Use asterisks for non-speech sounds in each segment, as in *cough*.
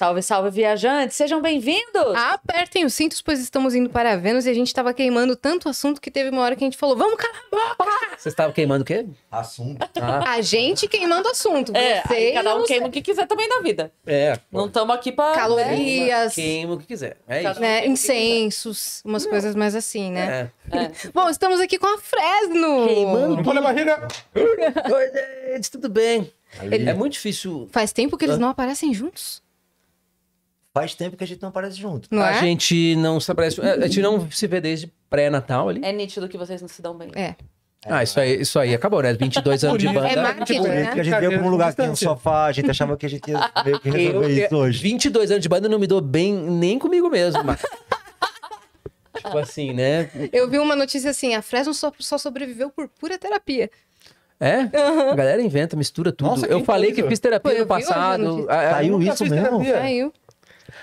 Salve, salve, viajantes! Sejam bem-vindos! Apertem os cintos, pois estamos indo para a Vênus e a gente estava queimando tanto assunto que teve uma hora que a gente falou: vamos calar a boca! Vocês estavam queimando o quê? Assunto. Ah. A gente queimando assunto. É, vocês... cada um queima o que quiser também na vida. É. Não estamos aqui para. Calorias. Queima o que quiser. É isso. Né? Incensos, umas Não. coisas mais assim, né? É. é. Bom, estamos aqui com a Fresno! Queimando. Olha a barriga! Oi, gente, tudo bem? É muito difícil. Faz tempo que eles não aparecem juntos? Faz tempo que a gente não aparece junto. Não a é? gente não se aparece. É, a gente não se vê desde pré-natal ali. É nítido que vocês não se dão bem. É. Ah, isso aí, isso aí acabou, né? 22 anos de é banda. É marketing, tipo, né? Que a gente veio pra um lugar que tinha um sofá, a gente achava que a gente ia meio que resolver eu, isso hoje. 22 anos de banda não me dou bem nem comigo mesmo, mas... *laughs* tipo assim, né? Eu vi uma notícia assim, a Fresno só, só sobreviveu por pura terapia. É? Uhum. A galera inventa, mistura tudo. Nossa, eu falei que fiz terapia Pô, no passado. Saiu isso mesmo? Saiu.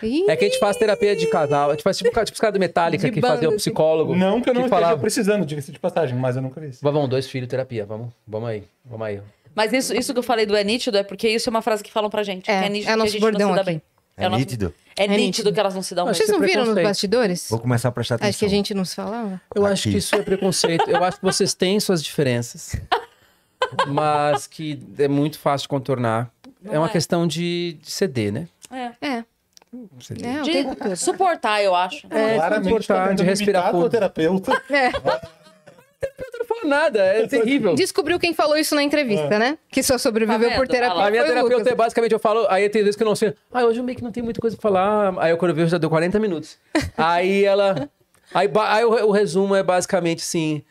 É que a gente faz terapia de casal. A gente faz tipo, tipo os caras do Metallica que fazia o assim. psicólogo. Não que eu não que falava... precisando, diga-se de passagem, mas eu nunca vi isso. Vamos, dois filhos, terapia. Vamos, vamos aí, vamos aí. Mas isso, isso que eu falei do é nítido é porque isso é uma frase que falam pra gente. É, é nítido é nosso que a gente bordão não se dá bem. É, é nítido. É, é nítido, nítido que elas não se dão. Vocês não viram nos bastidores? Vou começar a prestar atenção. Acho que a gente não se falava. Eu Aqui. acho que isso é preconceito. Eu acho que vocês têm suas diferenças, *laughs* mas que é muito fácil contornar. Não é uma é. questão de, de ceder, né? É. É. É, de suportar, eu acho. É, é Claramente suportar, tá de respirar fundo. terapeuta. *laughs* É. terapeuta não fala nada, é terrível. Descobriu quem falou isso na entrevista, é. né? Que só sobreviveu tá por terapia. A minha Foi terapeuta é basicamente, eu falo, aí tem vezes que eu não sei, ah, hoje eu meio que não tem muita coisa pra falar, aí eu quando eu já deu 40 minutos. *laughs* aí ela... Aí, aí o, o resumo é basicamente assim...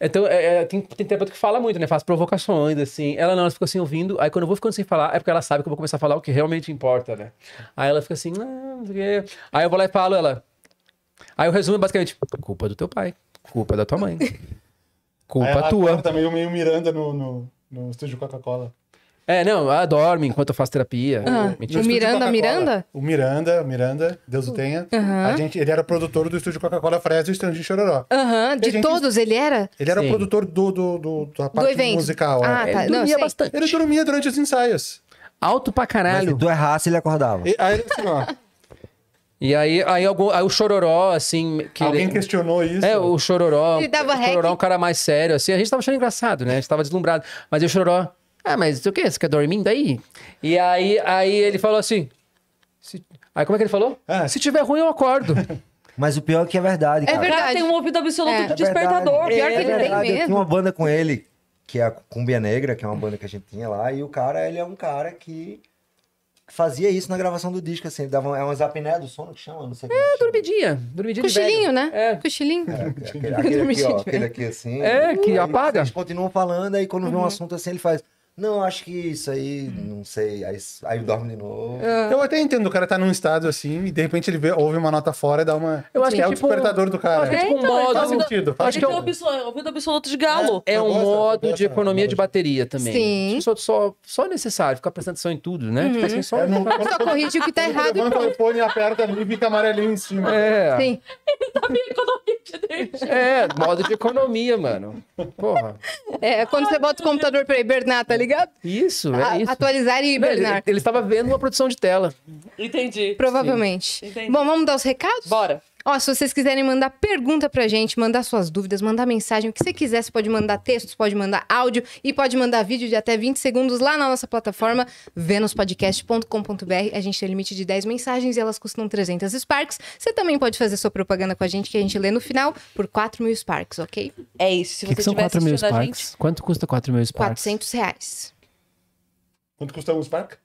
Então, é, é, tem, tem tempo que fala muito, né? Faz provocações, assim. Ela não, ela fica assim ouvindo. Aí quando eu vou ficando sem falar, é porque ela sabe que eu vou começar a falar o que realmente importa, né? Aí ela fica assim, ah, o quê. aí eu vou lá e falo, ela. Aí o resumo é basicamente: culpa é do teu pai, culpa é da tua mãe, *laughs* culpa aí ela tua. Tá meio, meio Miranda no, no, no estúdio Coca-Cola. É, não, ela dorme enquanto eu faço terapia. Ah, o Miranda, Miranda? O Miranda, Miranda, Deus o tenha. Uhum. A gente, ele era produtor do estúdio Coca-cola Fresa, e estúdio de Chororó. uhum. de gente, todos ele era? Ele era Sim. produtor do, do, do, da parte do musical. É. Ah, tá. Ele dormia não, bastante. Ele dormia durante os ensaios. Alto pra caralho. Mas do erraço ele acordava. E, aí ele assim, ó... E aí, aí, algum, aí o Chororó, assim. Que Alguém ele, questionou isso? É, o Chororó. Ele dava o Chororó é um cara mais sério, assim. A gente tava achando engraçado, né? A gente tava deslumbrado. Mas aí o Chororó, ah, mas o quê? Você quer dormindo aí? E aí, aí ele falou assim. Se... Aí como é que ele falou? Ah. Se tiver ruim, eu acordo. *laughs* Mas o pior é que é verdade. É cara. É verdade, tem um ouvido absoluto é. de é despertador. É pior é que ele verdade. tem mesmo. Eu tinha uma banda com ele, que é a Cumbia Negra, que é uma banda que a gente tinha lá, e o cara, ele é um cara que fazia isso na gravação do disco, assim, ele dava uma, é umas apneia do sono que chama, não sei como É, dormidinha, dormidinha Cochilinho, né? É. Cochilinho. É, aquele, *laughs* aquele, aquele aqui, ó, aquele aqui assim. É, que apaga. gente continuam falando, aí quando uhum. vê um uhum. assunto assim, ele faz... Não, acho que isso aí, não sei. Aí, aí dorme de novo. É. Eu até entendo, o cara tá num estado assim e de repente ele vê, ouve uma nota fora e dá uma. Eu acho que é, é, tipo, o despertador do cara. Acho que é tipo um é, então, modo. Faz sentido. Faz acho que é um é ouvido absoluto de galo. É, é um modo de economia de bateria também. Sim. Tipo, só, só, só necessário, ficar prestando atenção em tudo, né? Tipo, uhum. Tipo assim, só. É, não, só corrige o que tá errado. Quando o iPhone aperta ali e fica amarelinho em cima. É. Sim. *laughs* Ele tá meio economia de É, modo de economia, mano. Porra. É, quando você bota o computador pra Ibernata tá ali ligado? Isso, é isso. Atualizar e Não, Ele, ele estava vendo uma produção de tela. Entendi. Provavelmente. Entendi. Bom, vamos dar os recados? Bora. Ó, se vocês quiserem mandar pergunta pra gente, mandar suas dúvidas, mandar mensagem, o que você quiser, você pode mandar textos, pode mandar áudio e pode mandar vídeo de até 20 segundos lá na nossa plataforma venuspodcast.com.br. A gente tem limite de 10 mensagens e elas custam 300 Sparks. Você também pode fazer sua propaganda com a gente, que a gente lê no final, por 4 mil Sparks, ok? É isso. Se que você que são 4 mil Sparks? Gente... Quanto custa 4 mil Sparks? 400 reais. Quanto custa um Spark?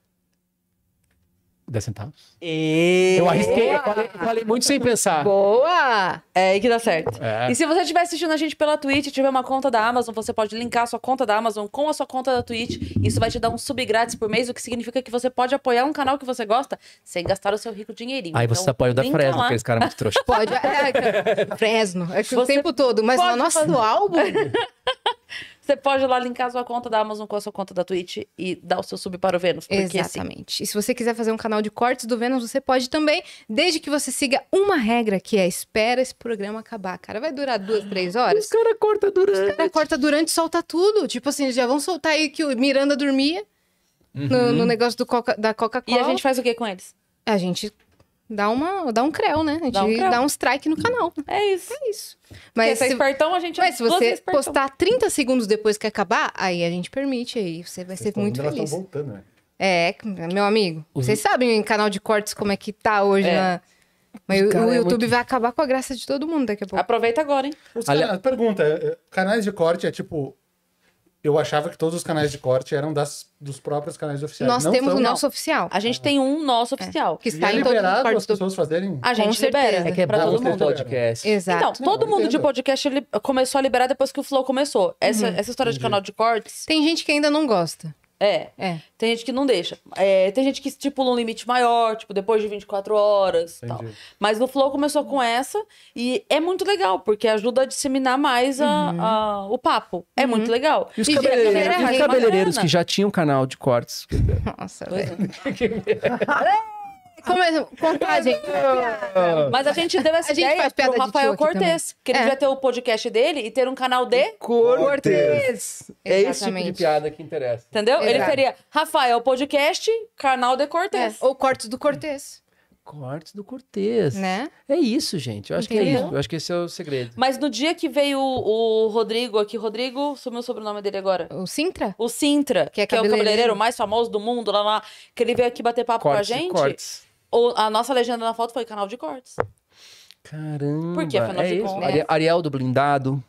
10 centavos. E... Eu arrisquei, eu falei, eu falei, muito sem pensar. Boa! É aí que dá certo. É. E se você estiver assistindo a gente pela Twitch, tiver uma conta da Amazon, você pode linkar a sua conta da Amazon com a sua conta da Twitch. Isso vai te dar um sub grátis por mês, o que significa que você pode apoiar um canal que você gosta sem gastar o seu rico dinheirinho. Aí você então, apoia o da Fresno, lá. aqueles é caras muito trouxa. *laughs* Pode, é, é, Fresno, é o tempo todo, mas o nosso álbum... *laughs* Você pode ir lá linkar sua conta da Amazon com a sua conta da Twitch e dar o seu sub para o Vênus. Porque, assim, Exatamente. Assim... E se você quiser fazer um canal de cortes do Vênus, você pode também, desde que você siga uma regra, que é espera esse programa acabar. Cara, vai durar duas, três horas. Os caras cortam durante. Os caras cortam durante e solta tudo. Tipo assim, já vão soltar aí que o Miranda dormia uhum. no, no, uhum. negócio Coca, da Coca-Cola. E a gente faz o que com eles? A gente dá, uma, dá um creu, né? A gente dá um, dá um strike no canal. É isso. É isso. Mas se, espertão, a gente Mas se você espertão. postar 30 segundos depois que acabar, aí a gente permite, aí você vai Vocês ser muito feliz. Elas tá voltando, né? É, meu amigo. Os... Vocês sabem em canal de cortes como é que tá hoje é. na. Mas o é YouTube é muito... vai acabar com a graça de todo mundo daqui a pouco. Aproveita agora, hein? Os Aliás, pergunta: eh, eh, canais de corte é tipo eu achava que todos os canais de corte eram das, dos próprios canais oficiais. Nós não temos o nosso oficial. A gente tem um nosso oficial. É. Que está e é em liberado todo... as pessoas fazerem. A gente Com libera. Certeza. É que é pra todo mundo. Podcast. Exato. Então, todo mundo de podcast começou a liberar depois que o Flow começou. Essa, uhum. essa história de canal de cortes. Tem gente que ainda não gosta. É. é. Tem gente que não deixa. É, tem gente que estipula um limite maior, tipo, depois de 24 horas e tal. Mas o Flow começou com essa e é muito legal, porque ajuda a disseminar mais a, uhum. a, o papo. Uhum. É muito uhum. legal. E os e cabeleireiros, e os cabeleireiros que já tinham canal de cortes. *laughs* Nossa, velho. *laughs* Começa, é? contagem. Ah, Mas a gente deu essa a ideia faz piada pro Rafael Cortez, que ele é. ter o podcast dele e ter um canal de... Cortez. É esse tipo de piada que interessa. Entendeu? Exato. Ele teria Rafael Podcast, canal de Cortez. É. Ou Cortes do Cortez. Cortes do Cortez. Né? É isso, gente. Eu acho Entendeu? que é isso. Eu acho que esse é o segredo. Mas no dia que veio o, o Rodrigo aqui, Rodrigo, sumiu o sobrenome dele agora. O Sintra? O Sintra, que é, que é o cabeleireiro mais famoso do mundo, lá, lá, que ele veio aqui bater papo cortes, com a gente. Cortes. Ou a nossa legenda na foto foi canal de cortes. Caramba. Porque é é de cortes. Ariel do Blindado.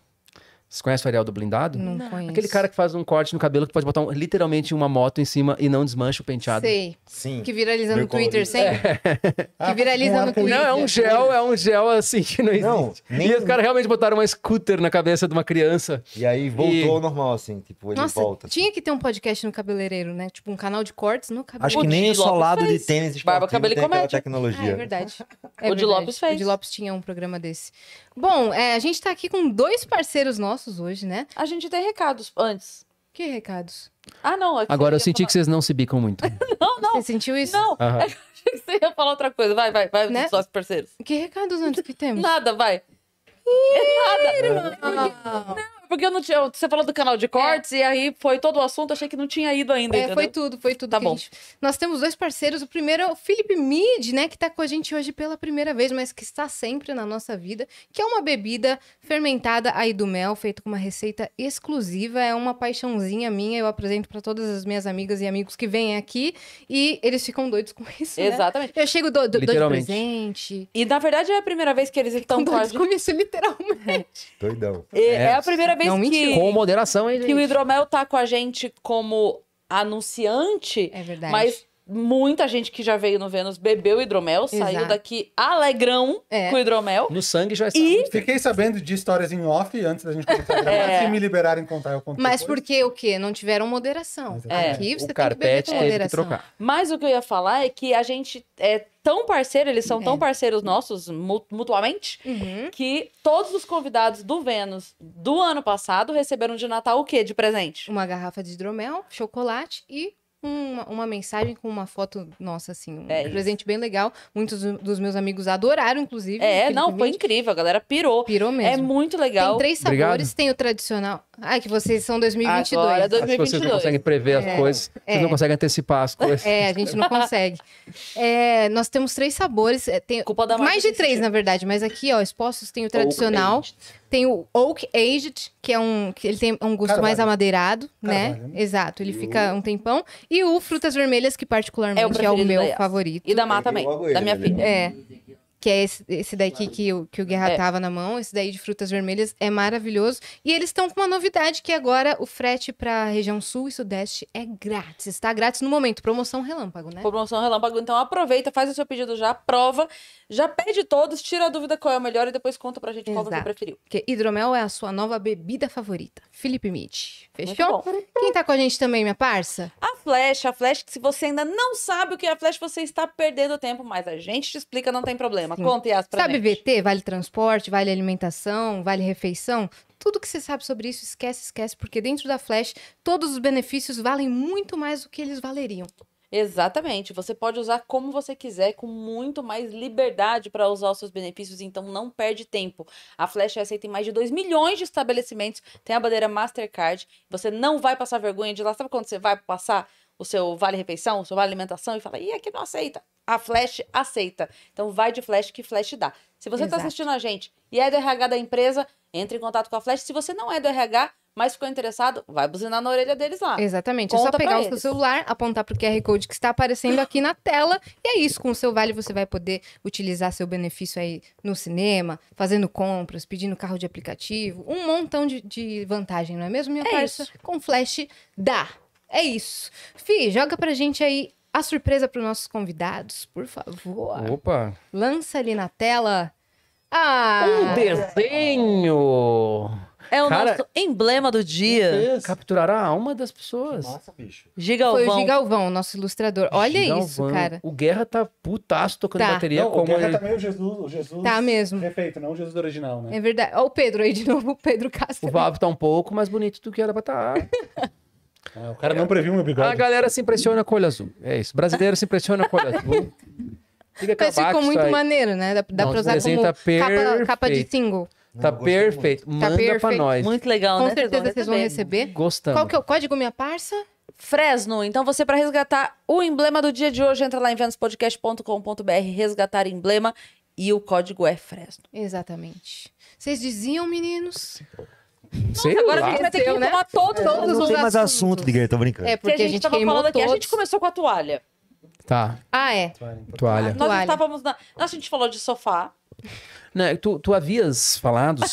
Você conhece o Ariel do Blindado? Não, não conheço. Aquele cara que faz um corte no cabelo que pode botar um, literalmente uma moto em cima e não desmancha o penteado. Sei. Sim. Que viraliza no Twitter sempre. É. *laughs* Ah, que viraliza no Twitter. Não, é um gel, é um gel assim que não existe. Não, nem... E os caras realmente botaram uma scooter na cabeça de uma criança. E aí voltou e... ao normal, assim, tipo, ele Nossa, volta. Assim. tinha que ter um podcast no cabeleireiro, né? Tipo, um canal de cortes no cabelo. Acho que nem o solado de tênis esportivo tipo, Barba, cabelo tem tecnologia. Ah, é verdade. É o de Lopes fez. O de Lopes tinha um programa desse. Bom, é, a gente tá aqui com dois parceiros nossos hoje, né? A gente tem recados antes. Que recados? Ah, não. É eu Agora eu senti falar... que vocês não se bicam muito. *laughs* não, não. Você sentiu isso? Não. Uhum. Eu achei que você ia falar outra coisa. Vai, vai, vai, né? nossos parceiros. Que recados antes que temos? Nada, vai. É nada. Irmão. não porque eu não tinha. Você falou do canal de é. cortes é. e aí foi todo o assunto, achei que não tinha ido ainda. É, entendeu? foi tudo, foi tudo. Tá bom. Gente... Nós temos dois parceiros. O primeiro é o Felipe Mid, né? Que tá com a gente hoje pela primeira vez, mas que está sempre na nossa vida, que é uma bebida fermentada aí do mel, feita com uma receita exclusiva. É uma paixãozinha minha. Eu apresento para todas as minhas amigas e amigos que vêm aqui e eles ficam doidos com isso. Né? Exatamente. Né? Eu chego do, do, presente. E na verdade é a primeira vez que eles estão doidos com isso, literalmente. É. Doidão. é, é a primeira primeira vez não que... Com moderação, hein, gente? Que o Hidromel tá com a gente como anunciante. É verdade. Mas muita gente que já veio no Vênus bebeu hidromel, Exato. saiu daqui alegrão é. com hidromel. No sangue já está. É e... Fiquei sabendo de histórias em off antes da gente começar a é. se me liberarem contar, eu conto Mas depois. porque o quê? Não tiveram moderação. É, é. Aqui você o tem que beber com moderação. Mas o que eu ia falar é que a gente é tão parceiro, eles são é. tão parceiros nossos mutuamente, uhum. que todos os convidados do Vênus do ano passado receberam de Natal o quê de presente? Uma garrafa de hidromel, chocolate e uma, uma mensagem com uma foto, nossa, assim, um é presente isso. bem legal. Muitos dos meus amigos adoraram, inclusive. É, não, convite. foi incrível, a galera pirou. Pirou é mesmo. É muito legal. Tem três Obrigado. sabores, tem o tradicional. Ai, que vocês são 2022. Agora, 2022. É vocês não conseguem prever as é, coisas, vocês não é. conseguem antecipar as coisas. É, a gente não consegue. nós temos três sabores. Tem, Culpa da mais de três, na verdade, mas aqui, ó, expostos tem o tradicional. Tem o Oak Aged, que é um. Que ele tem um gosto Carvalho. mais amadeirado, Carvalho, né? né? Exato, ele e fica o... um tempão. E o Frutas Vermelhas, que particularmente é o, é o meu favorito. E da Má também, da minha é filha. É que é esse, esse daqui que, o, que o Guerra é. tava na mão, esse daí de frutas vermelhas, é maravilhoso. E eles estão com uma novidade que agora o frete para região sul e sudeste é grátis. Está grátis no momento, promoção relâmpago, né? Promoção relâmpago, então aproveita, faz o seu pedido já, prova, já pede todos, tira a dúvida qual é o melhor e depois conta pra gente Exato. qual você preferiu. Porque hidromel é a sua nova bebida favorita. Felipe Mitch, fechou? Quem tá com a gente também, minha parça? A Flash, a Flash, se você ainda não sabe o que é a Flash, você está perdendo tempo, mas a gente te explica, não tem problema programa. Conta, as pra Sabe gente. VT? Vale transporte, vale alimentação, vale refeição? Tudo que você sabe sobre isso, esquece, esquece, porque dentro da Flash, todos os benefícios valem muito mais do que eles valeriam. Exatamente. Você pode usar como você quiser, com muito mais liberdade para usar os seus benefícios, então não perde tempo. A Flash é aceita em mais de 2 milhões de estabelecimentos, tem a bandeira Mastercard. Você não vai passar vergonha de lá. Sabe quando você vai passar? o seu vale refeição, o seu vale alimentação e fala: "E aqui não aceita". A Flash aceita. Então vai de Flash que Flash dá. Se você está assistindo a gente e é do RH da empresa, entre em contato com a Flash. Se você não é do RH, mas ficou interessado, vai buzinar na orelha deles lá. Exatamente. Conta é só pegar o seu celular, apontar para o QR Code que está aparecendo aqui na tela. E é isso. Com o seu vale, você vai poder utilizar seu benefício aí no cinema, fazendo compras, pedindo carro de aplicativo. Um montão de, de vantagem, não é mesmo, minha é parça? Com Flash dá. É isso. Fih, joga pra gente aí a surpresa para os nossos convidados, por favor. Opa! Lança ali na tela. Ah! Um desenho! É o Cara, nosso emblema do dia. Capturará a alma das pessoas. Nossa, bicho. Gigalvão. Foi o Gigalvão, nosso ilustrador. Olha Gigalvão. isso, cara. O Guerra tá putaço tocando tá. bateria. Não, como o Guerra ele... tá meio Jesus, o Jesus. Tá mesmo. Perfeito, não o Jesus original, né? É verdade. Olha o Pedro aí de novo, o Pedro Castro. O Vavo tá um pouco mais bonito do que era pra estar. Tá. *laughs* É, o cara não previu meu bigode. A galera se impressiona com olho azul. É isso. Brasileiro se impressiona com olho azul. Fica Mas ficou muito aí. maneiro, né? Dá, dá pra usar como tá capa, capa, de single. Tá não, tá perfeito. Muito. Manda tá perfeito. pra nós. Muito legal, com né? Com certeza vocês vão receber. Gostando. Qual que é o código, minha parça? Fresno. Então, você, para resgatar o emblema do dia de hoje, entra lá em venuspodcast.com.br, resgatar emblema, e o código é Fresno. Exatamente. Vocês diziam, meninos? Sei agora lá. a gente vai ter que né? tomar todos, todos é. os assuntos. Não tem mais assunto, Digger, tô brincando. É, porque, é, porque a gente, a gente falando todos. aqui, a gente começou com a toalha. Tá. Ah, é. Toalha. toalha. Nós estávamos na... Nossa, a gente falou de sofá. Não, tu, tu havias falado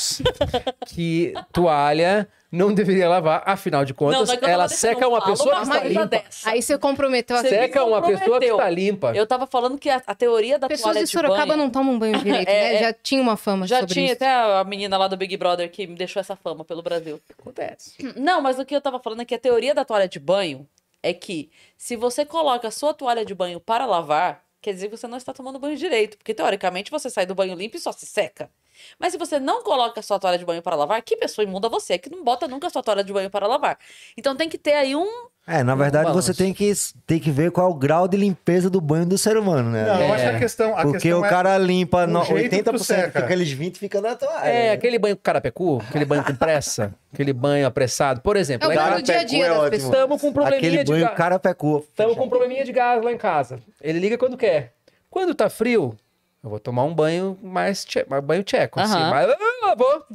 *laughs* que toalha não deveria lavar, afinal de contas, não, é ela seca uma falo, pessoa que está limpa. Dessa. Aí você comprometeu a Seca uma pessoa que está limpa. Eu tava falando que a, a teoria da Pessoas de Pessoas de banho... não tomam banho *laughs* direito, é, né? É. Já tinha uma fama já sobre tinha, isso. até a menina lá do Big Brother que me deixou essa fama pelo Brasil. Acontece. Não, mas o que eu tava falando é que a teoria da toalha de banho é que se você coloca a sua toalha de banho para lavar, quer dizer que você não está tomando banho direito, porque teoricamente você sai do banho limpo e só se seca. Mas se você não coloca a sua toalha de banho para lavar, que pessoa imunda você? Que não bota nunca a sua toalha de banho para lavar. Então tem que ter aí um. É, na verdade um você tem que, tem que ver qual é o grau de limpeza do banho do ser humano, né? Não, é. eu acho que a é. questão. A Porque questão o é cara é limpa no, 80%, fica aqueles 20% fica na toalha. É, aquele banho com carapecu, aquele banho com pressa, *laughs* aquele banho apressado. Por exemplo, é dia a dia É Estamos com um probleminha aquele de banho, ga... carapecu. Estamos com um probleminha de gás lá em casa. Ele liga quando quer. Quando tá frio, eu vou tomar um banho mais, tche, banho tcheco, uhum. assim. Mas eu ah, vou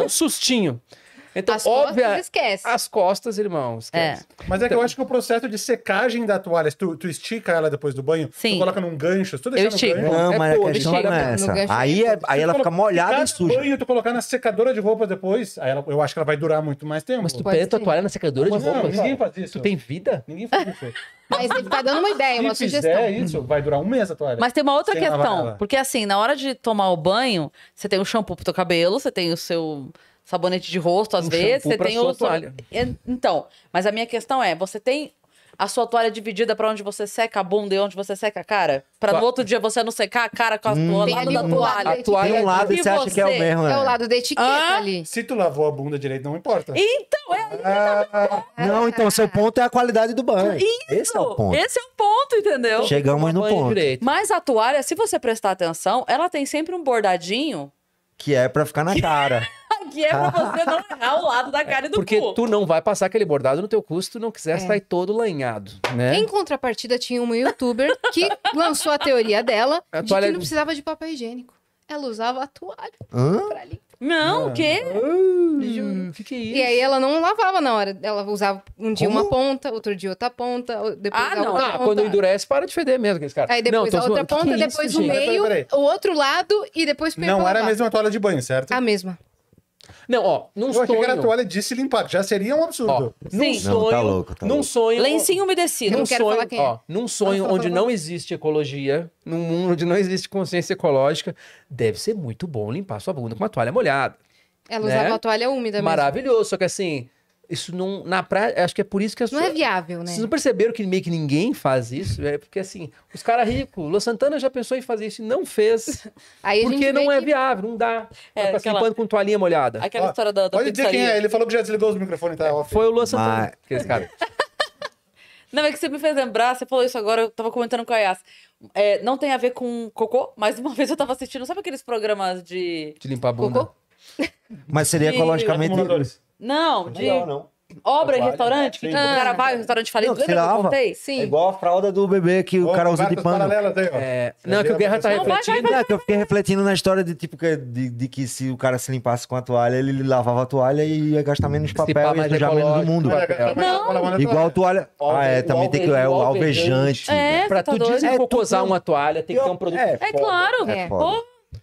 uhum. um sustinho. Então, as costas esquece. As costas, irmão, esquece. É. Mas é então... que eu então- acho que o processo de secagem da toalha, tu, tu estica ela depois do banho, Sim. tu coloca num gancho, tu deixa eu no estico. gancho. Não, é, mas a questão não é essa. aí, é, aí ela fica molhada e suja. Se tu colocar na secadora de roupas depois, aí ela, eu acho que ela vai durar muito mais tempo. Mas tu pega a toalha na secadora de roupas? Não, ninguém faz isso. Tu tem vida? Ninguém faz isso. Mas ele tá dando uma ideia, uma Se sugestão. É isso, vai durar um mês a toalha. Mas tem uma outra questão, porque assim, na hora de tomar o banho, você tem o shampoo pro teu cabelo, você tem o seu sabonete de rosto, às um vezes. Você tem o. Toalha. É, então, mas a minha questão é: você tem a sua toalha dividida para onde você seca a bunda e onde você seca a cara? Para no outro dia você não secar a cara com hum. a hum, da toalha. A toalha é um lado e você acha que é o mesmo, né? É o né? lado da etiqueta ah, ali. Se tu lavou a bunda direito, não importa. Então, é tá ah, Não, então, seu ponto é a qualidade do banho. Isso, esse é o ponto. Esse é o ponto, entendeu? Chegamos no ponto. Direito. Mas a toalha, se você prestar atenção, ela tem sempre um bordadinho... Que é para ficar na cara. *laughs* que é pra você não *laughs* errar o lado da cara e do Porque cu. tu não vai passar aquele bordado no teu custo, tu não quiser é. sair todo lanhado, né? Em contrapartida, tinha uma youtuber que lançou a teoria dela a é, de toalha... que não precisava de papel higiênico. Ela usava a toalha Hã? pra limpar. Não, o quê? O que é isso? E aí ela não lavava na hora. Ela usava um dia Como? uma ponta, outro dia outra ponta, depois ah, não. outra ah, ponta. quando endurece, para de feder mesmo, esse cara. Aí depois não, a outra ponta, que é depois isso, o gente? meio, o outro lado e depois... Não era a mesma toalha de banho, certo? A mesma. Não, ó, num Eu sonho. Eu que toalha de se limpar, já seria um absurdo. Ó, num Sim. sonho. Não, tá louco, tá num louco. sonho. Lencinho umedecido, não quero sonho, falar quem é. ó, Num sonho onde não existe ecologia, num mundo onde não existe consciência ecológica, deve ser muito bom limpar sua bunda com uma toalha molhada. Ela né? usava uma toalha úmida mesmo. Maravilhoso, só que assim, isso não. Na praia acho que é por isso que as Não sua... é viável, né? Vocês não perceberam que meio que ninguém faz isso? É porque assim, os caras ricos, Lua Santana já pensou em fazer isso e não fez. *laughs* Aí porque não é que... viável, não dá. É, tá aquela... com toalhinha molhada. Aquela história da. da pode dizer quem é, ele falou que já desligou os microfones, tá? É, foi o Lua Santana. Mas... É cara. *laughs* Não, é que você me fez lembrar, você falou isso agora, eu tava comentando com a Yas. É, não tem a ver com cocô, mas uma *laughs* vez eu tava assistindo, sabe aqueles programas de. De limpar a bunda. Cocô? Mas seria ecologicamente. Não, de. não. Obra em restaurante, que o cara vai, o restaurante falido, lembra né, que eu contei? Sim. É igual a fralda do bebê que o cara usa de pano. É, não, é que o Guerra tá refletindo. Não, que eu fiquei refletindo na história de tipo que, de, de que se o cara se limpasse com a toalha, ele lavava a toalha e ia gastar menos papel e é sujar menos do mundo. Igual é Igual toalha. Ah, é, também tem que. É o alvejante. É, pra tá tu desempocosar é uma toalha, tem que ter um produto. É, claro. É,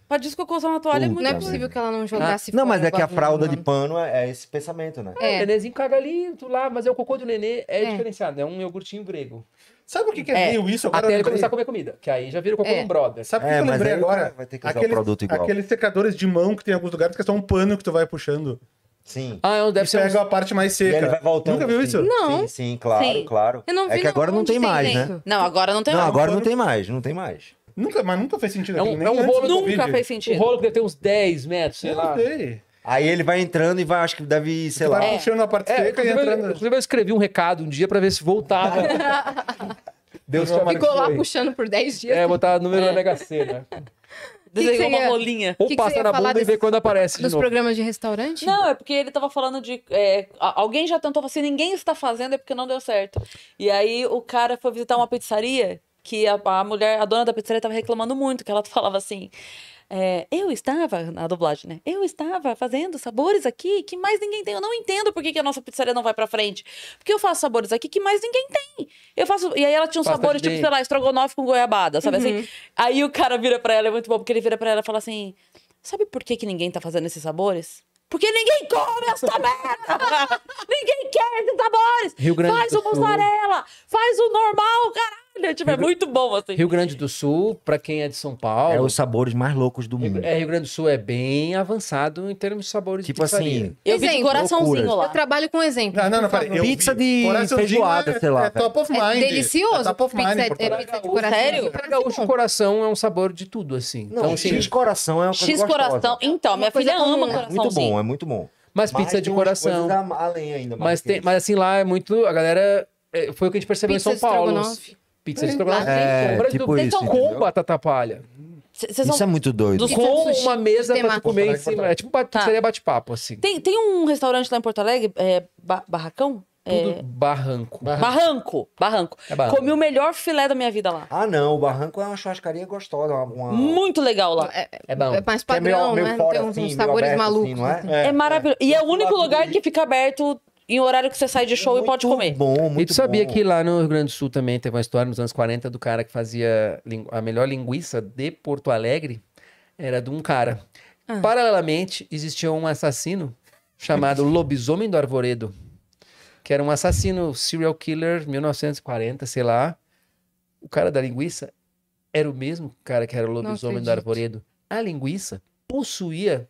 Pra descocôzar uma toalha Puta, é muito Não é possível que ela não ah, jogasse ah, Não, mas é que a fralda de pano é, é esse pensamento, né? É. O nenenzinho caga ali, tu lá, mas é o cocô do nenê é, é. diferenciado, é um iogurtinho grego. Sabe o que, que é, é, meio isso? Agora Até ele começar a comer comida, que aí já vira o cocô é. brother. Sabe o que, é, que eu lembrei agora? Vai ter que usar aqueles, o produto igual. Aqueles secadores de mão que tem em alguns lugares que é só um pano que tu vai puxando. Sim. Ah, é eu deve e ser. Pega a parte mais seca. E ele vai voltando. Nunca viu sim. isso? Não. Sim, sim claro, sim. claro. é que agora não tem mais, né? Não, agora não tem mais. Não, agora não tem mais, não tem mais. Nunca, mas nunca fez sentido é um, aqui, é um rolo Nunca fez sentido. O rolo que deve ter uns 10 metros, sei eu lá. Sei. Aí ele vai entrando e vai, acho que deve, sei lá. Vai puxando a parte é, seca e entrando. Eu, inclusive, eu escrevi um recado um dia pra ver se voltava. *laughs* Deus te Ficou lá puxando por 10 dias. É, botar número é. na MHC, né? *laughs* Desenhou uma rolinha. Ou passar passa na bunda desse, e vê quando aparece. nos programas de restaurante? Não, é porque ele tava falando de. É, alguém já tentou, se assim, ninguém está fazendo é porque não deu certo. E aí o cara foi visitar uma pizzaria que a, a mulher, a dona da pizzaria, estava reclamando muito, que ela falava assim. É, eu estava, na dublagem, né? Eu estava fazendo sabores aqui que mais ninguém tem. Eu não entendo por que, que a nossa pizzaria não vai pra frente. Porque eu faço sabores aqui que mais ninguém tem. Eu faço. E aí ela tinha uns Pasta sabores, tipo, de tipo, dente. sei lá, estrogonofe com goiabada, sabe assim? uhum. assim? Aí o cara vira pra ela, é muito bom, porque ele vira pra ela e fala assim: Sabe por que, que ninguém tá fazendo esses sabores? Porque ninguém come essa merda! *laughs* ninguém quer esses sabores! Rio Grande faz o mussarela! Faz o normal, caralho! caralho. Né? Tipo, é muito bom, assim. Rio Grande do Sul, pra quem é de São Paulo. É os sabores mais loucos do mundo. É, Rio Grande do Sul é bem avançado em termos de sabores tipo de pizzaria. assim. Eu exemplo, vi coraçãozinho loucuras. lá. Eu trabalho com exemplo. Ah, não, não, não, Pizza de feijoada, é, sei lá. É top of é mind. É delicioso. É top of mind. Pizza, é, é pizza de coração. Sério? Pra gaúcho, coração é um sabor de tudo, assim. Não, então, assim, X coração é uma coisa X coração. Então, minha filha ama coraçãozinho. Muito bom, é muito bom. Mas, pizza de coração. Além ainda, mas, tem, mas assim, lá é muito. A galera. É, foi o que a gente percebeu pizza em São Paulo pizza. Eles trabalhavam é, tipo isso, com entendeu? batata palha. isso são... é muito doido. É com tipo uma mesa pra comer em cima. É tipo tá. seria bate-papo, assim. Tem, tem um restaurante lá em Porto Alegre, é, ba Barracão? É Tudo barranco. Barranco. Barranco. É barranco. Comi o melhor filé da minha vida lá. Ah, não. O barranco é uma churrascaria gostosa. Uma... Muito legal lá. É, é bom. É mais padrão, é meio, meio né? Fora, tem uns, assim, uns sabores assim, malucos. É? Assim, é? maravilhoso. E é o único lugar que fica aberto em horário que você sai de show muito e pode comer. Bom, muito e tu sabia bom. que lá no Rio Grande do Sul também teve uma história nos anos 40 do cara que fazia a melhor linguiça de Porto Alegre? Era de um cara. Ah. Paralelamente, existia um assassino chamado Lobisomem do Arvoredo, que era um assassino serial killer, 1940, sei lá. O cara da linguiça era o mesmo cara que era o Lobisomem do Arvoredo. A linguiça possuía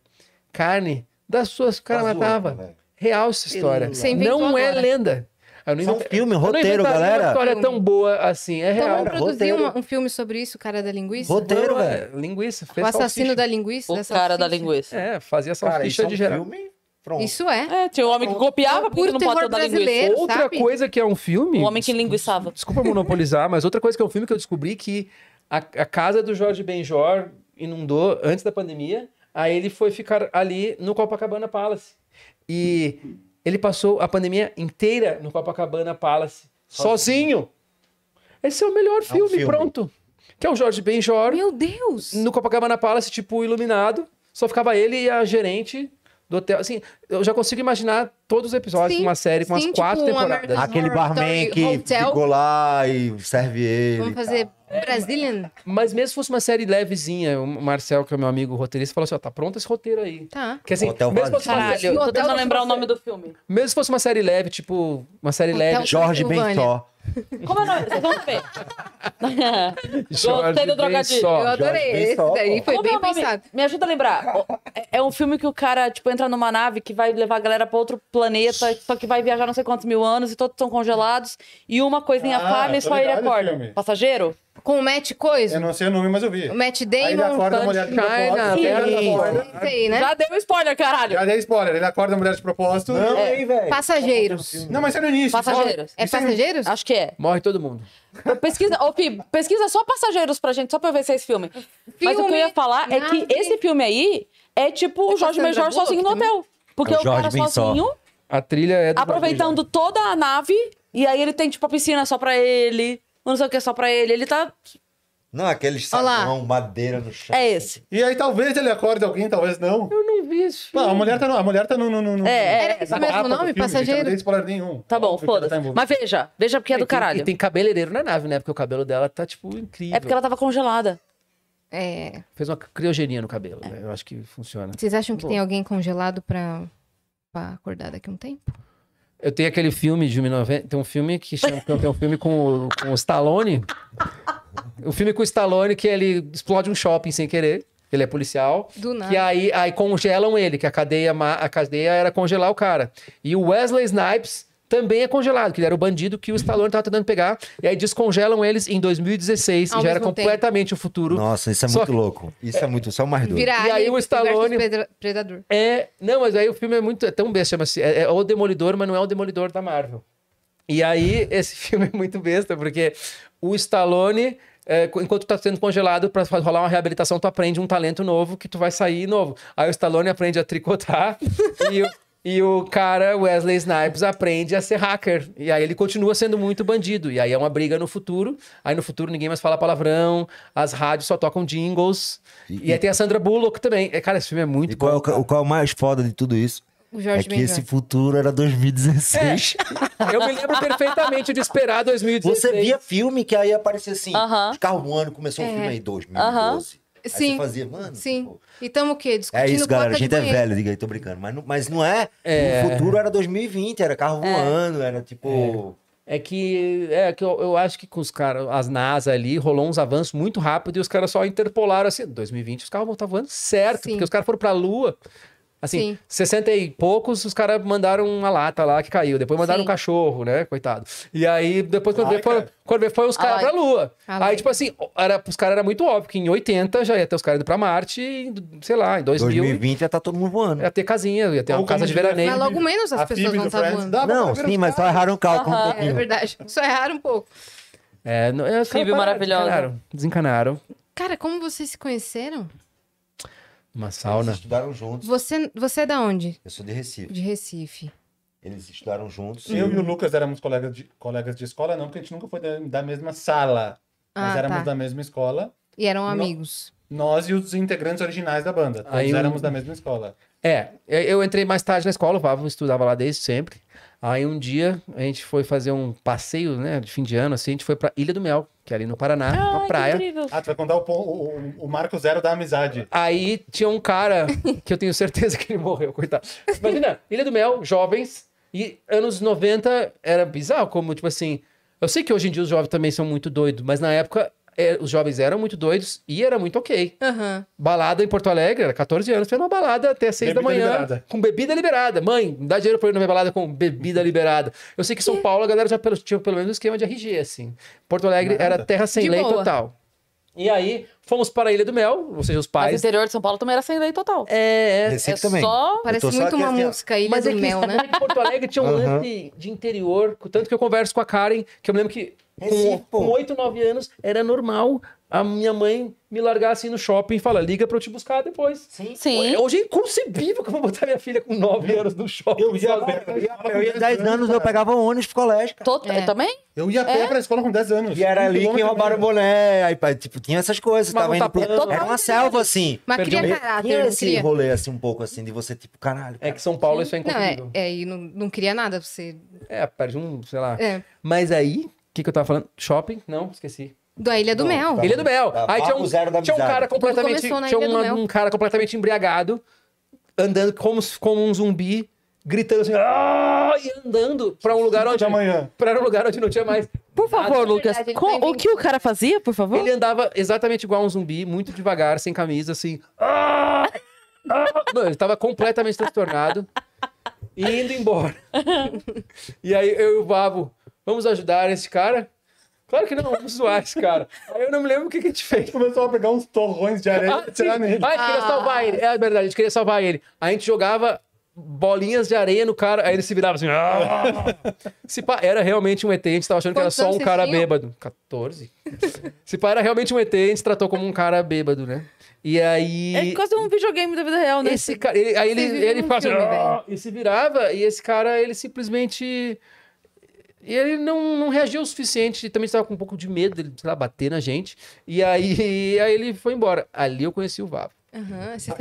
carne das suas que o cara tá matava. Né? real essa história. Não é lenda. Eu não invent... é um filme, um roteiro, galera. Uma história tão boa assim, é então real. Então vamos produzir um, um, filme sobre isso, cara da linguiça? Roteiro, é velho. Linguiça. o assassino da linguiça? O cara da linguiça. É, fazia essa cara, é de é um geral. Filme? Pronto. Isso é. É, tinha um homem que copiava é porque não botou da linguiça. Outra sabe? coisa que é um filme... Um homem que linguiçava. Desculpa monopolizar, mas outra coisa que é um filme que eu descobri que a, a casa do Jorge Benjor inundou antes da pandemia, aí ele foi ficar ali no Copacabana Palace. E ele passou a pandemia inteira no Copacabana Palace, sozinho. sozinho. Esse é o melhor filme, é um filme, pronto. Que é o Jorge Benjor. Meu Deus! No Copacabana Palace, tipo, iluminado. Só ficava ele e a gerente do hotel. Assim, eu já consigo imaginar todos os episódios sim, de uma série com sim, umas quatro tipo, temporadas. Aquele barman que Hotel. ficou lá e serve ele. Vamos fazer é, Brazilian. Mas mesmo se fosse uma série levezinha, o Marcel, que é meu amigo roteirista, falou assim: ó, tá pronto esse roteiro aí. Tá. Que assim, Hotel mesmo se fosse uma... Caralho, tô tentando lembrar o nome do filme. Mesmo se fosse uma série leve, tipo, uma série Hotel leve. Jorge Bentó. Como é o nome? Vocês vão ver. *laughs* Gostei do trocadilho. Eu adorei. Esse daí foi é bem é pensado. Me ajuda a lembrar. É, é um filme que o cara, tipo, entra numa nave que vai levar a galera pra outro planeta, só que vai viajar não sei quantos mil anos e todos são congelados. E uma coisinha ah, falha e só ele acorda. Passageiro? Com o Matt Coisa? Eu não sei o nome, mas eu vi. O Matt Damon. Aí ele acorda a mulher de propósito. Não sei, né? Já deu spoiler, caralho. Já deu spoiler. Ele acorda a mulher de propósito. Não, é. aí, velho. Passageiros. Não, mas é no início. Passageiros. É, é passageiros? Acho que é. Morre todo mundo. Pesquisa, ô, Fih, pesquisa só passageiros pra gente, só pra eu ver se é esse filme. filme mas o que eu ia falar é que esse filme aí é tipo é o Jorge Major sozinho no hotel. Porque é o, Jorge o cara sozinho. A trilha é do Aproveitando toda a nave. E aí ele tem, tipo, a piscina só pra ele não sei o que, é só pra ele. Ele tá. Não, aquele salão, madeira no chão. É esse. E aí talvez ele acorde alguém, talvez não. Eu não vi isso. Não, a mulher tá no. A mulher tá no, no, no é, é, é esse mesmo nome, filme, passageiro. Não tem spoiler nenhum. Tá bom, tá foda-se. Tá Mas veja, veja porque é, é do tem, caralho. E tem cabeleireiro na nave, né? Porque o cabelo dela tá, tipo, incrível. É porque ela tava congelada. É. Fez uma criogenia no cabelo, é. né? Eu acho que funciona. Vocês acham que tem alguém congelado pra, pra acordar daqui um tempo? Eu tenho aquele filme de 1990. Tem um filme que chama. Tem é é um filme com, com o Stallone. O filme com o Stallone que ele explode um shopping sem querer. Ele é policial. Do nada. E aí, aí congelam ele, que a cadeia, a cadeia era congelar o cara. E o Wesley Snipes também é congelado, que ele era o bandido que o Stallone estava tentando pegar. E aí descongelam eles em 2016, Ao e já era completamente tempo. o futuro. Nossa, isso é muito que... louco. Isso é, é muito, só mais duro. Virar e aí o Stallone predador. É, não, mas aí o filme é muito é tão besta, chama-se é, é o Demolidor, mas não é o Demolidor da Marvel. E aí *laughs* esse filme é muito besta, porque o Stallone é, enquanto tu tá sendo congelado para rolar uma reabilitação, tu aprende um talento novo que tu vai sair novo. Aí o Stallone aprende a tricotar *laughs* e e o cara, Wesley Snipes, aprende a ser hacker. E aí ele continua sendo muito bandido. E aí é uma briga no futuro. Aí no futuro ninguém mais fala palavrão, as rádios só tocam jingles. E, e aí tem a Sandra Bullock também. É, cara, esse filme é muito bom. Qual, é o qual é o mais foda de tudo isso? O Jorge é que esse futuro era 2016. É. Eu me lembro perfeitamente de esperar 2016. Você via filme que aí aparecia assim, uh -huh. de carro um ano, começou é. um filme aí, 2012. Uh -huh. Sim. Aí fazia, mano. Sim. Pô. Tipo, e estamos o quê? Discutindo é isso, galera. A gente é velho, diga aí, tô brincando. Mas não, mas não é. é. O futuro era 2020, era carro é. voando, era tipo. É. é que, é que eu, eu, acho que com os caras, as NASA ali, rolou uns avanços muito rápido e os caras só interpolaram assim, 2020 os carros vão estar voando certo, Sim. porque os caras foram para a Lua, Assim, Sim. 60 e poucos, os caras mandaram uma lata lá que caiu. Depois mandaram Sim. um cachorro, né? Coitado. E aí, depois, quando, veio, foi, quando veio, foi os caras pra Lua. Aí, tipo assim, era, os caras eram muito óbvio que em 80 já ia ter os caras indo pra Marte, e, sei lá, em 2000. 2020 já tá todo mundo voando. Ia ter casinha, ia ter uma casa de veraneio. Mas logo menos as pessoas vão tá estar voando. não, sim, mas só erraram o cálculo um é pouquinho. É verdade, só erraram um pouco. É, não, é Fib maravilhosa. Desencanaram, desencanaram. Cara, como vocês se conheceram? Uma sauna. Eles estudaram juntos. Você, você é da onde? Eu sou de Recife. De Recife. Eles estudaram juntos. Eu e, e o Lucas éramos colegas de, colegas de escola, não, porque a gente nunca foi da, da mesma sala. Ah, mas éramos tá. da mesma escola. E eram no, amigos. Nós e os integrantes originais da banda. Aí nós éramos da mesma escola. É, eu entrei mais tarde na escola, o Pablo estudava lá desde sempre. Aí um dia a gente foi fazer um passeio, né, de fim de ano, assim, a gente foi pra Ilha do Mel, que é ali no Paraná, ah, uma praia. Incrível. Ah, tu vai contar o, o, o, marco zero da amizade. Aí tinha um cara *laughs* que eu tenho certeza que ele morreu, coitado. Imagina, Ilha do Mel, jovens, e anos 90 era bizarro, como tipo assim. Eu sei que hoje em dia os jovens também são muito doidos, mas na época é, os jovens eram muito doidos e era muito ok. Uhum. Balada em Porto Alegre, era 14 anos, fez uma balada até 6 bebida da manhã liberada. com bebida liberada. Mãe, me dá dinheiro pra eu ir na minha balada com bebida *laughs* liberada. Eu sei que São Paulo a galera já pelo, tinha pelo menos um esquema de RG, assim. Porto Alegre Nada. era terra sem de lei boa. total. E aí, fomos para a Ilha do Mel, ou seja, os pais. o interior de São Paulo também era sem lei total. É, é. é Recife é também. só. Parece muito só uma assim, música, Ilha Mas do é Mel, né? Porto Alegre tinha um uhum. lance de interior, tanto que eu converso com a Karen, que eu me lembro que é assim, com, com 8, 9 anos, era normal a minha mãe me largar assim no shopping e falar, liga pra eu te buscar depois. Sim. Sim. É hoje é inconcebível que eu vou botar minha filha com 9 anos no shopping. Eu ia, pé, eu ia, eu ia 10 anos, eu pegava ônibus pro colégio, cara. Tô, é. Eu também? Eu ia pé é. pra escola com 10 anos. E era ali que roubaram o boné, aí, tipo, tinha essas coisas, tava indo tá pro... Era uma selva, assim. Mas cria Perdão. caráter, tinha esse cria. rolê, assim, um pouco, assim, de você, tipo, caralho. É cara. É que São Paulo isso é inconcebível. Não, é, é, e não, não cria nada, você... É, perde um, sei lá. É. Mas aí, que, que eu tava falando? Shopping? Não, esqueci. Da Ilha do não, Mel. Tá, Ilha do Mel. Tá, Aí tinha um, tinha um cara completamente. Tinha um cara completamente embriagado, andando como, como um zumbi, gritando assim, Aaah! e andando para um lugar onde. Para um lugar onde não tinha mais. Por favor, nada. Lucas, com, o que o cara fazia, por favor? Ele andava exatamente igual um zumbi, muito devagar, sem camisa, assim. Ah!", ah!", não, ele estava completamente transtornado. E indo embora. *laughs* e aí eu e o Babo Vamos ajudar esse cara? Claro que não, vamos zoar esse cara. Aí eu não me lembro o que, que a gente fez. Começou a pegar uns torrões de areia ah, e tirar nele. Ah, a gente queria ah. salvar ele. É verdade, a gente queria salvar ele. A gente jogava bolinhas de areia no cara, aí ele se virava assim. Ah! se pá, era realmente um ET, a gente tava achando que era só um cara tinha? bêbado. 14. se pá, era realmente um ET, a gente tratou como um cara bêbado, né? E aí. É quase um videogame da vida real, né? Esse cara. Ele, aí ele, ele, ele um fazia. e se virava, e esse cara, ele simplesmente e ele não, não reagiu o suficiente, também estava com um pouco de medo dele, sei lá, bater na gente. E aí, *laughs* aí ele foi embora. Ali eu conheci o Vavo. Uhum, a, gente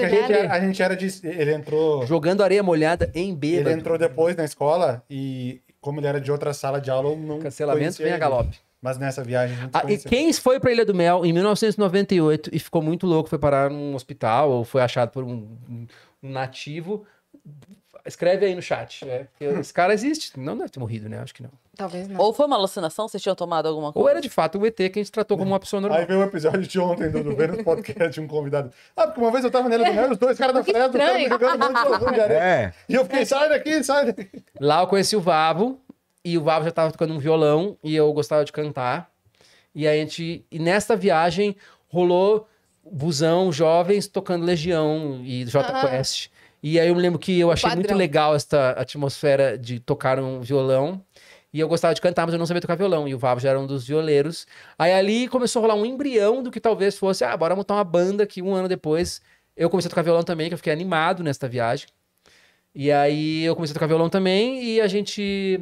a gente era de. Ele entrou. Jogando areia molhada em beira. Ele entrou depois na escola e, como ele era de outra sala de aula, não. Cancelamento vem a galope. Mas nessa viagem. Ah, e quem foi para Ilha do Mel em 1998 e ficou muito louco, foi parar num hospital ou foi achado por um, um nativo Escreve aí no chat. É. Hum. Esse cara existe. Não deve ter morrido, né? Acho que não. Talvez não. Ou foi uma alucinação, vocês tinham tomado alguma coisa? Ou era de fato o ET que a gente tratou como uma pessoa normal. Aí veio um episódio de ontem do, do Vênus Podcast de um convidado. Ah, porque uma vez eu tava nele do os dois caras da Fred, o cara me jogando um monte de areia. É. E eu fiquei, sai daqui, sai daqui. Lá eu conheci o Vavo, e o Vavo já tava tocando um violão, e eu gostava de cantar. E a gente. E nesta viagem rolou busão, jovens tocando Legião e J Quest. E aí eu me lembro que eu achei Padrão. muito legal esta atmosfera de tocar um violão. E eu gostava de cantar, mas eu não sabia tocar violão. E o Vavo já era um dos violeiros. Aí ali começou a rolar um embrião do que talvez fosse, ah, bora montar uma banda que um ano depois eu comecei a tocar violão também, que eu fiquei animado nesta viagem. E aí eu comecei a tocar violão também e a gente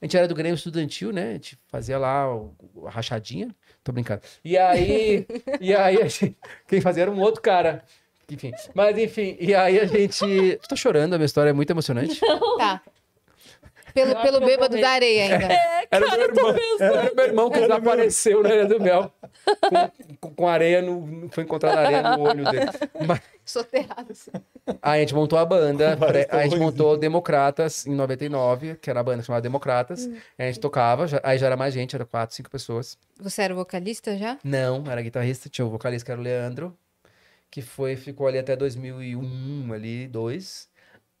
a gente era do Grêmio Estudantil, né? A gente fazia lá a rachadinha. Tô brincando. E aí, *laughs* e aí gente, quem fazia era um outro cara. Enfim. Mas enfim, e aí a gente. Tu *laughs* tá chorando, a minha história é muito emocionante. Tá. Pelo, pelo bêbado da areia ainda. É, era, meu irmão, era meu irmão que desapareceu na areia do Mel. Com, com, areia no. Foi encontrada areia no olho dele. Mas... Soterrado, assim. Aí a gente montou a banda. Pré, tá a gente montou Democratas em 99, que era a banda chamada Democratas. Hum. A gente tocava, já, aí já era mais gente, era quatro, cinco pessoas. Você era vocalista já? Não, era guitarrista. Tinha o vocalista que era o Leandro que foi ficou ali até 2001, ali, 2.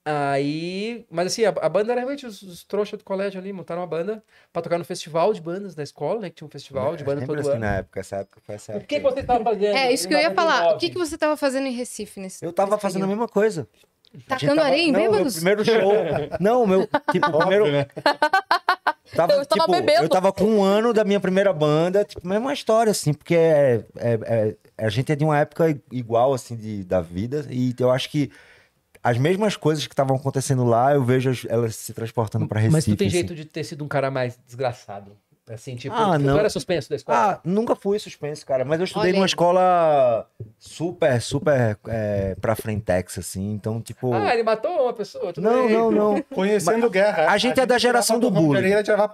Aí, mas assim, a, a banda era realmente os, os trouxas do colégio ali, montaram uma banda pra tocar no festival de bandas da escola, né? Que tinha um festival de é, bandas todo assim, ano. na época, essa época foi essa época. O que, que você tava fazendo? É, isso que eu ia falar. O que, que você tava fazendo em Recife nesse Eu tava nesse fazendo período? a mesma coisa. Tacando areia em bêbados? Primeiro show. *laughs* não, meu. Tipo, o primeiro. Né? Tava, eu tava tipo, bebendo. Eu tava com um ano da minha primeira banda, tipo, mesma é história, assim, porque é, é, é, a gente é de uma época igual, assim, de, da vida, e eu acho que as mesmas coisas que estavam acontecendo lá, eu vejo elas se transportando para Recife. Mas tu tem assim. jeito de ter sido um cara mais desgraçado. Assim, tipo, ah, não. era suspenso da escola? Ah, nunca fui suspenso, cara. Mas eu estudei numa escola super, super é, pra frentex, assim. Então, tipo. Ah, ele matou uma pessoa? não, bem. não, não. *laughs* Conhecendo mas, guerra. A gente, é a gente é da geração do bullying.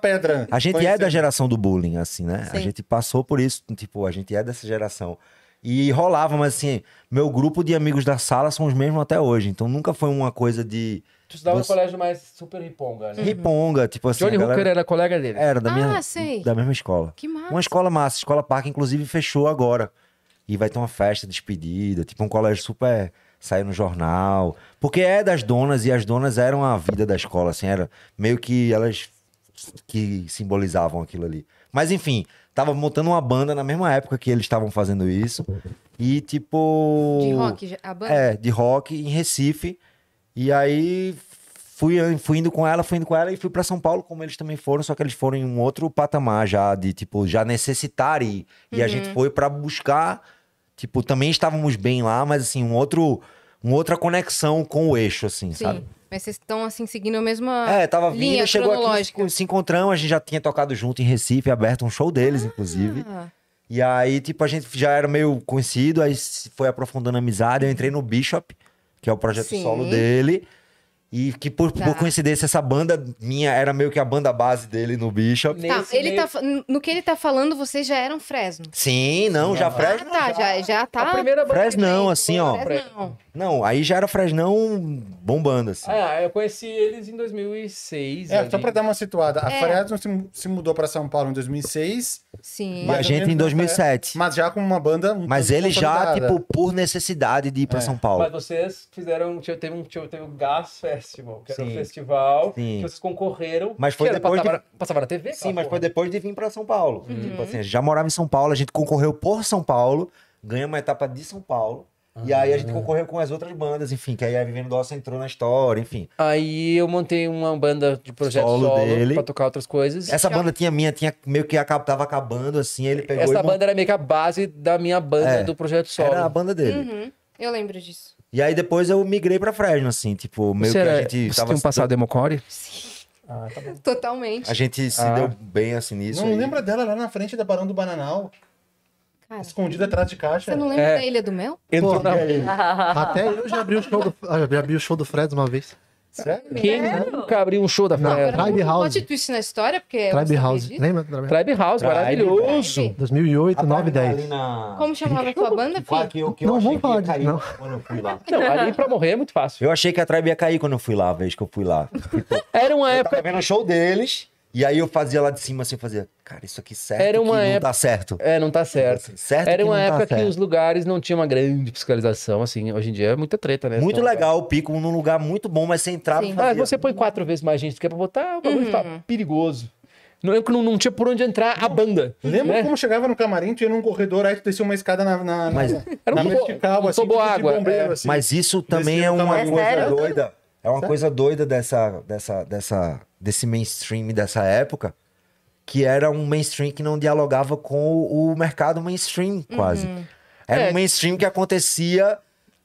pedra. A gente Conhecendo. é da geração do bullying, assim, né? Sim. A gente passou por isso. Tipo, a gente é dessa geração. E rolava, mas assim, meu grupo de amigos da sala são os mesmos até hoje. Então nunca foi uma coisa de Tu estudava no você... colégio mais super riponga, né? Riponga, tipo assim. Johnny galera... Hooker era colega dele. Era, da, ah, minha, sei. da mesma escola. Que massa. Uma escola massa, escola parque, inclusive, fechou agora. E vai ter uma festa despedida, tipo um colégio super. Saiu no jornal. Porque é das donas, e as donas eram a vida da escola, assim, era meio que elas que simbolizavam aquilo ali. Mas enfim, tava montando uma banda na mesma época que eles estavam fazendo isso. E tipo. De rock, a banda? É, de rock em Recife. E aí fui, fui indo com ela, fui indo com ela e fui para São Paulo, como eles também foram, só que eles foram em um outro patamar já, de tipo, já necessitar ir. E a gente uhum. foi para buscar, tipo, também estávamos bem lá, mas assim, um outro, uma outra conexão com o eixo, assim, Sim. sabe? Mas vocês estão, assim, seguindo a mesma. É, tava vindo, linha chegou aqui, se encontramos, a gente já tinha tocado junto em Recife, aberto um show deles, ah. inclusive. E aí, tipo, a gente já era meio conhecido, aí foi aprofundando a amizade. Eu entrei no Bishop, que é o projeto Sim. solo dele. E que por, tá. por, coincidência, essa banda minha era meio que a banda base dele no Bishop. Tá, ele tá meio... tá, no que ele tá falando, vocês já eram Fresno. Sim, não, já, já ah, tá. Fresno. Ah, tá, já, já tá. A primeira banda Fresno, não, assim, né? ó. Fresno. Não, aí já era Fresno bombando, assim. Ah, eu conheci eles em 2006. É, ali. só pra dar uma situada. A é. Fresno se, se mudou pra São Paulo em 2006. Sim. E a gente em 2007. Né? Mas já com uma banda... Um mas ele já, tipo, por necessidade de ir pra é. São Paulo. Mas vocês fizeram... Teve um, teve um gasto, é. Festival, que era Sim. um festival Sim. que vocês concorreram. Mas foi depois passava, de... passava na TV? Sim, mas porra. foi depois de vir para São Paulo. Uhum. Tipo assim, já morava em São Paulo, a gente concorreu por São Paulo, ganhou uma etapa de São Paulo. Ah, e aí a gente concorreu com as outras bandas, enfim, que aí a Vivendo Dossa entrou na história, enfim. Aí eu montei uma banda de projeto solo, solo dele. pra tocar outras coisas. Essa banda a... tinha minha, tinha meio que acaba, tava acabando, assim, ele pegou. Essa banda mont... era meio que a base da minha banda é, do projeto solo. Era a banda dele. Uhum, eu lembro disso. E aí depois eu migrei pra Fresno, assim, tipo, meio você que a gente era, você tava. Você um passado Democore? Sim. Ah, tá Totalmente. A gente se ah. deu bem assim nisso. Não e... lembra dela lá na frente da Barão do Bananal? Cara, escondida atrás de caixa. Você não lembra é... da Ilha do Mel? Entrou Pô, na... Até eu já abri o show do, já abri o show do Fred uma vez. Sério? Quem nunca abriu um show da Flair? Tribe House. Pode isso na história, porque... É Tribe House. Lembra? Tribe House, maravilhoso. 2008, 9, 10. Como chamava a tua banda, filho? não, vamos falar disso, não. Quando eu fui lá. *laughs* Não, ali pra morrer é muito fácil. Eu achei que a Tribe ia cair quando eu fui lá, a vez que eu fui lá. Era uma época... Eu tava vendo o show deles... E aí eu fazia lá de cima assim, fazia, cara, isso aqui certo Era uma época... não tá certo. É, não tá certo. Assim, certo Era uma época tá que os lugares não tinham uma grande fiscalização, assim, hoje em dia é muita treta, né? Muito então, legal o pico, num lugar muito bom, mas você entrava Sim. e fazia... Mas ah, você põe quatro vezes mais gente do que é pra botar, o bagulho tá uhum. tá perigoso. Não, não, não tinha por onde entrar a banda. Lembra né? como chegava no camarim, tinha um corredor, aí tu descia uma escada na, na, mas, na, era na um vertical, um assim, tipo água, bombeiro, é. assim. Mas isso também é uma coisa é doida. É uma coisa doida dessa, dessa, dessa desse mainstream dessa época, que era um mainstream que não dialogava com o, mercado mainstream, quase. Uhum. Era é. um mainstream que acontecia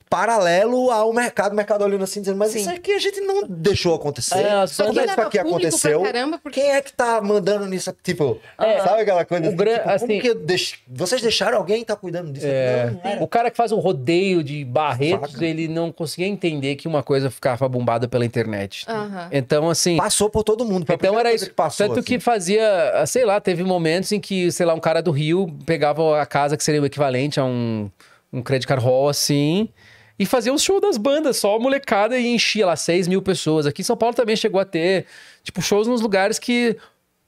paralelo ao mercado, o mercado olhando assim, dizendo, mas Sim. isso aqui a gente não deixou acontecer. É, só que isso aqui é aconteceu. Caramba, porque... Quem é que tá mandando nisso? Tipo, é, sabe aquela coisa? Assim, gran... tipo, assim, que deix... vocês deixaram alguém tá cuidando disso? É... Não, não o cara que faz um rodeio de barretos, ele não conseguia entender que uma coisa ficava bombada pela internet. Então, assim... Passou por todo mundo. Então era isso. Que passou, tanto assim. que fazia, sei lá, teve momentos em que, sei lá, um cara do Rio pegava a casa que seria o equivalente a um, um credit card hall, assim e fazia o show das bandas, só a molecada e enchia lá 6 mil pessoas. Aqui em São Paulo também chegou a ter, tipo, shows nos lugares que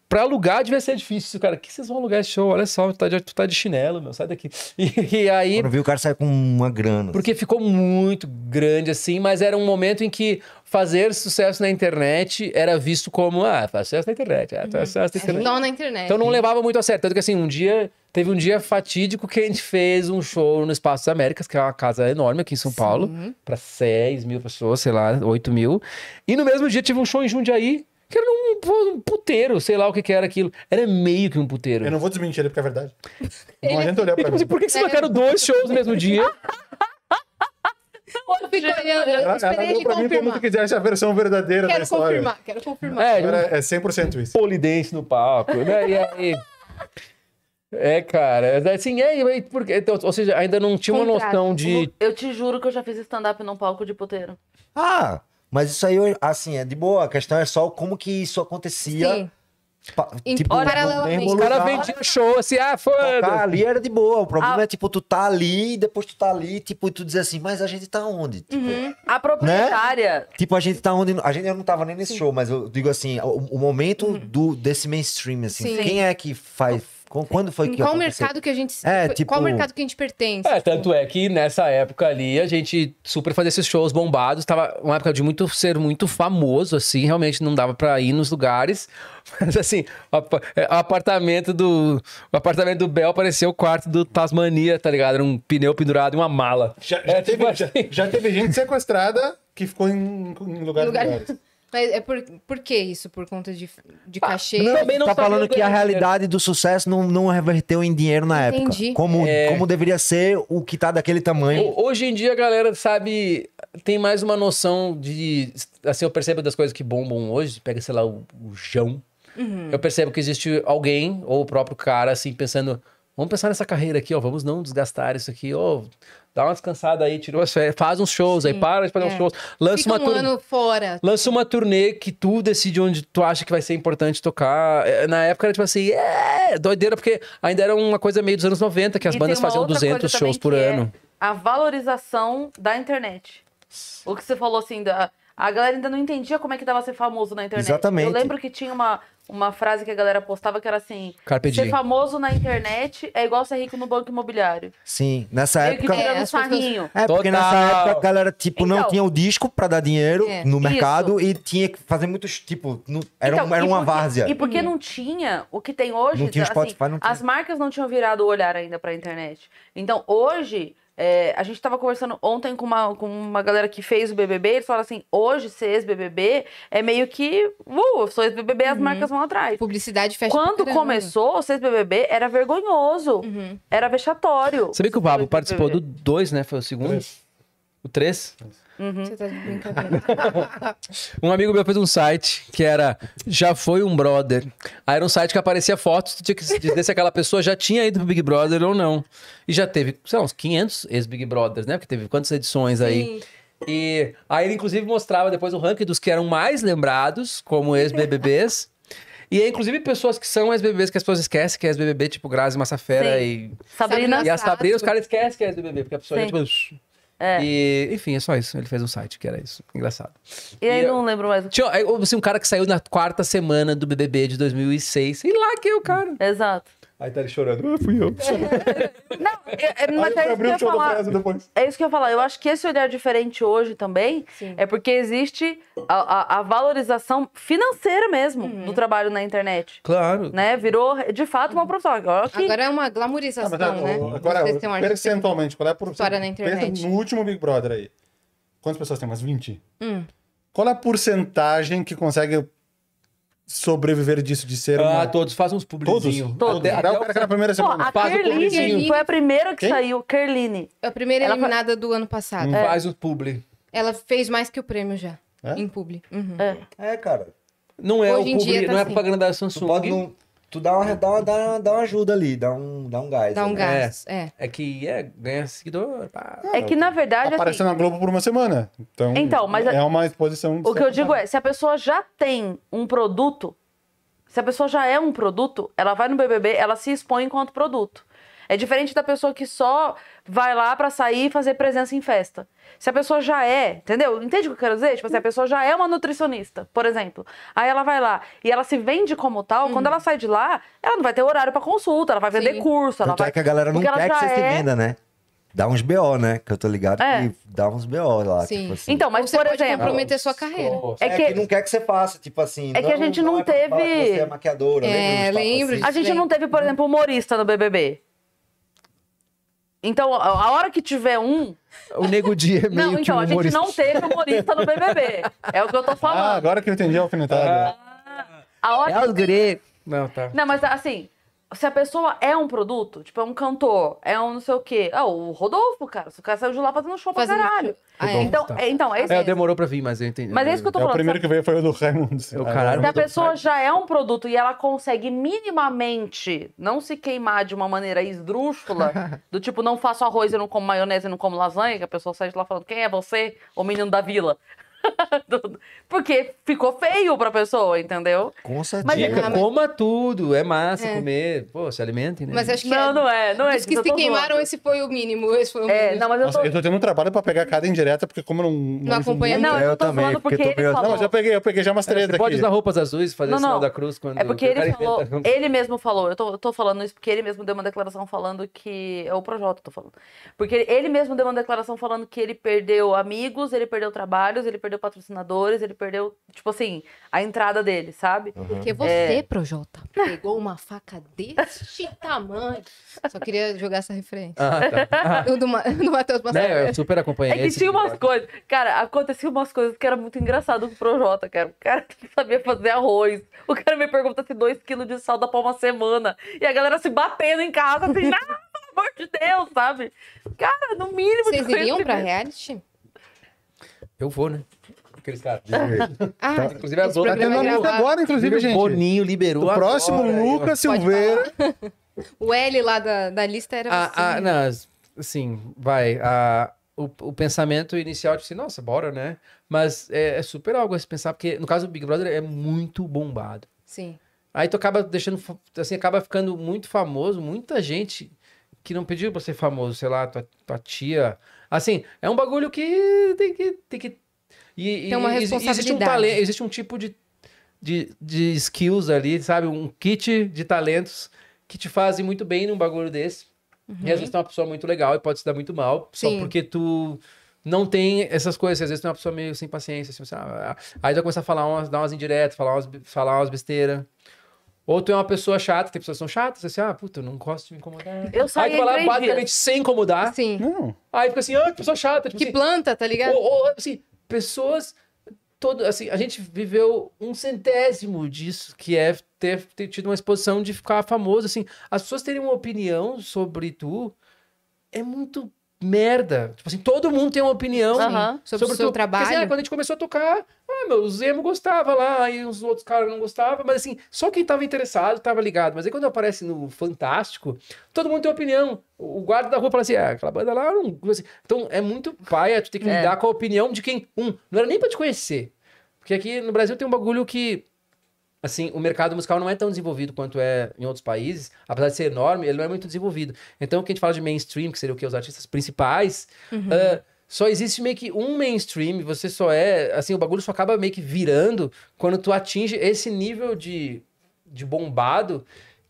para alugar devia ser difícil. Cara, que vocês vão alugar esse show? Olha só, tu tá de, tu tá de chinelo, meu, sai daqui. *laughs* E, e aí... Quando viu, o cara sair com uma grana. Porque assim. ficou muito grande, assim, mas era um momento em que fazer sucesso na internet era visto como, ah, faz sucesso na internet, ah, faz uhum. sucesso na é internet. Só na internet. Então não levava muito a sério. Tanto que, assim, um dia Teve um dia fatídico que a gente fez um show no Espaço das Américas, que é uma casa enorme aqui em São Sim. Paulo, para 6 mil pessoas, sei lá, 8 mil. E no mesmo dia tive um show em Jundiaí, que era um, um puteiro, sei lá o que, que era aquilo. Era meio que um puteiro. Eu não vou desmentir ele porque é verdade. *laughs* Não adianta olhar pra tipo assim, ele, mim. por que, você vocês marcaram dois shows no mesmo dia? Eu, fico, eu, eu ela, ela pra mim como quisesse a versão verdadeira quero da história. Quero confirmar, quero confirmar. É, é 100% isso. Polidense no palco, né? E aí... *laughs* É, cara. Assim, é, é, porque, então, ou seja, ainda não tinha uma noção de. Eu te juro que eu já fiz stand-up num palco de puteiro. Ah, mas isso aí, assim, é de boa. A questão é só como que isso acontecia. Sim. Pa, em, tipo, paralelamente. O cara vendia show, assim, ah, foda ali era de boa. O problema a... Ah. é, tipo, tu tá ali, depois tu tá ali, tipo, e tu diz assim, mas a gente tá onde? Tipo, uhum. A proprietária. Né? Tipo, a gente tá onde. A gente eu não tava nem nesse Sim. show, mas eu digo assim, o, o momento uhum. do, desse mainstream, assim, Sim. quem é que faz quando foi que Qual aconteceu? mercado que a gente é, tipo... qual mercado que a gente pertence? É, tanto é que nessa época ali a gente super fazia esses shows bombados, tava uma época de muito ser muito famoso assim, realmente não dava para ir nos lugares. *laughs* Mas assim, o é, apartamento do o apartamento do Bel parecia o quarto do Tasmania, tá ligado? Era um pneu pendurado e uma mala. Já, já, é, teve, tipo assim... já, já teve gente sequestrada que ficou em, em lugares lugar... lugares. Mas é por, por que isso? Por conta de, de ah, cachê? Não, também não tá falando que a realidade dinheiro. do sucesso não, não reverteu em dinheiro na Entendi. época. Como, é... como deveria ser o que tá daquele tamanho. Hoje em dia a galera sabe, tem mais uma noção de. Assim, eu percebo das coisas que bombam hoje, pega, sei lá, o, o Uhum. Eu percebo que existe alguém, ou o próprio cara, assim, pensando. Vamos pensar nessa carreira aqui, ó. Vamos não desgastar isso aqui, ó dá uma descansada aí, tira umas férias, faz uns shows Sim, aí, para de fazer é. uns shows, lança Fica uma um turnê. ano fora. Lança uma turnê que tu decide onde tu acha que vai ser importante tocar. É, na época era tipo assim, é, doideira, porque ainda era uma coisa meio dos anos 90, que as e bandas faziam 200 shows por é ano. É a valorização da internet. O que você falou assim, da, a galera ainda não entendia como é que dava ser famoso na internet. Exatamente. Eu lembro que tinha uma, uma frase que a galera postava que era assim: Carpe Ser famoso na internet é igual ser rico no banco imobiliário. Sim, nessa Meio época. Que é, um sarrinho. é, porque nessa época a galera, tipo, então, não tinha o disco pra dar dinheiro é. no mercado Isso. e tinha que fazer muitos, tipo, no, era, então, um, era uma várzea. E porque hum. não tinha o que tem hoje. Não tinha assim, Spotify, não tinha. As marcas não tinham virado o olhar ainda pra internet. Então, hoje é, a gente tava conversando ontem com uma, com uma galera que fez o BBB, eles falaram assim, hoje ser ex-BBB é meio que, uh, sou ex-BBB, as uhum. marcas vão atrás. Publicidade fecha Quando é começou, ser ex-BBB era vergonhoso, uhum. era vexatório. Sabia que o Babo participou do 2, né? Foi o segundo? Três. O 3? Uhum. Tá *laughs* um amigo meu fez um site que era Já Foi um Brother. Aí era um site que aparecia fotos, tu tinha que dizer se aquela pessoa já tinha ido pro Big Brother ou não. E já teve, sei lá, uns 500 ex-Big Brothers, né? Porque teve quantas edições aí. Sim. E aí ele inclusive mostrava depois o ranking dos que eram mais lembrados como ex-BBBs. E inclusive pessoas que são ex-BBBs que as pessoas esquecem, que é ex-BBB, tipo Grazi Massafera Sim. e... Sabrina. E a Sabrina, os caras esquecem que é ex-BBB, porque a pessoa, é, tipo... É. E, enfim, é só isso. Ele fez um site que era isso. Engraçado. E, e aí eu... não lembro mais. Tinha assim, um cara que saiu na quarta semana do BBB de 2006. E lá que é o cara. Exato. Aí tá ele chorando. Ah, fui eu. *laughs* Não, é, é mas é, é isso, que eu falar, é isso que eu falar. Eu acho que esse olhar diferente hoje também Sim. é porque existe a, a, a valorização financeira mesmo uhum. do trabalho na internet. Claro. Né? Virou, de fato, uma profissão. Agora, que... agora é uma glamorização, ah, né? Agora, é um percentualmente, qual é a porcentagem? na internet. no último Big Brother aí. Quantas pessoas tem? Umas 20? Hum. Qual é a porcentagem que consegue sobreviver disso, de ser Ah, todos. Fazem uns publizinhos. Todos? Até, até, até o cara que na primeira semana. Pô, a faz Kerline foi a primeira que Quem? saiu, Kerline. A primeira Ela eliminada foi... do ano passado. Hum. É. Faz o publi. Ela fez mais que o prêmio já, é? em publi. Uhum. É. é, cara. Não é Hoje o publi, tá não é assim. é propaganda da Samsung. Tu pode não tu dá uma, dá uma, dá uma, dá uma ajuda ali, dá um, dá um gás. Dá um né? gás, é. é. é. que é, ganha seguidor. Pá. É que na verdade... Aparece assim, na Globo por uma semana. Então, então mas é uma exposição... O que eu digo é, se a pessoa já tem um produto, se a pessoa já é um produto, ela vai no BBB, ela se expõe enquanto produto. É diferente da pessoa que só vai lá para sair e fazer presença em festa. Se a pessoa já é, entendeu? Entende o que eu quero dizer? Tipo assim, a pessoa já é uma nutricionista, por exemplo. Aí ela vai lá e ela se vende como tal, uhum. quando ela sai de lá, ela não vai ter horário para consulta, ela vai vender Sim. curso. Tanto ela é vai... é que a galera não Porque quer que você é... se venda, né? dá uns BO, né? Que eu tô ligado é. que dá uns BO lá. Tipo Sim. Tipo assim. Então, mas você por exemplo. comprometer sua carreira. É, é que... é que, não quer que você faça, tipo assim. É que a gente não, não é teve. É você é maquiadora, é, lembra? Assim. A gente não teve, por uhum. exemplo, humorista no BBB. Então, a hora que tiver um. O nego dia é *laughs* meio não, então, que humorista. a gente não teve humorista no BBB. É o que eu tô ah, falando. Ah, agora que eu entendi a alfinetada. Ah, a hora é que... os guri. Não, tá. Não, mas assim, se a pessoa é um produto, tipo, é um cantor, é um não sei o quê. Ah, o Rodolfo, cara. O cara saiu de lá fazendo show fazendo pra caralho. Ah, é. Então, então tá. é, então, é, isso. É, demorou pra vir, mas eu entendi. Mas é isso que eu tô é, falando. o primeiro sabe? que veio foi o do Raimundo. O se a pessoa já é um produto e ela consegue minimamente não se queimar de uma maneira esdrúxula, *laughs* do tipo, não faço arroz, e não como maionese, e não como lasanha, que a pessoa sai de lá falando, quem é você, o menino da vila? *laughs* Porque ficou feio pra pessoa, entendeu? Com certeza. Mas, é Coma tudo, é massa é. comer. Pô, se alimente, né? Mas acho que. Não, é... não é, não é. que, se queimaram, esse foi o mínimo. Esse foi o é, mínimo. não, mas eu, Nossa, tô... eu tô tendo um trabalho pra pegar cada indireta, porque como não. Não, não acompanha, não, eu, eu tô também, falando porque, porque ele falou. Não, já peguei, eu peguei já umas três daqui. Pode usar roupas azuis, fazer não, não. sinal da cruz quando. É porque ele falou. Inventa. Ele mesmo falou, eu tô, eu tô falando isso porque ele mesmo deu uma declaração falando que. É o Projota, tô falando. Porque ele mesmo deu uma declaração falando que ele perdeu amigos, ele perdeu trabalhos, ele perdeu perdeu patrocinadores, ele perdeu, tipo assim, a entrada dele, sabe? Uhum. Porque você, é... Projota, pegou uma faca deste *laughs* tamanho. Só queria jogar essa referência. Ah, tá. Eu *laughs* do, do Matheus Massaia. É, eu super acompanhei. É que tinha umas coisas. Cara, aconteciam umas coisas que era muito engraçado com o Projota, cara. O cara não sabia fazer arroz. O cara me pergunta se dois quilos de sal dá pra uma semana. E a galera se batendo em casa, assim, *laughs* ah, pelo amor de Deus, sabe? Cara, no mínimo. Vocês iriam pra reality? Eu vou, né? Pecadinho. Ah, tá, inclusive agora. Tá tendo agora, inclusive, o gente. Boninho liberou o próximo, agora, Lucas Silveira. *laughs* O L lá da, da lista era ah, ah, né? a, não, assim, vai. o, o pensamento inicial de tipo assim, nossa, bora, né? Mas é, é super algo a se pensar, porque no caso do Big Brother é muito bombado. Sim. Aí tu acaba deixando, assim, acaba ficando muito famoso, muita gente que não pediu pra ser famoso, sei lá, tua, tua tia. Assim, é um bagulho que tem que, tem que e, Tem uma e, responsabilidade. Existe um, talento, existe um tipo de, de, de skills ali, sabe? Um kit de talentos que te fazem muito bem num bagulho desse. Uhum. E às vezes tem é uma pessoa muito legal e pode se dar muito mal, Sim. só porque tu não tem essas coisas. Às vezes tem é uma pessoa meio sem paciência, assim, ah, aí tu vai começar a falar umas, dar umas indiretas, falar umas, falar umas besteiras. Ou tu é uma pessoa chata, tem pessoas que são chatas, assim, ah, puta, eu não gosto de me incomodar. Eu saí Aí tu vai lá basicamente sem incomodar. Sim. Aí fica assim, ah, que pessoa chata. Tipo, que assim, planta, tá ligado? Ou, ou assim, pessoas todo assim a gente viveu um centésimo disso que é ter, ter tido uma exposição de ficar famoso assim as pessoas terem uma opinião sobre tu é muito merda. Tipo assim, todo mundo tem uma opinião uhum. sobre, sobre o seu tu... trabalho. Porque, assim, ah, quando a gente começou a tocar, ah, meu, o Zemo gostava lá, aí os outros caras não gostavam, mas assim, só quem tava interessado tava ligado. Mas aí quando aparece no Fantástico, todo mundo tem opinião. O guarda da rua fala assim, ah, aquela banda lá, não... Assim. Então é muito paia, tu tem que é. lidar com a opinião de quem, um, não era nem pra te conhecer. Porque aqui no Brasil tem um bagulho que assim, o mercado musical não é tão desenvolvido quanto é em outros países, apesar de ser enorme, ele não é muito desenvolvido. Então, o que a gente fala de mainstream, que seria o que os artistas principais, uhum. uh, só existe meio que um mainstream, você só é, assim, o bagulho só acaba meio que virando quando tu atinge esse nível de, de bombado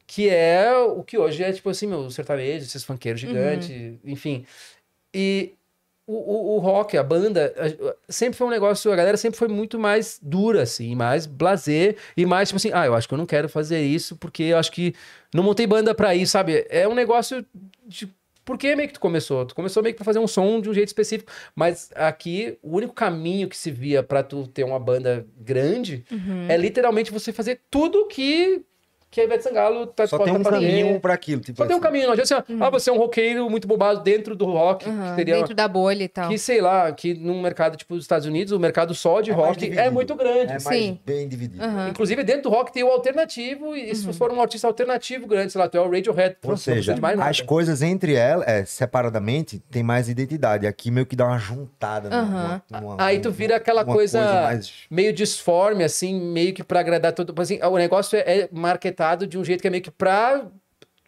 que é o que hoje é tipo assim, meu, sertanejo, esses funkeiros uhum. gigantes, uhum. enfim. E o, o, o, rock, a banda, sempre foi um negócio, a galera sempre foi muito mais dura, assim, mais blazer e mais, tipo assim, ah, eu acho que eu não quero fazer isso porque eu acho que não montei banda pra isso, sabe? É um negócio de. Por que meio que tu começou? Tu começou meio que pra fazer um som de um jeito específico, mas aqui o único caminho que se via para tu ter uma banda grande uhum. é literalmente você fazer tudo que que a Ivete Sangalo tá Só tem um caminho para aquilo. Tipo Só assim. tem um assim. caminho. Não adianta assim, uhum. ah, você é um roqueiro muito bobado dentro do rock. Uhum, teria, dentro da bolha e tal. Que, sei lá, que num mercado tipo dos Estados Unidos, o mercado só de é rock é muito grande. É Sim. bem dividido. Uhum. Inclusive, dentro do rock tem o alternativo, e se uhum. for um artista alternativo grande, sei lá, tu é o Radiohead. Ou pronto, seja, as coisas entre elas, é, separadamente, tem mais identidade. Aqui meio que dá uma juntada. Numa, numa, Aí uma, tu vira aquela coisa, coisa mais... meio disforme, assim, meio que para agradar todo... Assim, o negócio é, é marketing de um jeito que é meio que pra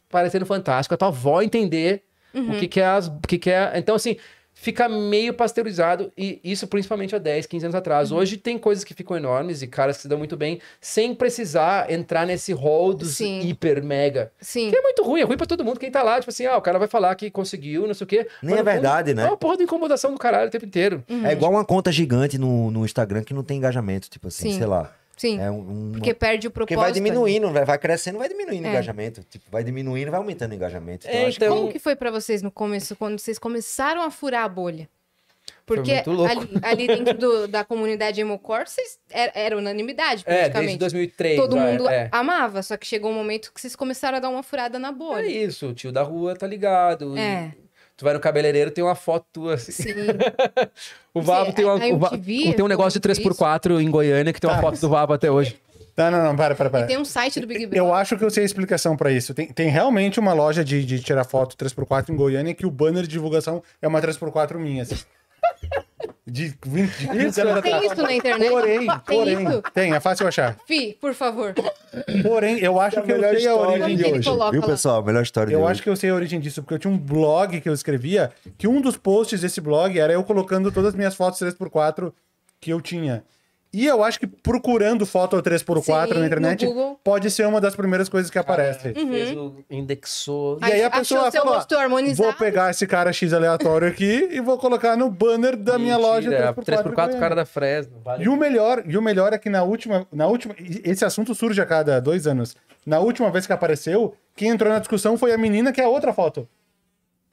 parecendo fantástico, a tua avó entender uhum. o que, que é as. Que que é, então, assim, fica meio pasteurizado, e isso principalmente há 10, 15 anos atrás. Uhum. Hoje tem coisas que ficam enormes e caras que se dão muito bem, sem precisar entrar nesse rol dos Sim. hiper mega. Sim. Que é muito ruim, é ruim pra todo mundo. Quem tá lá, tipo assim, ah, o cara vai falar que conseguiu, não sei o quê. Nem é verdade, fundo, né? É uma porra de incomodação do caralho o tempo inteiro. Uhum. É igual uma conta gigante no, no Instagram que não tem engajamento, tipo assim, Sim. sei lá. Sim. É um, porque perde o propósito. Porque vai diminuindo, ali. vai crescendo, vai diminuindo é. o engajamento. Tipo, vai diminuindo, vai aumentando o engajamento. Então, é, que... Então- Como que foi para vocês no começo, quando vocês começaram a furar a bolha? Porque ali, ali, dentro do, da comunidade Hemocor vocês, era, é, era, unanimidade, praticamente. É, desde 2003. Todo mundo é. amava, só que chegou um momento que vocês começaram a dar uma furada na bolha. É isso, o tio da rua tá ligado. É. E Tu vai no cabeleireiro, tem uma foto tua assim. Sim. *laughs* o Vavo tem, tem um negócio de 3x4 em Goiânia que tem uma tá. foto do Vavo até hoje. Não, tá, não, não, para, para, para. E tem um site do Big Brother. Eu acho que eu sei a explicação para isso. Tem, tem realmente uma loja de, de tirar foto 3x4 em Goiânia que o banner de divulgação é uma 3x4 minha. Assim. De 20, anos atrás. Tem tá isso na internet? Porém, tem porém. Isso? Tem, é fácil achar. Fi, por favor. Porém, eu acho é que eu sei a origem de hoje. Viu, pessoal? melhor história Eu acho hoje. que eu sei a origem disso, porque eu tinha um blog que eu escrevia, que um dos posts desse blog era eu colocando todas as minhas fotos 3x4 que eu tinha. E eu acho que procurando foto 3x4 Sim, na internet pode ser uma das primeiras coisas que aparece. Cara, uhum. Indexou. E aí, aí a pessoa fala, vou pegar esse cara X aleatório aqui e vou colocar no banner da Mentira, minha loja 3x4. É 3x4 cara da Fresno. Vale. E o melhor, e o melhor é que na última, na última, esse assunto surge a cada dois anos. Na última vez que apareceu, quem entrou na discussão foi a menina que é a outra foto.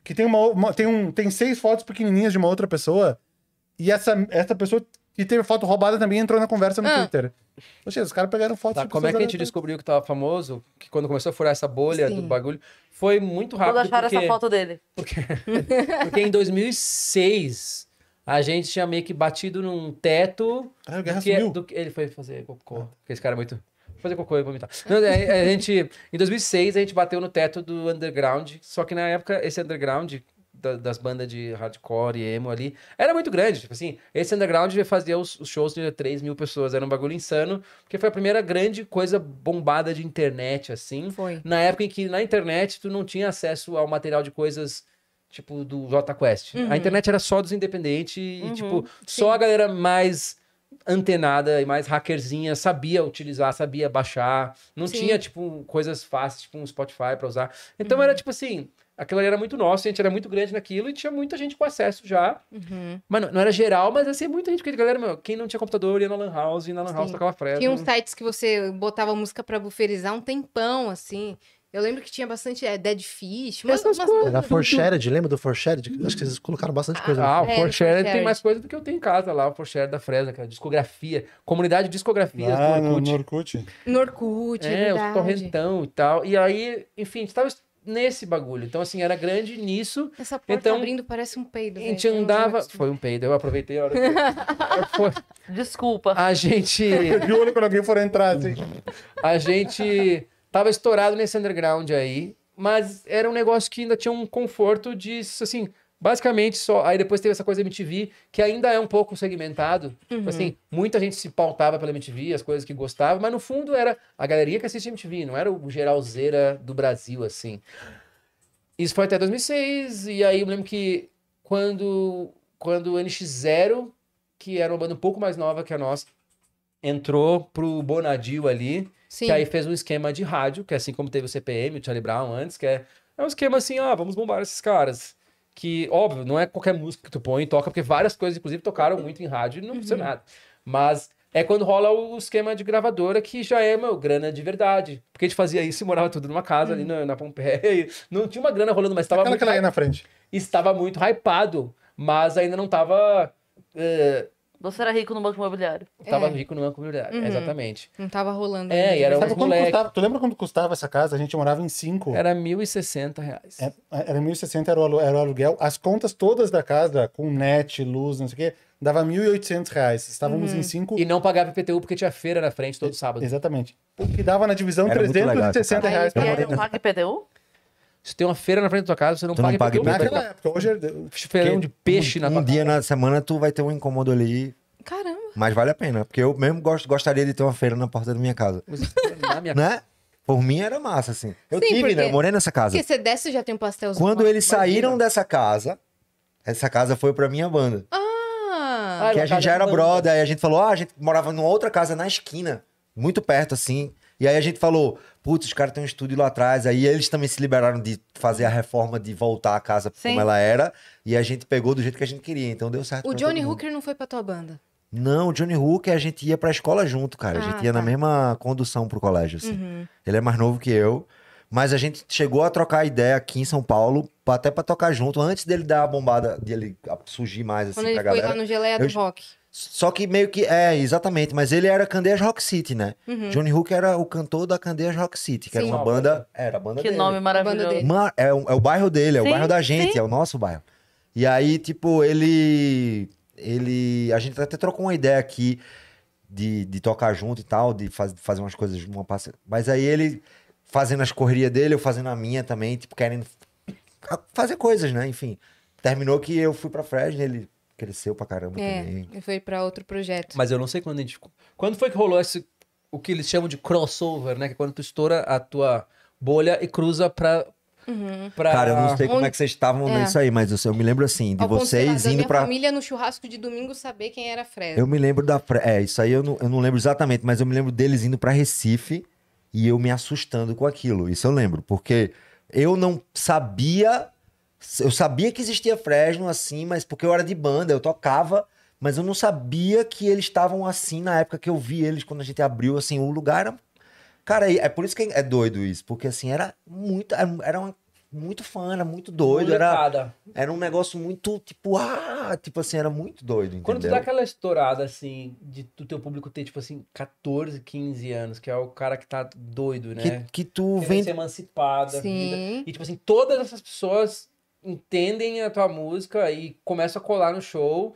Que tem uma, uma tem um, tem seis fotos pequenininhas de uma outra pessoa. E essa, essa pessoa e teve foto roubada também entrou na conversa no ah. Twitter. Poxa, os caras pegaram foto. Tá, como é que a gente descobriu que tava famoso? Que quando começou a furar essa bolha Sim. do bagulho, foi muito rápido. Quando acharam porque... essa foto dele. Porque... *laughs* porque em 2006 a gente tinha meio que batido num teto. Ah, o Guerra é que... Ele foi fazer cocô. Ah. Porque esse cara é muito fazer cocô e vomitar. Não, é, é, a, gente, em 2006, a gente bateu no teto do underground, só que na época, esse underground, das bandas de hardcore e emo ali, era muito grande. Tipo assim, esse underground fazia os, os, shows de 3 mil pessoas. Era um bagulho insano, porque foi a primeira grande coisa bombada de internet, assim. Foi. Na época em que na internet tu não tinha acesso ao material de coisas tipo do Jota Quest. Uhum. A internet era só dos independentes uhum. e, tipo, Sim. só a galera mais antenada e mais hackerzinha sabia utilizar, sabia baixar. Não Sim. tinha, tipo, coisas fáceis, tipo um Spotify para usar. Então uhum. era tipo assim aquilo ali era muito nosso, a gente era muito grande naquilo e tinha muita gente com acesso já. Uhum. Mano, não era geral, mas assim, muita gente, porque galera, meu, quem não tinha computador ia na Lan House, e na Lan House tocava fresa. Tinha uns sites que você botava música pra buferizar um tempão, assim. Eu lembro que tinha bastante é, Dead Fish, mas umas coisas. Era Forshared, tipo. lembra do Forshared? Acho que vocês colocaram bastante coisa. Ah, o é, Forshared tem mais coisa do que eu tenho em casa lá, o Forshared da Fresa, aquela Discografia, comunidade de discografias ah, do Orkut. No Orkut. No Orkut, é, é os Torrentão e tal. E aí, enfim, a gente tava nesse bagulho. Então, assim, era grande nisso. Essa porta então, abrindo parece um peido. A gente andava. Foi um peido, eu aproveitei a hora. *laughs* Foi... Desculpa. A gente. *laughs* Eu olho quando alguém for entrar, assim. a gente tava estourado nesse underground aí, mas era um negócio que ainda tinha um conforto de, assim, Basicamente só. Aí depois teve essa coisa da MTV, que ainda é um pouco segmentado. Tipo uhum. Assim, muita gente se pautava pela MTV, as coisas que gostava, mas no fundo era a galeria que assiste MTV, não era o geralzeira do Brasil, assim. Isso foi até 2006, e aí eu lembro que quando, quando o NX0, que era uma banda um pouco mais nova que a nossa, entrou pro Bonadio ali, Sim. que aí fez um esquema de rádio, que é assim como teve o CPM, o Charlie Brown antes, que é, é um esquema assim, ah, vamos bombar esses caras que, óbvio, não é qualquer música que tu põe e toca, porque várias coisas, inclusive, tocaram muito em rádio e não aconteceu uhum. nada. Mas é quando rola o esquema de gravadora que já é, meu, grana de verdade. Porque a gente fazia isso e morava tudo numa casa uhum. ali na, na Pompeia. *laughs* Não tinha uma grana rolando, mas estava Aquela muito... que ela ia na frente. Estava muito hypado, mas ainda não estava... Uh, eh, você era rico no banco imobiliário. Eu tava é. rico no banco imobiliário, uhum. exatamente. Não tava rolando. É, ainda. e era um tu lembra quando custava essa casa? A gente morava em cinco. Era R$ 1.060. Reais. É, era R$ 1.060, era, o, era o aluguel. As contas todas da casa, com net, luz, não sei o quê, dava R$ 1.800. Reais. Estávamos uhum. em cinco. E não pagava IPTU porque tinha feira na frente todo é, sábado. Exatamente. O que dava na divisão R$ 360 legal, reais. Eu não paga IPTU? Se tem uma feira na frente da tua casa, você não tu paga. Não paga porque naquela hoje é... Feirão de peixe um, na tua Um dia casa. na semana tu vai ter um incômodo ali. Caramba. Mas vale a pena, porque eu mesmo gosto, gostaria de ter uma feira na porta da minha casa. É na minha *laughs* né? Por mim era massa, assim. Eu Sim, tive, né? porque... né? Eu morei nessa casa. Porque você desce já tem um pastelzinho. Quando eles imagina. saíram dessa casa, essa casa foi pra minha banda. Ah! Que a gente já era brother, aí a gente falou, ah, a gente morava numa outra casa na esquina, muito perto, assim. E aí a gente falou, putz, os caras têm um estúdio lá atrás. Aí eles também se liberaram de fazer a reforma, de voltar a casa Sim. como ela era. E a gente pegou do jeito que a gente queria, então deu certo. O Johnny Hooker não foi pra tua banda? Não, o Johnny Hooker a gente ia pra escola junto, cara. a ah, gente ia tá. na mesma condução pro colégio, assim. Uhum. Ele é mais novo que eu. Mas a gente chegou a trocar ideia aqui em São Paulo, até para tocar junto, antes dele dar a bombada, dele surgir mais assim Quando pra ele galera. Foi lá no Geleia eu, do Rock. Só que meio que. É, exatamente. Mas ele era Candeias Rock City, né? Uhum. Johnny Hook era o cantor da Candeias Rock City, que Sim. era uma banda. Era a banda que dele. Que nome maravilhoso. Mar, é, é, o bairro dele, é Sim. o bairro da gente, Sim. é o nosso bairro. E aí, tipo, ele. Ele. A gente até trocou uma ideia aqui de, de tocar junto e tal, de faz, fazer umas coisas, uma passe... Mas aí ele fazendo as correrias dele, eu fazendo a minha também, tipo, querendo fazer coisas, né? Enfim. Terminou que eu fui pra Fresno, ele cresceu pra caramba é, também. foi pra outro projeto. Mas eu não sei quando a gente. Quando foi que rolou esse. O que eles chamam de crossover, né? Que é quando tu estoura a tua bolha e cruza pra, Uhum. Pra... Cara, eu não sei como é que vocês estavam é. nisso aí, mas eu, eu me lembro assim, de Ao vocês indo minha pra. família no churrasco de domingo saber quem era Fred. Eu me lembro da. É, isso aí eu não, eu não lembro exatamente, mas eu me lembro deles indo para Recife e eu me assustando com aquilo. Isso eu lembro, porque eu não sabia eu sabia que existia Fresno assim, mas porque eu era de banda, eu tocava, mas eu não sabia que eles estavam assim na época que eu vi eles, quando a gente abriu, assim, o lugar era... Cara, é por isso que é doido isso, porque assim, era muito, era uma, muito fã, era muito doido, Molecada. era, era um negócio muito, tipo, ah, tipo assim, era muito doido, entendeu? Quando tu dá aquela estourada, assim, de, do teu público ter, tipo assim, 14, 15 anos, que é o cara que tá doido, né? Que, que tu que vem... ser emancipada. Sim. Vida. E, tipo assim, todas essas pessoas entendem a tua música e começam a colar no show.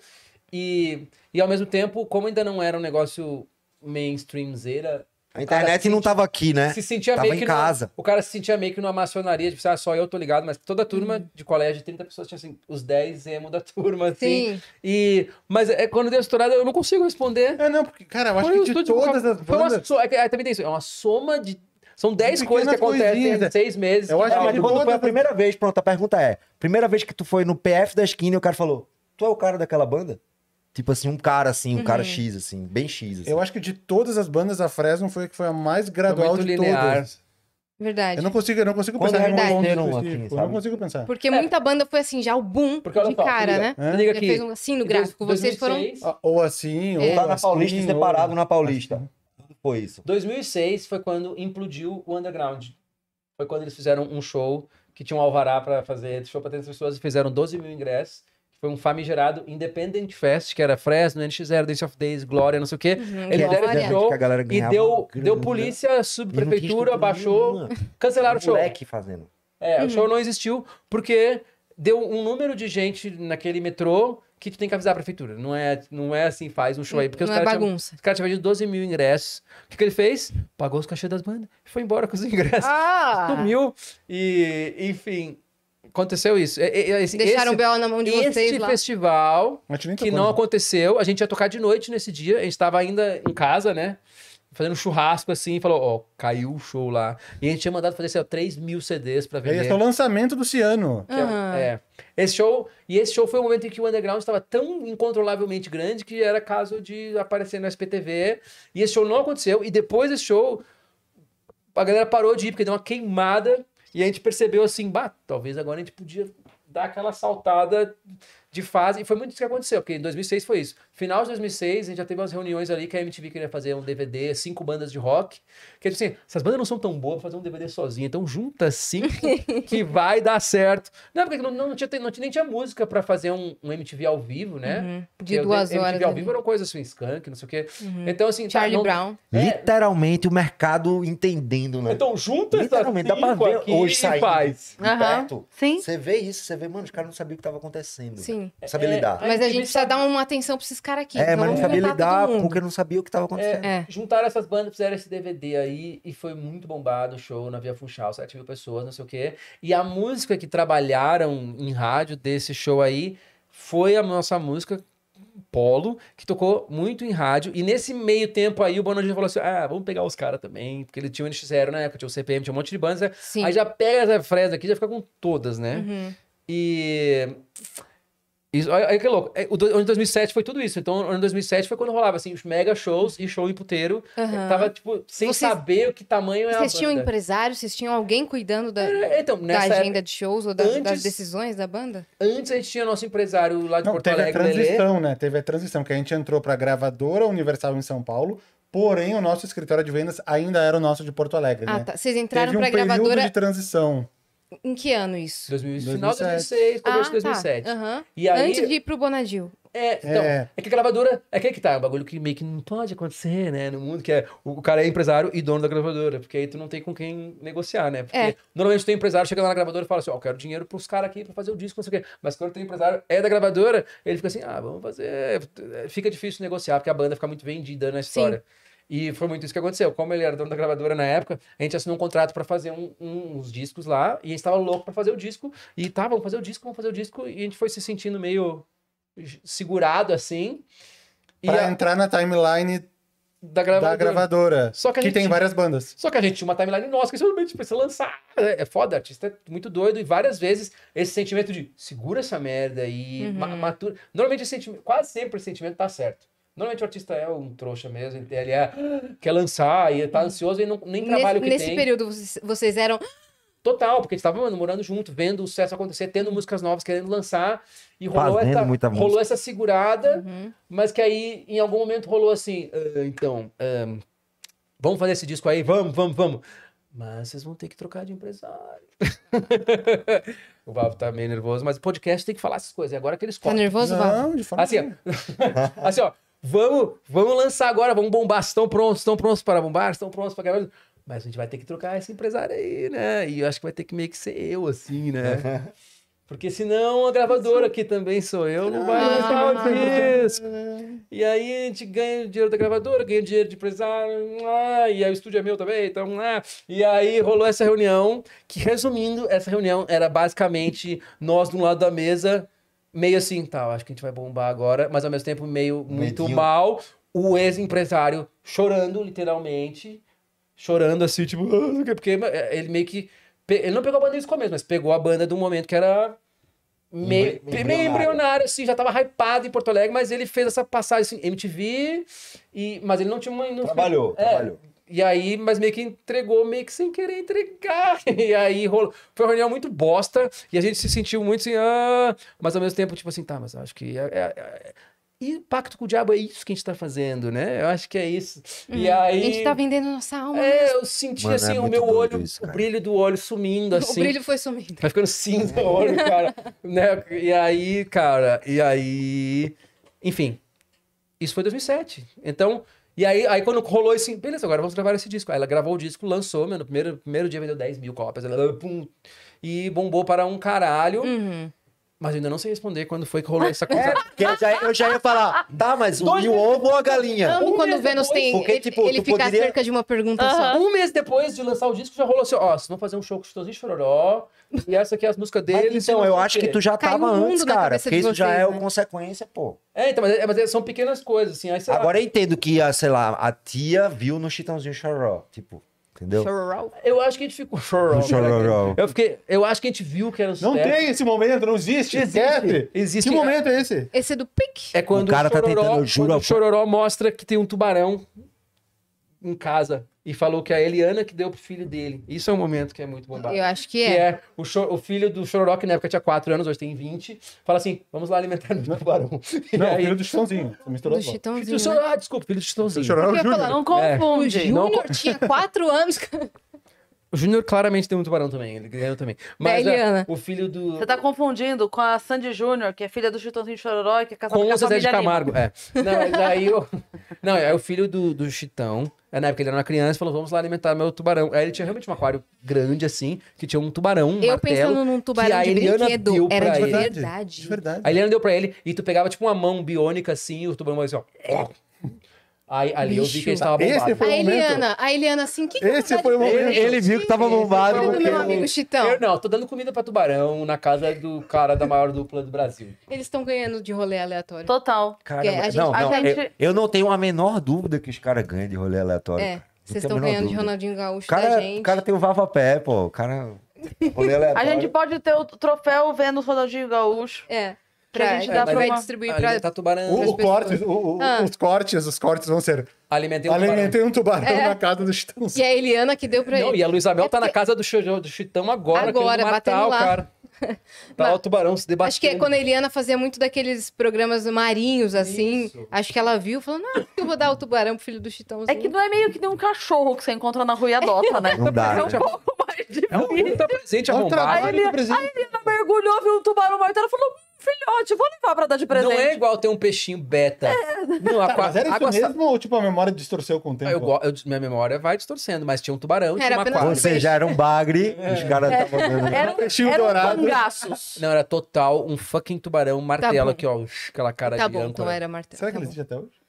E, e ao mesmo tempo, como ainda não era um negócio mainstreamzera A internet não tava aqui, né? Se sentia tava meio que em casa. No, o cara se sentia meio que numa maçonaria, tipo, ah, só eu tô ligado, mas toda a turma hum. de colégio, 30 pessoas, tinha assim, os 10 emo da *laughs* turma, assim. Sim. E, mas é, quando deu estourada, eu não consigo responder. É, não, porque, cara, eu acho que de todas as bandas... É uma, é, também tem isso, é uma soma de são 10 coisas que acontecem em 6 né? meses. Eu acho que, que quando foi a primeira vez, pronto, a pergunta é: primeira vez que tu foi no PF da esquina e o cara falou, tu é o cara daquela banda? Tipo assim, um cara assim, um uhum. cara X, assim, bem X. Assim. Eu acho que de todas as bandas, a Fresno foi a que foi a mais gradual de linear. todas. Verdade. Eu não consigo, eu não consigo pensar em um assim, tipo, Eu não consigo pensar. Porque é. muita banda foi assim, já o boom Porque, de cara, né? liga, né? É? Liga aqui. fez um assim no gráfico. Vocês foram. Ah, ou assim, é. ou é. lá tá assim, na Paulista, assim, separado ou... na Paulista foi isso? 2006 foi quando implodiu o underground. Foi quando eles fizeram um show que tinha um alvará para fazer show para 300 pessoas e fizeram 12 mil ingressos. Foi um famigerado Independent Fest, que era Fresno, NX0, Dance of Days, Glória, não sei o quê. Uhum, Eles deram esse show e deu, deu polícia, subprefeitura, baixou, nenhuma. cancelaram o show. Moleque fazendo. É, uhum. o show uhum. não existiu porque deu um número de gente naquele metrô que tu tem que avisar a prefeitura. Não é, não é assim, faz um show aí. Porque não os é caras bagunça. Tinha, os caras tinham vendido 12 mil ingressos. O que, que ele fez? Pagou os cachês das bandas. Foi embora com os *laughs* ingressos. Ah! Sumiu. E, enfim, aconteceu isso. É, é, é, assim, Deixaram o B.O. na mão de vocês lá. Este festival, que não né? aconteceu, a gente ia tocar de noite nesse dia. A gente estava ainda em casa, né? fazendo churrasco assim, e falou, ó, oh, caiu o show lá. E a gente tinha mandado fazer, assim, ó, 3 mil CDs pra vender. Esse é o lançamento do Ciano. Uhum. É, é, Esse show, e esse show foi o momento em que o underground estava tão incontrolavelmente grande que era caso de aparecer no SPTV. E esse show não aconteceu. E depois desse show, a galera parou de ir, porque deu uma queimada. E a gente percebeu assim, bah, talvez agora a gente podia dar aquela saltada de fase, e foi muito isso que aconteceu, porque em 2006 foi isso. Final de 2006, a gente já teve umas reuniões ali que a MTV queria fazer um DVD, cinco bandas de rock, que é assim, essas bandas não são tão boas pra fazer um DVD sozinha, então junta assim que *laughs* vai dar certo. Não, porque não, não, tinha, não tinha, nem tinha música pra fazer um, um MTV ao vivo, né? Uhum. De porque duas eu, horas. MTV ao vivo era coisa assim, skunk, não sei o quê. Uhum. Então, assim. Tá, Charlie tá, não... Brown. É... Literalmente o mercado entendendo, né? Então junta Literalmente, dá pra ver hoje sai Faz. Uhum. Perto, Sim. Você vê isso, você vê, mano, os caras não sabiam o que tava acontecendo. Né? Sim. Não sabia é, lidar. Mas a gente precisa dar uma atenção pra esses caras aqui. É, mas então não sabia lidar porque não sabia o que tava é, acontecendo. É, juntaram essas bandas, fizeram esse DVD aí aí e foi muito bombado o show na Via Funchal, 7 mil pessoas, não sei o quê. E a música que trabalharam em rádio desse show aí foi a nossa música Polo, que tocou muito em rádio. E nesse meio tempo aí, o Bonandia falou assim: ah, vamos pegar os caras também. Porque ele tinha o NX0 na época, tinha o CPM, tinha um monte de bandas. Né? Aí já pega essa fresa aqui já fica com todas, né? Uhum. E isso, olha, olha que louco. É, o ano de 2007 foi tudo isso. Então, o ano de 2007 foi quando rolava, assim, os mega shows e show em puteiro. Uhum. Tava, tipo, sem vocês, saber o que tamanho era é Vocês tinham empresário Vocês tinham alguém cuidando da, então, da agenda época, de shows ou da, antes, das decisões da banda? Antes a gente tinha nosso empresário lá de Não, Porto teve Alegre. Teve a transição, Lelê. né? Teve a transição, que a gente entrou pra gravadora Universal em São Paulo, porém o nosso escritório de vendas ainda era o nosso de Porto Alegre, ah, né? tá. Vocês entraram Teve pra gravadora... de transição. Em que ano isso? 2000, final de 2006, começo de ah, 2007. Tá. Uhum. E aí, Antes de ir pro Bonadil. É, então, é. é que a gravadora, é que, que tá, o é um bagulho que meio que não pode acontecer, né, no mundo, que é o cara é empresário e dono da gravadora, porque aí tu não tem com quem negociar, né, porque é. normalmente tem empresário, chega lá na gravadora e fala assim, ó, oh, quero dinheiro pros caras aqui pra fazer o disco, não sei o quê, mas quando tem empresário, é da gravadora, ele fica assim, ah, vamos fazer, é, fica difícil negociar, porque a banda fica muito vendida na né, história. Sim. E foi muito isso que aconteceu. Como ele era dono da gravadora na época, a gente assinou um contrato para fazer um, um, uns discos lá, e a gente tava louco para fazer o disco, e tá, vamos fazer o disco, vamos fazer o disco, e a gente foi se sentindo meio segurado assim. Pra a... entrar na timeline da gravadora. Da gravadora Só que, a gente, que tem várias bandas. Só que a gente tinha uma timeline nossa, que simplesmente é precisa lançar. É, é foda, artista é muito doido. E várias vezes esse sentimento de segura essa merda e uhum. matura. Normalmente, esse sentimento, quase sempre esse sentimento tá certo. Normalmente o artista é um trouxa mesmo, ele é, quer lançar e tá ansioso e não, nem trabalha o que nesse tem. Nesse período vocês eram... Total, porque a gente tava morando junto, vendo o sucesso acontecer, tendo músicas novas, querendo lançar. E rolou, essa, rolou essa segurada, uhum. mas que aí em algum momento rolou assim, uh, então, um, vamos fazer esse disco aí, vamos, vamos, vamos. Mas vocês vão ter que trocar de empresário. *laughs* o Vavo tá meio nervoso, mas o podcast tem que falar essas coisas. É agora que eles cortam. Tá nervoso, Vavo? Não, de forma assim, ó. *laughs* assim, ó. Vamos, vamos lançar agora, vamos bombar. Estão prontos, estão prontos para bombar, estão prontos para gravar. Mas a gente vai ter que trocar esse empresário aí, né? E eu acho que vai ter que meio que ser eu, assim, né? *laughs* Porque senão a gravadora, que também sou eu, não vai ah. lançar o disco. E aí a gente ganha dinheiro da gravadora, ganha dinheiro de empresário, ah, e aí o estúdio é meu também, então. Ah. E aí rolou essa reunião, que resumindo, essa reunião era basicamente nós de um lado da mesa meio assim, tá, acho que a gente vai bombar agora, mas ao mesmo tempo meio muito mal, o ex-empresário chorando, literalmente, chorando assim, tipo, *laughs* porque é, ele meio que. Ele não pegou a banda desde o começo, mas pegou a banda de um momento que era meio, meio, meio embrionário, assim, já tava hypado em Porto Alegre, mas ele fez essa passagem assim, MTV, e, mas ele não tinha uma. trabalhou, é, trabalhou. E aí, mas meio que entregou, meio que sem querer entregar. *laughs* E aí rolou. Foi uma reunião muito bosta. E a gente se sentiu muito assim, ah, mas ao mesmo tempo, tipo assim, tá, mas acho que. É, é, é... E pacto com o diabo é isso que a gente tá fazendo, né? Eu acho que é isso. Hum, e uhum. aí. A gente tá vendendo nossa alma. É, eu senti Mano, é assim, é o meu olho, isso, o brilho do olho sumindo, *laughs* assim. O brilho foi sumindo. Vai ficando cinza o olho, cara. né? E aí, cara, e aí. Enfim, isso foi 2007. Então, e aí, aí quando rolou esse, beleza, agora vamos gravar esse disco. Aí ela gravou o disco, lançou, meu, no primeiro, primeiro dia vendeu 10 mil cópias. Ela, ah, pum, e bombou para um caralho. Uhum. Mas eu ainda não sei responder quando foi que rolou essa coisa. *laughs* É, eu, já, eu já ia falar, tá, mas o mil ovo ou a galinha? Amo um quando o Vênus depois, tem. Porque, ele, tipo, ele fica poderia... cerca de uma pergunta uh -huh. só. Um mês depois de lançar o disco, já rolou assim: ó, vocês vão fazer um show com os Chororó. E essa aqui é as músicas dele. Mas, então, eu acho que tu já Caiu tava antes, cara. Porque isso vocês, já é né? consequência, pô. É, então, mas, é, mas é, são pequenas coisas, assim. Aí, Agora lá... eu entendo que, a, sei lá, a tia viu no Chitãozinho Choró, tipo... Entendeu? Chororó. Eu acho que a gente ficou. *laughs* *laughs* Chororó. Eu, fiquei... eu acho que a gente viu que era Não tem esse momento, não existe. Existe. existe. Que momento é esse? Esse é do pique. É quando o cara o tá chororó, tá tentando, eu juro. o Chororó mostra que tem um tubarão em casa e falou que a Eliana que deu pro filho dele. Isso é um momento que é muito bombado. Eu acho que, é. Que é, é o, o, filho do Chororó, que na época tinha 4 anos, hoje tem 20, fala assim: vamos lá alimentar o tubarão. Não, aí... filho do Chitãozinho. Misturou do Chitãozinho. né? ah, desculpa, filho do Chitãozinho. Chororó Porque eu não é. confunde. É. Não... Júnior tinha 4 anos. *laughs* O Júnior claramente tem um tubarão também, ele ganhou também. Mas é, a, o filho do. Você tá confundindo com a Sandy Júnior, que é filha do Chitãozinho de Chororó, que é casada com, com a Zezé de Camargo. É. Não, mas aí o. *laughs* Não, é o filho do, do Chitão. É, na época ele era uma criança, falou: vamos lá alimentar meu tubarão. Aí ele tinha realmente um aquário grande, assim, que tinha um tubarão. Um eu martelo, pensando num tubarão de brinquedo. Era de verdade. De verdade. A Eliana deu pra ele, e tu pegava tipo uma mão biônica assim, e o tubarão fazia assim, ó. Aí, ali Bicho. eu vi que ele estava bombado. Esse foi o a momento. Eliana, a Eliana assim, que, Esse foi o momento. Ele, ele viu que estava bombado. Esse meu amigo Chitão. Eu, não, tô dando comida para tubarão na casa do cara da maior dupla do Brasil. Eles estão ganhando de rolê aleatório. Total. Caramba, a gente, não, a gente... Eu, eu, não tenho a menor dúvida que os caras ganham de rolê aleatório. É, vocês estão ganhando dúvida. de Ronaldinho Gaúcho cara, da gente. O cara tem o Vava Pé, pô. O cara... Rolê aleatório. A gente pode ter o troféu vendo o Ronaldinho Gaúcho. É pra é, gente dar pra distribuir pra... tubarão. O, o corte, o, ah. Os cortes, os cortes vão ser... Alimentei um Alimentei tubarão, um tubarão é. na casa do Chitão. E a Eliana que deu pra Não, ele. e a Luizabel é tá porque... na casa do, do Chitão agora, agora matar lá. cara. *laughs* Tá Mas, o tubarão se debatendo. Acho que é quando a Eliana fazia muito daqueles programas marinhos, assim. Isso. Acho que ela viu falou não eu vou dar o tubarão pro filho do Chitãozinho. É que não é meio que nem um cachorro que você encontra na rua e adota, né? *laughs* Não dá. É um né? pouco mais difícil. É um presente arrombado. A Eliana, a Eliana mergulhou, viu o tubarão morto, ela falou filhote, vou levar pra dar de presente. Não é igual ter um peixinho beta. É. Não, a, ah, mas era isso mesmo ou tipo a memória distorceu com o tempo? Ah, eu, eu, minha memória vai distorcendo, mas tinha um tubarão e tinha uma aquário. Você já era um bagre, é. os caras é. estavam Era um peixinho dourado. Pangaços. Não, era total um fucking tubarão tá martelo tá aqui, ó. Aquela cara tá de bom, âncora. Então era martelo. Será tá que ele existe até hoje?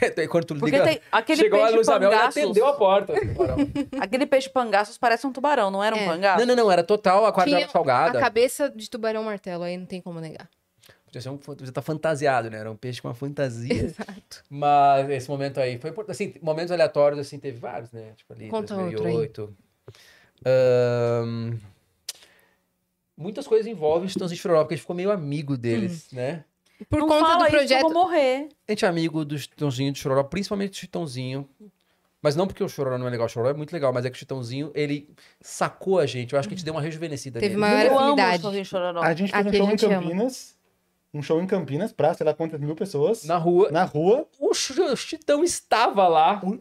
*laughs* quando tu liga, tem aquele chegou peixe a luz atendeu a porta. *laughs* aquele peixe pangaços parece um tubarão, não era um é. pangaço? Não, não, não, era total aquário salgada. A cabeça de tubarão martelo, aí não tem como negar. Podia ser um, você tá fantasiado, né? Era um peixe com uma fantasia. *laughs* Exato. Mas esse momento aí foi importante assim, momentos aleatórios assim teve vários, né? Tipo ali Conta 2008. muitas coisas envolvem os de porque a gente ficou meio amigo deles, hum. né? Por não conta do projeto. eu vou morrer. A gente é amigo do Chitãozinho do Chororó, principalmente do Chitãozinho. Mas não porque o Chororó não é legal, o Chororó é muito legal, mas é que o Chitãozinho, ele sacou a gente. Eu acho que a gente deu uma rejuvenescida Teve nele. uma eu Amo Chororó. A gente fez Aqui um show em Campinas. Ama um show em Campinas pra, sei lá, quantas mil pessoas. Na rua. Na rua. O Chitão estava lá. O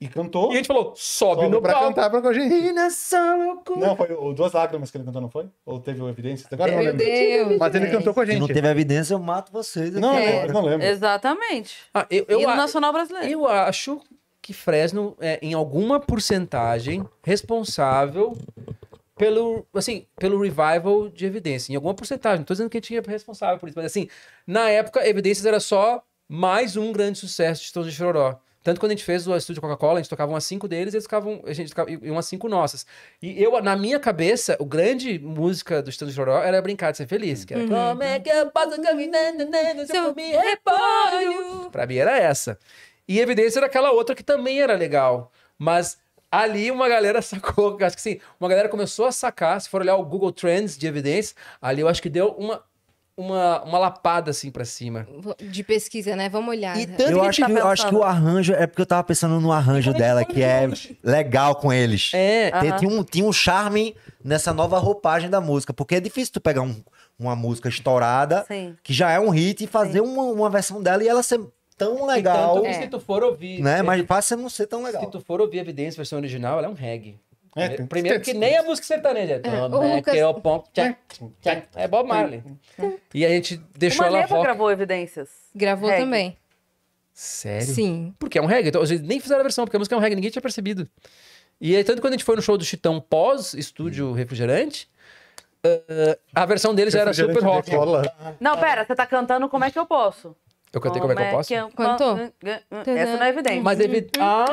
e cantou. E a gente falou, sobe, sobe no pra palco. cantar pra gente. E nessa loucura. Não, foi o Duas Lágrimas que ele cantou, não foi? Ou teve o Evidência? Agora não lembro. Deus. Mas ele cantou com a gente. Se não teve Evidência, eu mato vocês. Não, é. não lembro. Exatamente. Ah, eu, eu, e no Nacional Brasileiro. Eu acho que Fresno é, em alguma porcentagem, responsável pelo, assim, pelo revival de Evidência. Em alguma porcentagem. Não tô dizendo que a gente é responsável por isso, mas assim, na época, Evidências era só mais um grande sucesso de Tons de Chororó. Tanto quando a gente fez o estúdio Coca-Cola, a gente tocava umas cinco deles, eles tocavam, a gente tocava, e umas cinco nossas. E eu, na minha cabeça, o grande música do Estúdio Joró era Brincar de Ser Feliz, que era uhum. Como é que eu posso caminhar né, né, né, se eu me reponho? Pra mim era essa. E Evidência era aquela outra que também era legal, mas ali uma galera *laughs* sacou, acho que sim, uma galera começou a sacar, se for olhar o Google Trends de Evidência, ali eu acho que deu uma uma, uma lapada assim para cima. De pesquisa, né? Vamos olhar. E tanto eu, que acho que, eu acho que o arranjo é porque eu tava pensando no arranjo dela, que é legal com eles. É. Tem, uh -huh. tinha, um, tem um charme nessa nova roupagem da música, porque é difícil tu pegar um, uma música estourada, Sim. que já é um hit, e fazer uma, uma versão dela e ela ser tão legal. E tanto que é. se tu for ouvir. Né? Mas passa é não ser tão legal. Se tu for ouvir a evidência, versão original, ela é um reggae. É, é, tem, Primeiro que nem a música sertaneja. É, o né, Lucas... é, o ponto, é Bob Marley. E a gente deixou ela rock. gravou Evidências. Gravou também. Sério? Sim. Porque é um reggae. Então, eles nem fizeram a versão, porque a música é um reggae, ninguém tinha percebido. E aí, tanto quando a gente foi no show do Chitão pós Estúdio Refrigerante, uh, a versão deles era super rock. Não, pera, você tá cantando Como é que eu posso? Eu cantei como, como é que eu é posso? É eu Cantou? Essa não é evidente. Mas evidente. Ah,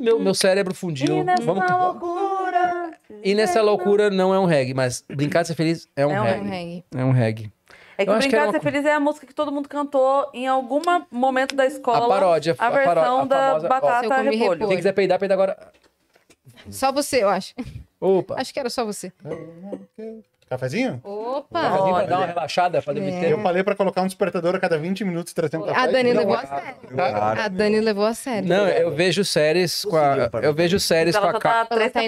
meu, meu cérebro fundiu. E nessa Vamos... loucura... E nessa loucura não é um reggae, mas Brincar de Ser Feliz é um, é um reggae. É um reggae. É que eu Brincar de Ser uma... Feliz é a música que todo mundo cantou em algum momento da escola. A paródia. A, a versão paródia, da a famosa... Batata Repolho. repolho. Quem quiser peidar, peida agora. Só você, eu acho. Opa. Acho que era só você. Cafezinho? Opa! Cafezinho pra dar uma relaxada, pra é. Eu falei pra colocar um despertador a cada 20 minutos trazendo café. A Dani não, levou a, a sério. A Dani levou a sério. Não, eu vejo séries com a... Eu vejo séries com a... Tá três tá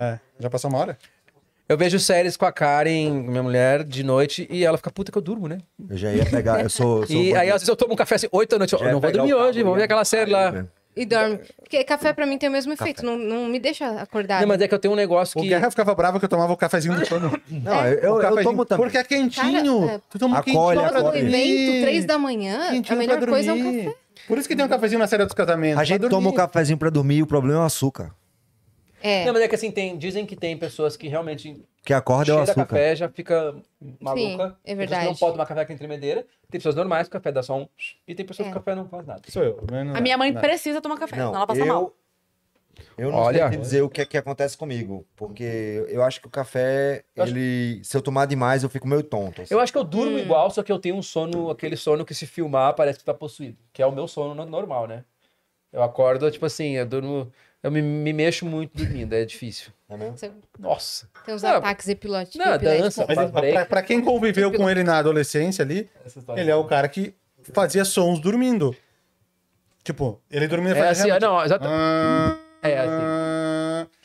é, Já passou uma hora? Eu vejo séries com a Karen, minha mulher, de noite, e ela fica puta que eu durmo, né? Eu já ia pegar, eu sou. sou e aí, às vezes, eu tomo um café assim, 8 da noite. Eu, eu não vou dormir hoje, vou ver aquela série lá. Né? E dorme. É. Porque café pra mim tem o mesmo café. efeito, não, não me deixa acordar. Não, mas é que eu tenho um negócio que. O Guerra ficava brava que eu tomava o cafezinho do sono. *laughs* Não, é. eu, eu, tomo também. Porque é quentinho. Cara, é. tu toma acolhe, quentinho. Acolhe. três da manhã, quentinho a melhor coisa é um café. Por isso que tem um cafezinho na série dos casamentos. A gente toma o um cafezinho pra dormir e o problema é o açúcar. É. Não, mas é que assim, tem, dizem que tem pessoas que realmente que acorda é o açúcar. café já fica maluca. Sim, é verdade. Você não pode tomar café com é tremedeira. Tem pessoas normais que o café dá só um... E tem pessoas é. que o café não faz nada. Sou eu. Não, a minha é. mãe não. precisa tomar café, não, senão ela passa eu... mal. Eu não Olha. sei dizer o que é que acontece comigo, porque eu acho que o café, ele, se eu tomar demais, eu fico meio tonto. Assim. Eu acho que eu durmo hum. igual, só que eu tenho um sono, aquele sono que se filmar parece que tá possuído, que é o meu sono normal, né? Eu acordo, tipo assim, eu durmo, eu me, me mexo muito dormindo, é difícil. É Nossa. tem uns Não, ataques epiléticos. Não, dança, Mas é pra, pra quem conviveu com ele na adolescência ali, ele é o cara que fazia sons dormindo. Tipo, ele dormia e É fazia assim, ó, ah, realmente- não, exatamente. Ah, É assim.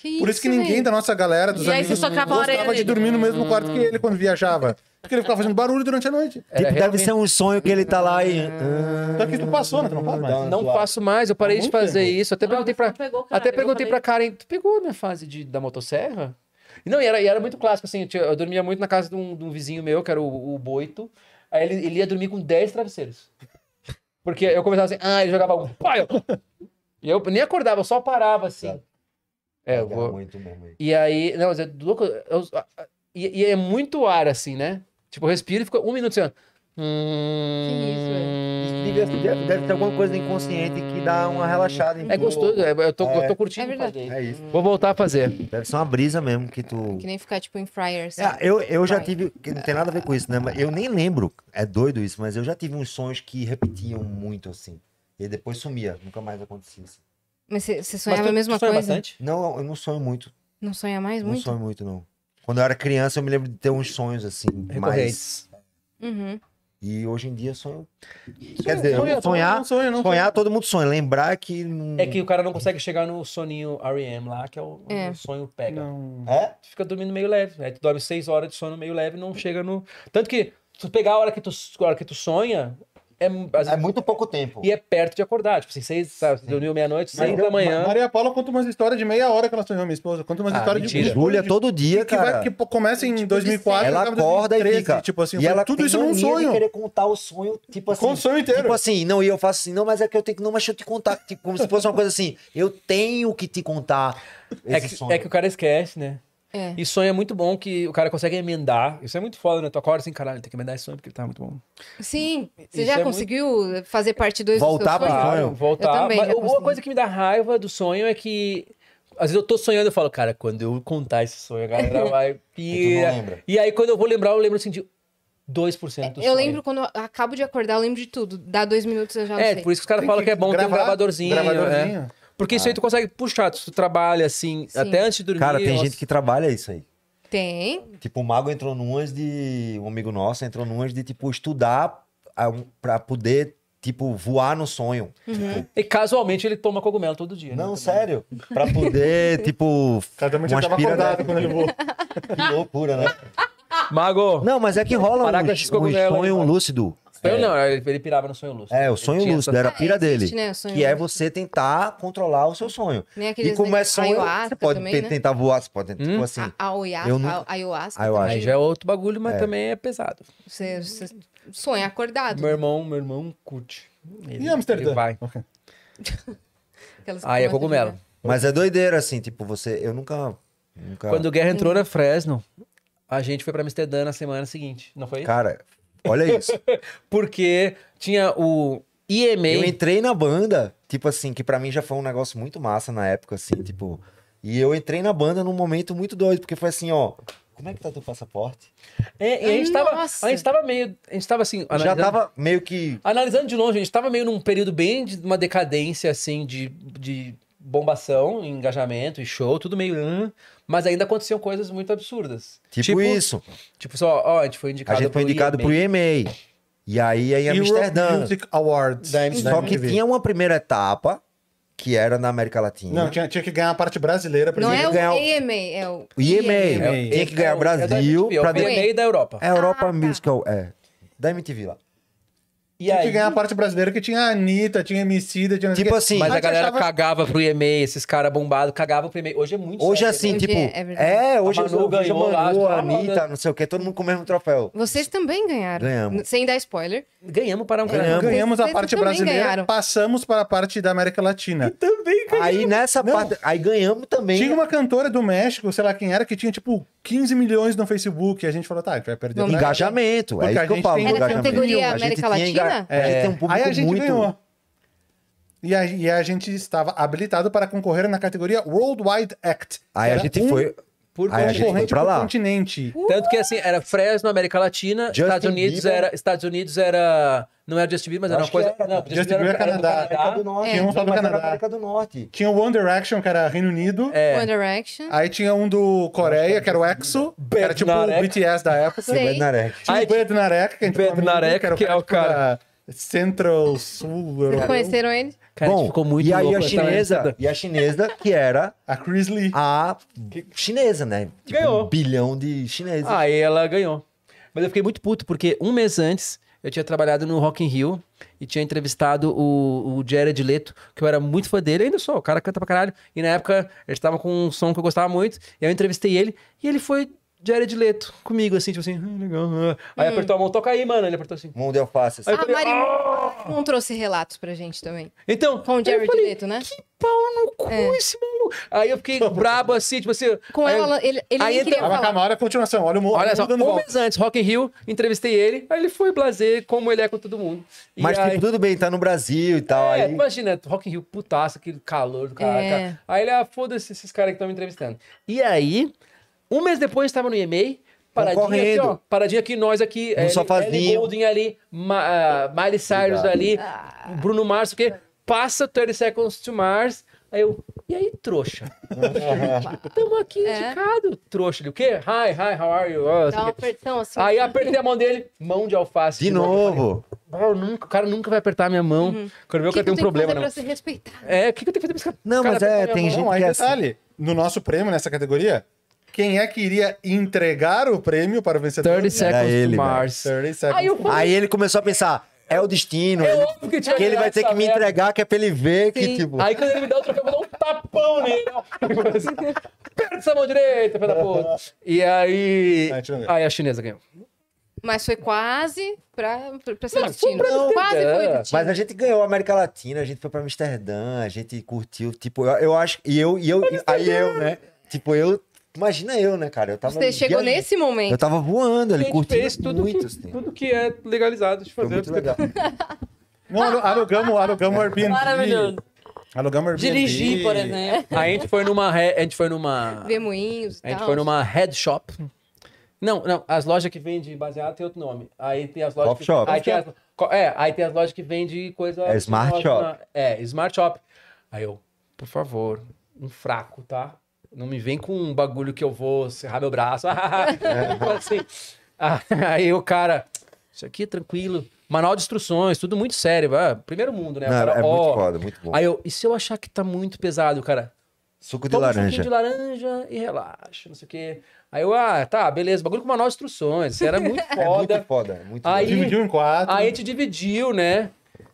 Que Por isso, que ninguém da nossa galera, dos e amigos, gostava de dormir no mesmo quarto que ele quando viajava. Porque ele ficava fazendo barulho durante a noite. É, tipo, deve ser um sonho que ele tá lá e. Ah. Só que tu passou, né? Tu não faz mais. Não passo mais, eu parei de fazer tempo. isso. Até ah, perguntei pra. até perguntei pra Karen, tu pegou a minha fase de, da motosserra? Não, e era, e era muito clássico, assim, eu dormia muito na casa de um, de um vizinho meu, que era o, o Boito. Aí ele, ele, ia dormir com 10 travesseiros. Porque eu começava assim, ah, ele jogava um. Pai, eu... E eu nem acordava, eu só parava assim. Claro. É, eu vou... muito mesmo. E aí, não, mas é louco. Eu... E, e, é muito ar, assim, né? Tipo, respira e fica um minuto assim, ó. Hum... Que isso, é. velho. Deve, deve, ter alguma coisa inconsciente que dá uma relaxada. Em é tu. gostoso, eu tô, é, eu tô é. curtindo. É verdade. É isso. Vou voltar a fazer. Deve ser uma brisa mesmo que tu. É que nem ficar tipo em fryer. Assim. É, eu, eu já tive. Não tem nada a ver com isso, né? Mas eu nem lembro. É doido isso, mas eu já tive uns sonhos que repetiam muito assim. E depois sumia. Nunca mais acontecia isso. Assim. Mas você sonhava a mesma coisa? Bastante? Não, eu não sonho muito. Não sonha mais não muito? Não sonho muito, não. Quando eu era criança, eu me lembro de ter uns sonhos, assim, mais... Uhum. E hoje em dia sonho. sonho Quer dizer, sonho, sonhar, sonho, não sonhar, todo mundo sonha. Lembrar que. Não... É que o cara não consegue chegar no soninho R.E.M. lá, que é o, é. o sonho pega. Não. É? Tu fica dormindo meio leve. Aí tu dorme seis horas de sono meio leve e não chega no. Tanto que, se tu pegar a hora que tu, a hora que tu sonha, é, é muito pouco tempo. E é perto de acordar. Tipo assim, seis, sabe, Sim. dormiu meia-noite, seis da manhã. Maria Paula conta umas histórias de meia hora que ela sonhou, minha esposa. Conta umas ah, histórias mentira. de. Júlia todo dia, que cara. Vai, que começa em tipo 2004. Ela acorda 2013, e fica. Tipo assim, e ela tudo isso num sonho. querer contar o sonho, tipo assim. Com o assim, sonho inteiro. Tipo assim, não, e eu faço assim, não, mas é que eu tenho que. Não, mas eu te contar. Tipo, como se fosse uma coisa assim, eu tenho que te contar. É que, é que o cara esquece, né? É. E sonho é muito bom que o cara consegue emendar. Isso é muito foda, né? Tu acorda assim, caralho, tem que emendar esse sonho porque ele tá muito bom. Sim. Você Isso já é conseguiu muito... fazer parte 2 do Voltar pro sonho? Voltar. Eu também Mas uma coisa que me dá raiva do sonho é que às vezes eu tô sonhando e falo, cara, quando eu contar esse sonho, a galera *laughs* é vai pira. E aí quando eu vou lembrar, eu lembro assim de 2% do é, Eu sonho. lembro quando eu acabo de acordar, eu lembro de tudo. Dá dois minutos eu já É, sei. por isso que os caras falam que é bom gravar, ter um gravadorzinho. Né? gravadorzinho. Porque ah. isso aí ah. tu consegue puxar, tu trabalha assim, Sim. até antes de dormir. Cara, tem nossa... gente que trabalha isso aí. Tem. Tipo, o Mago entrou numas de. Um amigo nosso entrou numas de, tipo, estudar para poder tipo, voar no sonho. Uhum. Tipo... E casualmente ele toma cogumelo todo dia. Né, Não, né, sério. Pra poder, *laughs* tipo. Certamente eu tava acordado quando ele voou. que loucura, né? Mago. Não, mas é que rola um, um sonho lúcido. Sonho é. não, ele pirava no sonho lúcido. É, o sonho lúcido, era a pira é, dele. Existe, né, que é você tentar controlar o seu sonho. E como é sonho, você pode também, né? tentar voar, você pode tentar, tipo hum? tipo assim. A, a, eu não... a, ayahuasca Aí já é outro bagulho, mas é. também é pesado. Você, você sonha acordado. Meu irmão, meu irmão curte. Ele, e Amsterdã? Ele vai. *laughs* ah, é cogumelo. Mas é doideira, assim, tipo, você... Eu nunca... nunca... Quando o Guerra entrou hum. na Fresno, a gente foi pra Amsterdã na semana seguinte, não foi? Cara, Olha isso. *laughs* Porque tinha o EMA. Eu entrei na banda, tipo assim, que para mim já foi um negócio muito massa na época, assim, tipo. E eu entrei na banda num momento muito doido, porque foi assim, ó. Como é que tá teu passaporte? É, e a gente, tava, a gente tava meio. A gente tava assim. Já tava meio que. Analisando de longe, a gente tava meio num período bem de uma decadência, assim, de, de bombação, engajamento e show, tudo meio. Mas ainda aconteciam coisas muito absurdas. Tipo, tipo isso. Tipo, só, ó, a gente foi indicado. A gente foi indicado pro IMA. e aí em Europe Amsterdã. Music Awards. Da MTV. Só que tinha uma primeira etapa que era na América Latina. Não, tinha, tinha que ganhar a parte brasileira pra Não é o ganhar... EMA, é o... o EMA. EMA. É, tinha que ganhar o, Brasil. É, é o, é o EMA é é da Europa. É a Europa ah, tá. Musical, é. Da MTV lá. E tinha aí... que ganhar a parte brasileira que tinha a Anitta, tinha Emicida, tinha... Tipo assim... Mas a galera achava... cagava pro EMA, esses caras bombados cagavam pro EMA. Hoje é muito Hoje sério, assim, né? tipo... Hoje é, é, é hoje a Manu ganhou, ganhou lá, a Anitta, não sei o quê, todo mundo com o mesmo troféu. Vocês também ganharam. Ganhamos. Sem dar spoiler. Ganhamos para um Ganhamos, ganhamos a parte brasileira, ganharam. passamos para a parte da América Latina. E também ganhamos. Aí nessa não. parte... Aí ganhamos também. Tinha uma cantora do México, sei lá quem era, que tinha tipo 15 milhões no Facebook. E a gente falou, tá, a gente vai perder... Engajamento, é isso que eu falo. Era categoria América Latina? É. A gente tem um público Aí a gente muito... ganhou. E a, e a gente estava habilitado para concorrer na categoria Worldwide Act. Aí a gente um... foi por Aí a concorrente pro lá. continente. Uh! Tanto que assim, era Fresno, América Latina, Justin Estados Unidos Bieber. era. Estados Unidos era. Não era Justin Bieber, mas era uma coisa. era. Não, Justin Bieber era Canadá. É. Tinha um só do Canadá. América do Norte. Tinha o One Direction, que era Reino Unido. É. One Direction. Aí tinha um do Coreia, que era o EXO, que era tipo o BTS da época. Narek. Tinha Aí o Bednarek, que a gente que é o cara. Tipo, Central Sul. Vocês Europeu. conheceram ele? Cara, Bom, ficou muito e aí louco, a chinesa, e a chinesa que era a Chris Lee. A chinesa, né? Tipo, ganhou. Um bilhão de chineses. Aí ah, ela ganhou. Mas eu fiquei muito puto porque um mês antes eu tinha trabalhado no Rock in Rio e tinha entrevistado o, o Jared Leto, que eu era muito fã dele, eu ainda sou, o cara canta pra caralho. E na época ele estava com um som que eu gostava muito, e eu entrevistei ele, e ele foi Jared Leto comigo, assim, tipo assim, ah, legal. Ah. Aí hum. apertou a mão, toca aí, mano. Ele apertou assim. Mundo é assim. eu faço Assim. Falei, Mari ah! não trouxe relatos pra gente também. Então. Com o Jared falei, Leto, né? Que pau no cu é. esse maluco. Aí eu fiquei brabo assim, tipo assim. Com aí, ela, ele, ele aí entra... queria falar. Calma, olha a continuação, olha o mundo. Olha só, um mês antes, Rock in Rio, entrevistei ele. Aí ele foi blazer, como ele é com todo mundo. E Mas tipo, aí... tudo bem, tá no Brasil e tal. É, aí... imagina, Rock in Rio, putaça, aquele calor do é. cara. É. cara. Aí ele, ah, foda-se esses caras que estão me entrevistando. E aí, um mês depois estava no EMA, paradinha aqui, ó, paradinha aqui, nós aqui, Não só Ellie Goulding ali, Ma, uh, Miley Cyrus Obrigado. ali, ah. Bruno Mars, porque passa 30 Seconds to Mars, aí eu, e aí, trouxa? *laughs* Tamo aqui é. indicado, trouxa. Ele, o quê? Hi, hi, how are you? Oh, Dá um apertão assim. Aí apertei a mão dele, mão de alface. De, de novo? Ah, nunca, o cara nunca vai apertar a minha mão. Uhum. Quando vê que, que eu tenho um problema, não. Pra ser respeitado? É, o que, eu tenho que fazer pra esse Não, mas é, tem gente que é Assim. No nosso prêmio, nessa categoria, quem é que iria entregar o prêmio para o vencedor? 30 Seconds ele, to Mars. 30 seconds Aí eu Aí ele começou a pensar, é o destino. É óbvio que, tinha que ele vai ter que me merda. entregar, que é pra ele ver que, tipo... Aí quando ele me dá o troféu, eu vou dar um tapão nele. Assim, Perde essa mão direita, pé da puta. E aí... Aí a chinesa ganhou. Mas foi quase pra, pra, pra ser Mas foi pra Amsterdã. Quase foi é. destino. Mas a gente ganhou a América Latina, a gente foi pra Amsterdã, a gente curtiu, tipo, eu, eu acho... E eu, e eu, aí eu, né? Tipo, eu Imagina eu, né, cara? Eu tava Você chegou viajando. nesse momento. Eu tava voando ali, curtindo tudo muito. Que, assim. tudo que é legalizado de fazer. Foi legal. Não, alugamos, alugamos o Airbnb. Maravilhoso. Alugamos Airbnb. Dirigir, por exemplo. A gente foi numa... A gente foi numa... Vermoinhos A gente foi numa headshop. shop. Não, não, as lojas que vendem baseado tem outro nome. Aí tem as lojas. Coffee shop. Aí tem as, é, aí tem as lojas que vendem coisa. É smart shop. Na, é, smart shop. Aí eu, por favor, um fraco, tá? Não me vem com um bagulho que eu vou serrar meu braço. *laughs* é. assim. Ah, aí o cara, isso aqui é tranquilo. Manual de instruções, tudo muito sério. Ah, primeiro mundo, né? Não, cara, é ó, muito foda, muito bom. Aí eu, e se eu achar que tá muito pesado, cara? Suco de laranja. Suco de laranja e relaxa, não sei o quê. Aí eu, ah, tá, beleza, bagulho com manual de instruções. Isso era muito foda. *laughs* É muito foda, muito aí, bom. Dividiu em quatro. Aí a gente dividiu, né?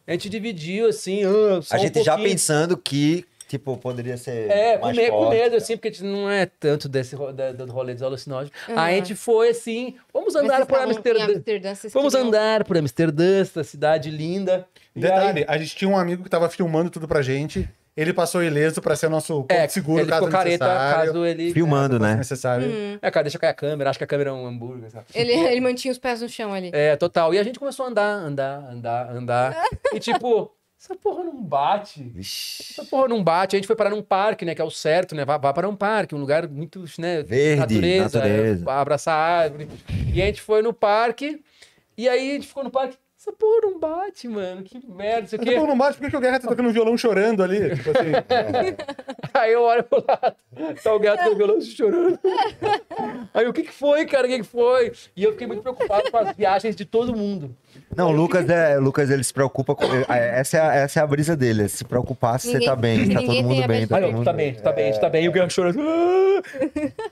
A gente dividiu assim. Uh, a gente já pensando que Tipo, poderia ser. É, com, forte, com medo, né? assim, porque a gente não é tanto desse do rolê dos alucinógenos. Uhum. Aí a gente foi assim, vamos andar por Amsterdã. Amsterdã vamos queriam... andar por Amsterdã, essa cidade linda. Detalhe, aí... a gente tinha um amigo que tava filmando tudo pra gente. Ele passou ileso pra ser nosso é, seguro, ele caso ficou careta, caso ele... Filmando, é, né? Necessário. Uhum. É, cara, deixa cair a câmera, acho que a câmera é um hambúrguer, sabe? Ele, ele mantinha os pés no chão ali. É, total. E a gente começou a andar, andar, andar, andar. *laughs* e tipo, essa porra não bate. Vixe. Essa porra não bate. A gente foi parar num parque, né? Que é o certo, né? Vá, vá para um parque, um lugar muito, né? Verde, natureza. natureza. É, abraçar a árvore. E a gente foi no parque. E aí a gente ficou no parque. Essa porra não bate, mano. Que merda. Essa é porra não bate. Por que, o Guerra tá tocando um violão chorando ali? Tipo assim. *laughs* aí eu olho pro lado. Tá o gato com o violão chorando. Aí o que que foi, cara? O que que foi? E eu fiquei muito preocupado com as viagens de todo mundo. Não, o Lucas, é, Lucas ele se preocupa com. É, é, essa é, a, essa é a brisa dele. É se preocupar se ninguém, você tá bem, tá todo mundo bem. Tá, todo mundo... tá bem, tá bem, tá bem. E o Guerra chora. *laughs*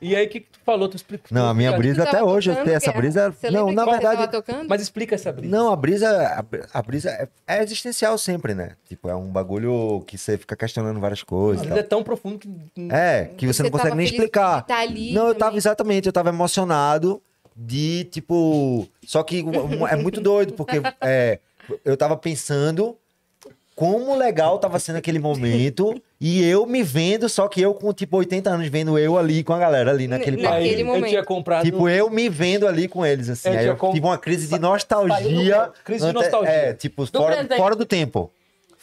E aí, o que, que tu falou? Tu explicou. Não, a minha brisa até hoje, tocando, essa brisa. Você não, na verdade. Mas explica essa brisa. Não, a brisa, a, a brisa é, é, existencial sempre, né? Tipo, é um bagulho que você fica questionando várias coisas. brisa é tão profundo que. É, que você, você não consegue nem explicar. Tá ali não, eu tava exatamente, eu tava emocionado de tipo. Só que é muito doido, porque é, eu tava pensando como legal tava sendo aquele momento e eu me vendo, só que eu com tipo 80 anos, vendo eu ali com a galera ali naquele Na, momento. Eu tinha comprado... Tipo, eu me vendo ali com eles, assim. Eu aí eu comp... tive uma crise de nostalgia. Crise de nostalgia. É, tipo, fora, fora do tempo.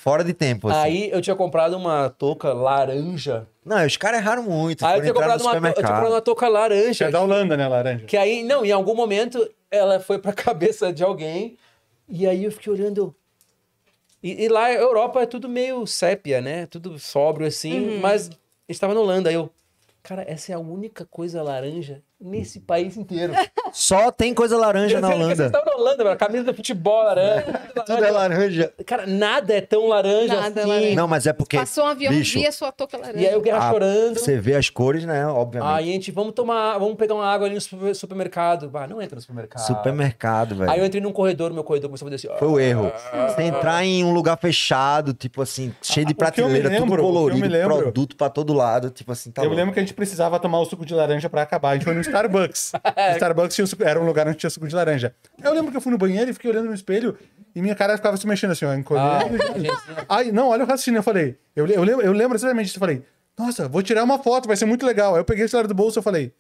Fora de tempo, assim. Aí eu tinha comprado uma touca laranja. Não, os caras erraram muito. Aí eu tinha, comprado uma, eu tinha comprado uma touca laranja. Que é da Holanda, né, laranja? Que aí, não, em algum momento ela foi pra *laughs* cabeça de alguém. E aí eu fiquei olhando. E, e lá, Europa é tudo meio sépia, né? Tudo sóbrio assim. Uhum. Mas estava na Holanda. Aí eu, cara, essa é a única coisa laranja nesse país inteiro. *laughs* Só tem coisa laranja na Holanda. Vocês estão na Holanda, mano. Camisa do futebol laranja. É. Tudo laranja. é laranja. Cara, nada é tão laranja nada é assim. laranja. Não, mas é porque. Passou um avião bicho, via sua touca é laranja. E aí o Guerra ah, chorando. Você vê as cores, né? Obviamente. Aí a gente, vamos tomar, vamos pegar uma água ali no supermercado. Ah, não entra no supermercado. Supermercado, velho. Aí eu entrei num corredor, meu corredor começou a fazer assim. Foi o erro. você ah. entrar em um lugar fechado, tipo assim, cheio de prateleira, lembro, tudo colorido, produto pra todo lado, tipo assim, tá Eu louco. lembro que a gente precisava tomar o suco de laranja pra acabar. A gente foi no Starbucks. *laughs* É. Starbucks tinha, um, era um lugar onde tinha suco de laranja. Eu lembro que eu fui no banheiro e fiquei olhando no espelho e minha cara ficava se mexendo assim, ó. Ah, tá, né? *laughs* Aí, não, olha o raciocínio. Eu falei, eu, eu, lembro, eu lembro exatamente disso. Eu falei, nossa, vou tirar uma foto, vai ser muito legal. Aí eu peguei o celular do bolso e falei,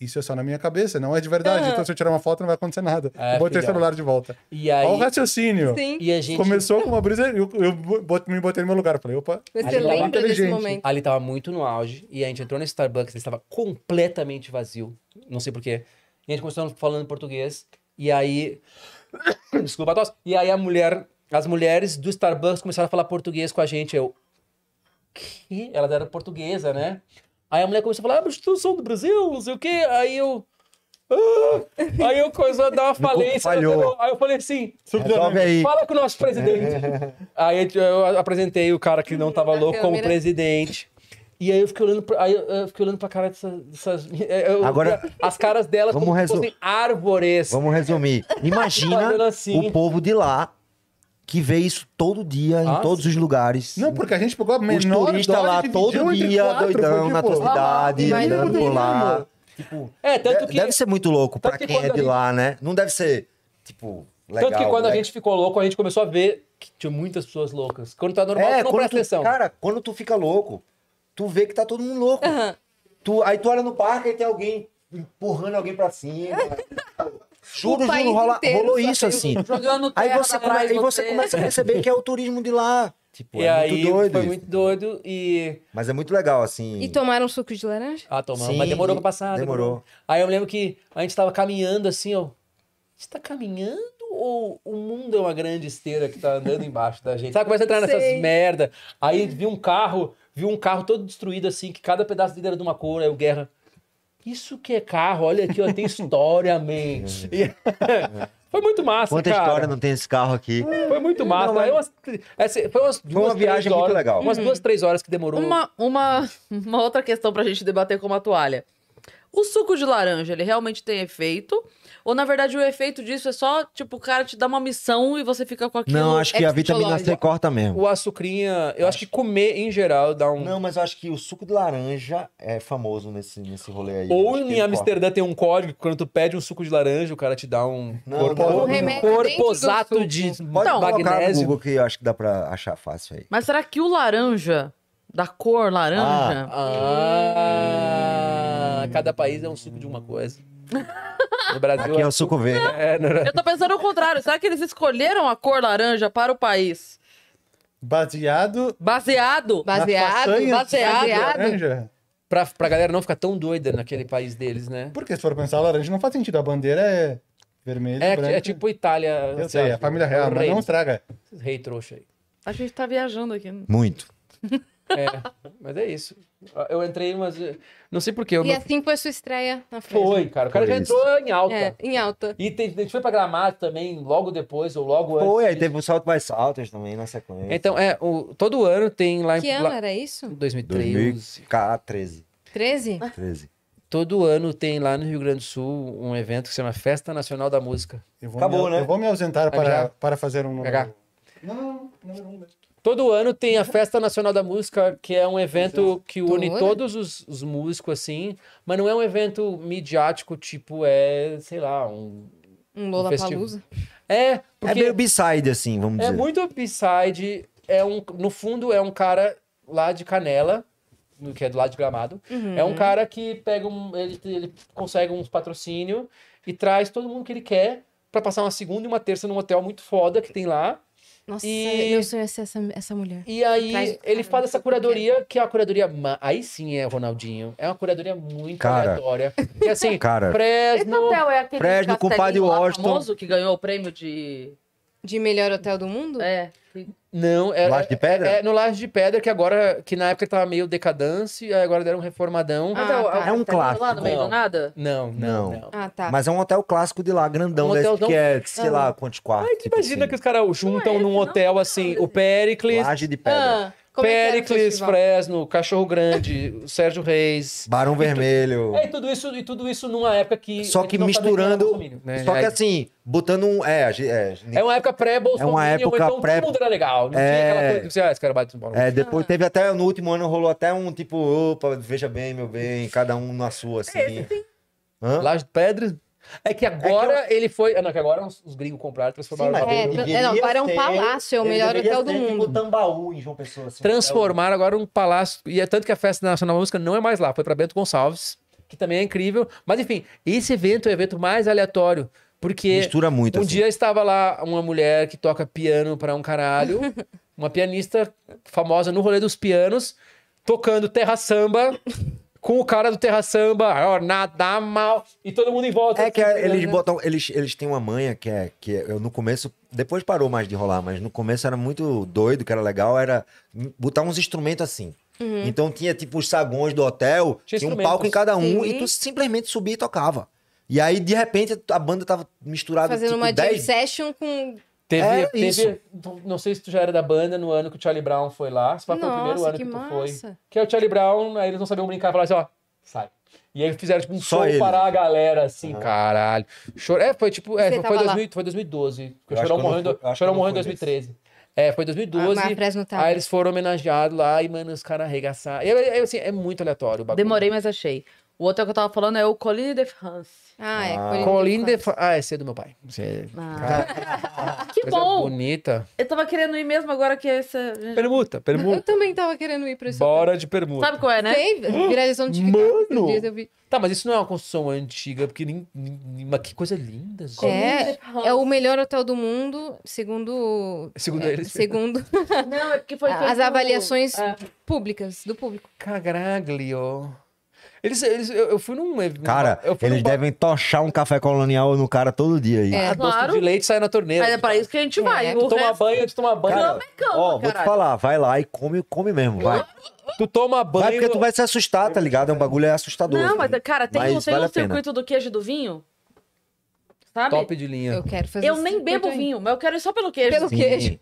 isso é só na minha cabeça, não é de verdade. Então, se eu tirar uma foto, não vai acontecer nada. É, eu botei o celular de volta. E aí... Olha o raciocínio. Sim. E a gente... Começou com uma brisa, eu, eu me botei no meu lugar. Eu falei, opa, você lembra desse momento? Ali tava muito no auge, e a gente entrou no Starbucks, ele estava completamente vazio. Não sei porquê. E a gente começou falando português, e aí. *coughs* Desculpa a tosse. E aí a mulher. As mulheres do Starbucks começaram a falar português com a gente. Eu. Que? Elas eram portuguesa, né? Aí a mulher começou a falar, ah, mas tu sou do Brasil, não sei o quê. Aí eu... Ah! Aí eu coisa dar uma *laughs* falência. Eu, aí eu falei assim: fala com o nosso presidente. *laughs* aí eu apresentei o cara que não tava louco como presidente. E aí eu fiquei olhando pra, aí eu fiquei olhando pra cara dessas. dessas *laughs* eu, Agora, as caras delas vamos se fossem árvores. Vamos resumir. Imagina assim. o povo de lá que vê isso todo dia, ah, em todos sim. os lugares. Não, porque a gente pegou a menor Os turistas lá todo é dia, 4, doidão, na tua lá, cidade, lá, andando por lá. Tipo, é, tanto que... Deve ser muito louco pra quem é de gente... lá, né? Não deve ser, tipo, legal. Tanto que quando a né? gente ficou louco, a gente começou a ver que tinha muitas pessoas loucas. Quando tá normal, é, tu não presta tu, atenção. Cara, quando tu fica louco, tu vê que tá todo mundo louco. Uhum. Tu, aí tu olha no parque e tem alguém empurrando alguém pra cima. *laughs* Juro, o juro, rola, rolou isso assim. aí você, aí você começa a perceber que é o turismo de lá. Tipo, e é aí, muito doido. Foi isso. muito doido e. Mas é muito legal, assim. E tomaram suco de laranja? Ah, tomamos, Sim, mas demorou pra passar. Demorou. demorou. Aí eu me lembro que a gente tava caminhando assim, ó. Você tá caminhando ou o mundo é uma grande esteira que tá andando embaixo da gente? Sabe, começa a entrar nessas Sei. merda. Aí vi um carro, vi um carro todo destruído, assim, que cada pedaço dele era de uma cor, aí o Guerra isso que é carro, olha aqui, ó, tem história, *laughs* mente. É. *laughs* Foi muito massa, Quanta cara. história não tem esse carro aqui. Foi muito massa. Não, é umas, é, essa, foi umas, foi uma viagem horas, muito legal. Umas uhum. duas, três horas que demorou. Uma, uma, *laughs* uma outra questão pra gente debater como a toalha. O suco de laranja, ele realmente tem efeito? Ou, na verdade, o efeito disso é só, tipo, o cara te dá uma missão e você fica com aquilo? Não, acho que a vitamina C corta mesmo. O açucrinha, eu acho que comer em geral dá um... Não, mas eu acho que o suco de laranja é famoso nesse, nesse rolê aí. Ou em Amsterdã corta. tem um código que quando tu pede um suco de laranja, o cara te dá um não, corpo, não, um corposato de Pode magnésio. Google que eu acho que dá pra achar fácil aí. Mas será que o laranja, da cor laranja... ah. ah cada país é um suco de uma coisa. *laughs* No Brasil. Aqui é, é o suco verde. É, no... Né? Eu tô pensando o contrário. Será que eles escolheram a cor laranja para o país? Baseado. Baseado. Baseado. Baseado. Laranja. Pra, pra galera não ficar tão doida naquele país deles, né? Porque se for pensar, laranja não faz sentido. A bandeira é vermelha. É, é tipo Itália. Eu sei, sabe? a família é real, mas não estraga. Rei trouxa aí. A gente tá viajando aqui. Né? Muito. *laughs* É, mas é isso. Eu entrei, mas. Não sei porquê. E não... assim foi a sua estreia na frente. Foi, cara. O cara já entrou em alta. É, em alta. E a gente foi pra Gramado também, logo depois, ou logo antes. Foi, aí teve um Salto mais altos também na sequência. Então, é, o, todo ano tem lá em. Que ano lá... era isso? 2013. 2013. 13? 13 todo ano tem lá no Rio Grande do Sul um evento que se chama Festa Nacional da Música. Acabou, me, né? Eu vou me ausentar para, para fazer um número. Não, não, não, não. Todo ano tem a Festa Nacional da Música, que é um evento é. que une todos os, os, músicos, assim, mas não é um evento midiático, tipo, é, sei lá, um. Um Lola um é, é, porque. É meio B-side, assim, vamos é dizer. É muito B-side. É um, no fundo, é um cara lá de Canela, que é do lado de Gramado. Uhum. É um uhum. cara que pega um. Ele, ele consegue uns patrocínio e traz todo mundo que ele quer para passar uma segunda e uma terça num hotel muito foda que tem lá. Nossa, e... meu sonho é ser essa, essa mulher. E aí Traz, ele faz essa curadoria, que é uma curadoria. Aí sim é Ronaldinho. É uma curadoria muito cara, aleatória. E assim, cara, Fresno. Esse é aquele Fresno com o Padre Washington. famoso que ganhou o prêmio de. De melhor hotel do mundo? É. Não, é. Laje de é, Pedra? É, no Laje de Pedra, que agora, que na época tava meio decadance, agora deram um reformadão. É ah, então, tá. É um tá clássico. Lá no meio do nada? Não, não. não. Ah, tá. Mas é um hotel clássico de lá, grandão, um desse, que é, sei ah. lá, quantos quartos Ai, tipo imagina assim. que os caras juntam num hotel assim, o Pericles. Laje de Pedra. Ah. Como é Pericles, é Fresno, Cachorro Grande, *laughs* Sérgio Reis. Barão Vermelho. Tu... É, e tudo isso, e tudo isso numa época que. Só é que tá misturando. Né? Só que é. assim, botando um. É, é, é uma época pré-Bolsonaro. É uma então época então pré. Todo mundo era legal. Não é... tinha aquela coisa que você, ah, esse cara bate no É, depois ah. teve até. No último ano rolou até um tipo, opa, veja bem, meu bem, cada um na sua, assim. É, tem... Hã? Pedras, é, é, é, é que agora é que eu... ele foi. não, que agora os, gringos compraram e transformaram Sim, o hotel. É, deveria não, agora é um palácio, é o melhor hotel do mundo. Tipo Tambaú em João Pessoa. Assim, transformaram então- agora um palácio. E é tanto que a Festa Nacional da Música não é mais lá, foi para Bento Gonçalves, que também é incrível. Mas enfim, esse evento é o evento mais aleatório. Porque Mistura muito, um assim. dia estava lá uma mulher que toca piano para um caralho, *laughs* uma pianista famosa no rolê dos pianos, tocando terra samba com o cara do Terra Samba, ó, nada mal, e todo mundo em volta. É que assim, eles né? botam, eles, eles têm uma manha que é, que é, eu no começo, depois parou mais de rolar, mas no começo era muito doido, que era legal, era botar uns instrumentos assim. Uhum. Então tinha tipo os sagões do hotel, tinha, tinha um palco em cada um, Sim. e tu simplesmente subia e tocava. E aí, de repente, a banda tava misturada, Fazendo tipo, uma dez... jam session com Teve, é teve isso. não sei se tu já era da banda no ano que o Charlie Brown foi lá. Se foi o primeiro ano que, que tu massa. foi. Que é o Charlie Brown, aí eles não sabiam brincar, falaram assim, ó, sai. E aí fizeram tipo um Só show ele. parar a assim. galera, assim, uhum. caralho. Chor... É, foi tipo, é, foi, 2000, foi 2012. Porque Chorão Chorão morreu em 2013. É, foi 2012. Ah, aí eles foram homenageados lá e, mano, os caras arregaçaram. Eu, assim, é muito aleatório o bagulho. Demorei, mas achei. O outro é que eu tava falando é o Colline de France. Ah, é. Ah. Colline, Colline de, France. Ah, esse é do meu pai. Você... É ah. *laughs* que bom. Bonita. Eu tava querendo ir mesmo agora que essa... Permuta, permuta. Eu também tava querendo ir pra isso. Bora de permuta. Sabe qual é, né? Sei, viralizou no TikTok. Mano! Dias, eu vi. Tá, mas isso não é uma construção antiga, porque nem... Mas que coisa linda, gente. É, é o melhor hotel do mundo, segundo... Segundo é, eles. Segundo... não, é porque foi... *laughs* As avaliações é. públicas, do público. Cagraglio. Eles, eles, eu fui num. Cara, fui eles num... devem tochar um café colonial no cara todo dia aí. É, ah, claro. de leite sai na torneira. Mas é pra isso que a gente vai. É, tu toma resto... banho, tu toma banho. cama é cama, ó, caralho. vou te falar, vai lá e come, come mesmo, vai. Tu toma banho. Vai porque tu vai se assustar, tá ligado? É um bagulho assustador. Não, tá mas, cara, tem, mas um, vale um circuito do queijo e do vinho? Sabe? Top de linha. Eu quero fazer Eu nem bebo vinho, mas eu quero ir só pelo queijo. Pelo Sim. queijo.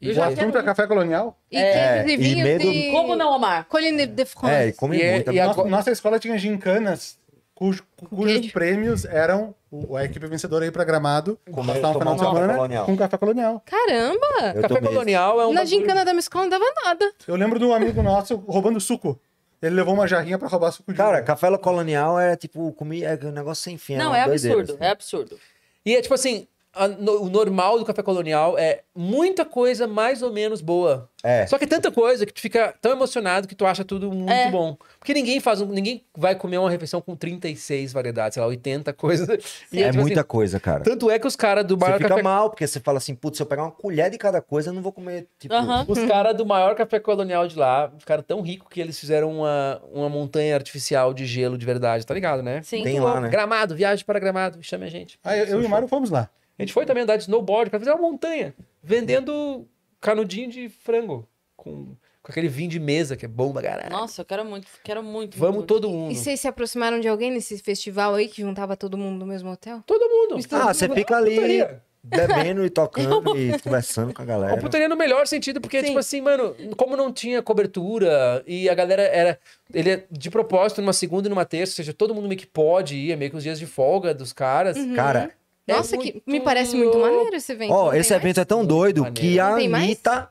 E já o assunto é café colonial? E é, queijos e medo... de... Como não, Omar? Colline de France. É, e come e, é- muito. É e a, nossa, nossa escola tinha gincanas cujo, cujos Queijo. prêmios eram o, a equipe vencedora aí gramado. Como passar um final de semana com café colonial. Caramba! Eu café colonial é um. Na bagulho... gincana da minha escola não dava nada. Eu lembro de um amigo nosso roubando suco. Ele levou uma jarrinha pra roubar suco de Cara, café colonial é tipo comida, é um negócio sem fim. É não, é absurdo, assim. é absurdo. E é tipo assim, a, no, o normal do café colonial é muita coisa mais ou menos boa. É. Só que é tanta coisa que tu fica tão emocionado que tu acha tudo muito é. bom. Porque ninguém faz, ninguém vai comer uma refeição com 36 variedades, sei lá, 80 coisas. É, é tipo assim, muita assim, coisa, cara. Tanto é que os caras do maior você fica café... mal, porque você fala assim, putz, se eu pegar uma colher de cada coisa, eu não vou comer, tipo... Os caras do maior café colonial de lá ficaram tão ricos que eles fizeram uma, uma montanha artificial de gelo de verdade, tá ligado, né? Sim. Tem tipo, lá, né? Gramado, viagem para Gramado, chame a gente. Ah, eu, eu e o Mário fomos lá. A gente foi também andar de snowboard para fazer uma montanha, vendendo canudinho de frango com, com aquele vinho de mesa que é bom pra Nossa, eu quero muito, quero muito. Vamos muito. todo mundo. E vocês se aproximaram de alguém nesse festival aí que juntava todo mundo no mesmo hotel? Todo mundo. Ah, você fica ali putaria. bebendo e tocando *laughs* e conversando com a galera. Uma putaria no melhor sentido, porque, Sim. tipo assim, mano, como não tinha cobertura e a galera era. Ele é de propósito numa segunda e numa terça, ou seja, todo mundo meio que pode ir, é meio que os dias de folga dos caras. Uhum. Cara, é Nossa, é muito... que me parece muito maneiro esse evento. Ó, oh, esse evento mais? é tão doido que a Anitta,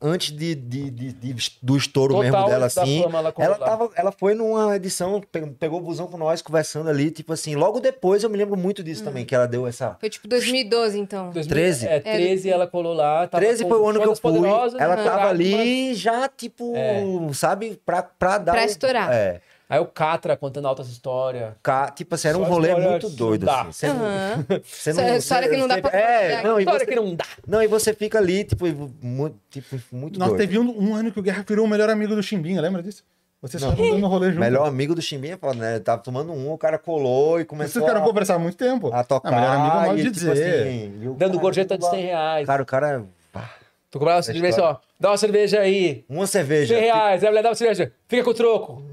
antes de, de, de, de do estouro Total, mesmo dela, assim, ela, ela, tava, ela foi numa edição, pegou o busão com nós, conversando ali, tipo assim, logo depois eu me lembro muito disso hum. também, que ela deu essa... Foi tipo 2012, então. 13? É, 13 é. ela colou lá. 13 foi o ano que eu fui. Ela estava né? tava ali já, tipo, é. sabe, pra, pra dar... Pra estourar. É. Aí o Catra contando altas histórias. Ca... Tipo assim, era um rolê muito doido. Assim. Você uhum. não... Você não... História que não dá pra... É, não, história você... que não dá. Não, e você fica ali, tipo, muito, tipo, muito Nós doido. teve um, um, ano que o Guerra virou o melhor amigo do Chimbinha, lembra disso? Você só estavam dando rolê junto. Melhor amigo do Chimbinha, pô, é né? Tava tomando um, o cara colou e começou. Vocês ficaram a conversar muito tempo. A ah, tocar. melhor amigo é mal de tipo assim, dizer. assim, dando gorjeta de 100 reais. Cara, o cara. Pá. Tu comprava uma cerveja, ó. Dá uma cerveja aí. Uma cerveja. 100 reais. Aí é, mulher dá uma cerveja. Fica com o troco.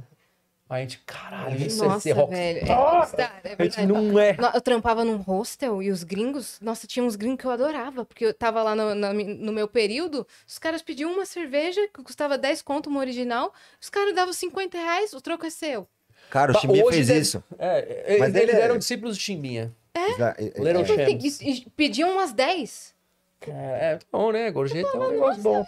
Aí a gente, caralho, isso é nossa, é rock. Velho, é, ah! é a gente não é. Eu trampava num hostel e os gringos, nossa, tinha uns gringos que eu adorava, porque eu tava lá no, no, no meu período, os caras pediam uma cerveja que custava 10 conto uma original, os caras davam 50 reais, o troco é seu. Cara, o Chimbinha fez deve... isso. É, Mas eles ele... É- eram discípulos do Chimbinha. É? Little é. Então pediam umas 10. É, é bom, né? Gorjeta é um negócio bom.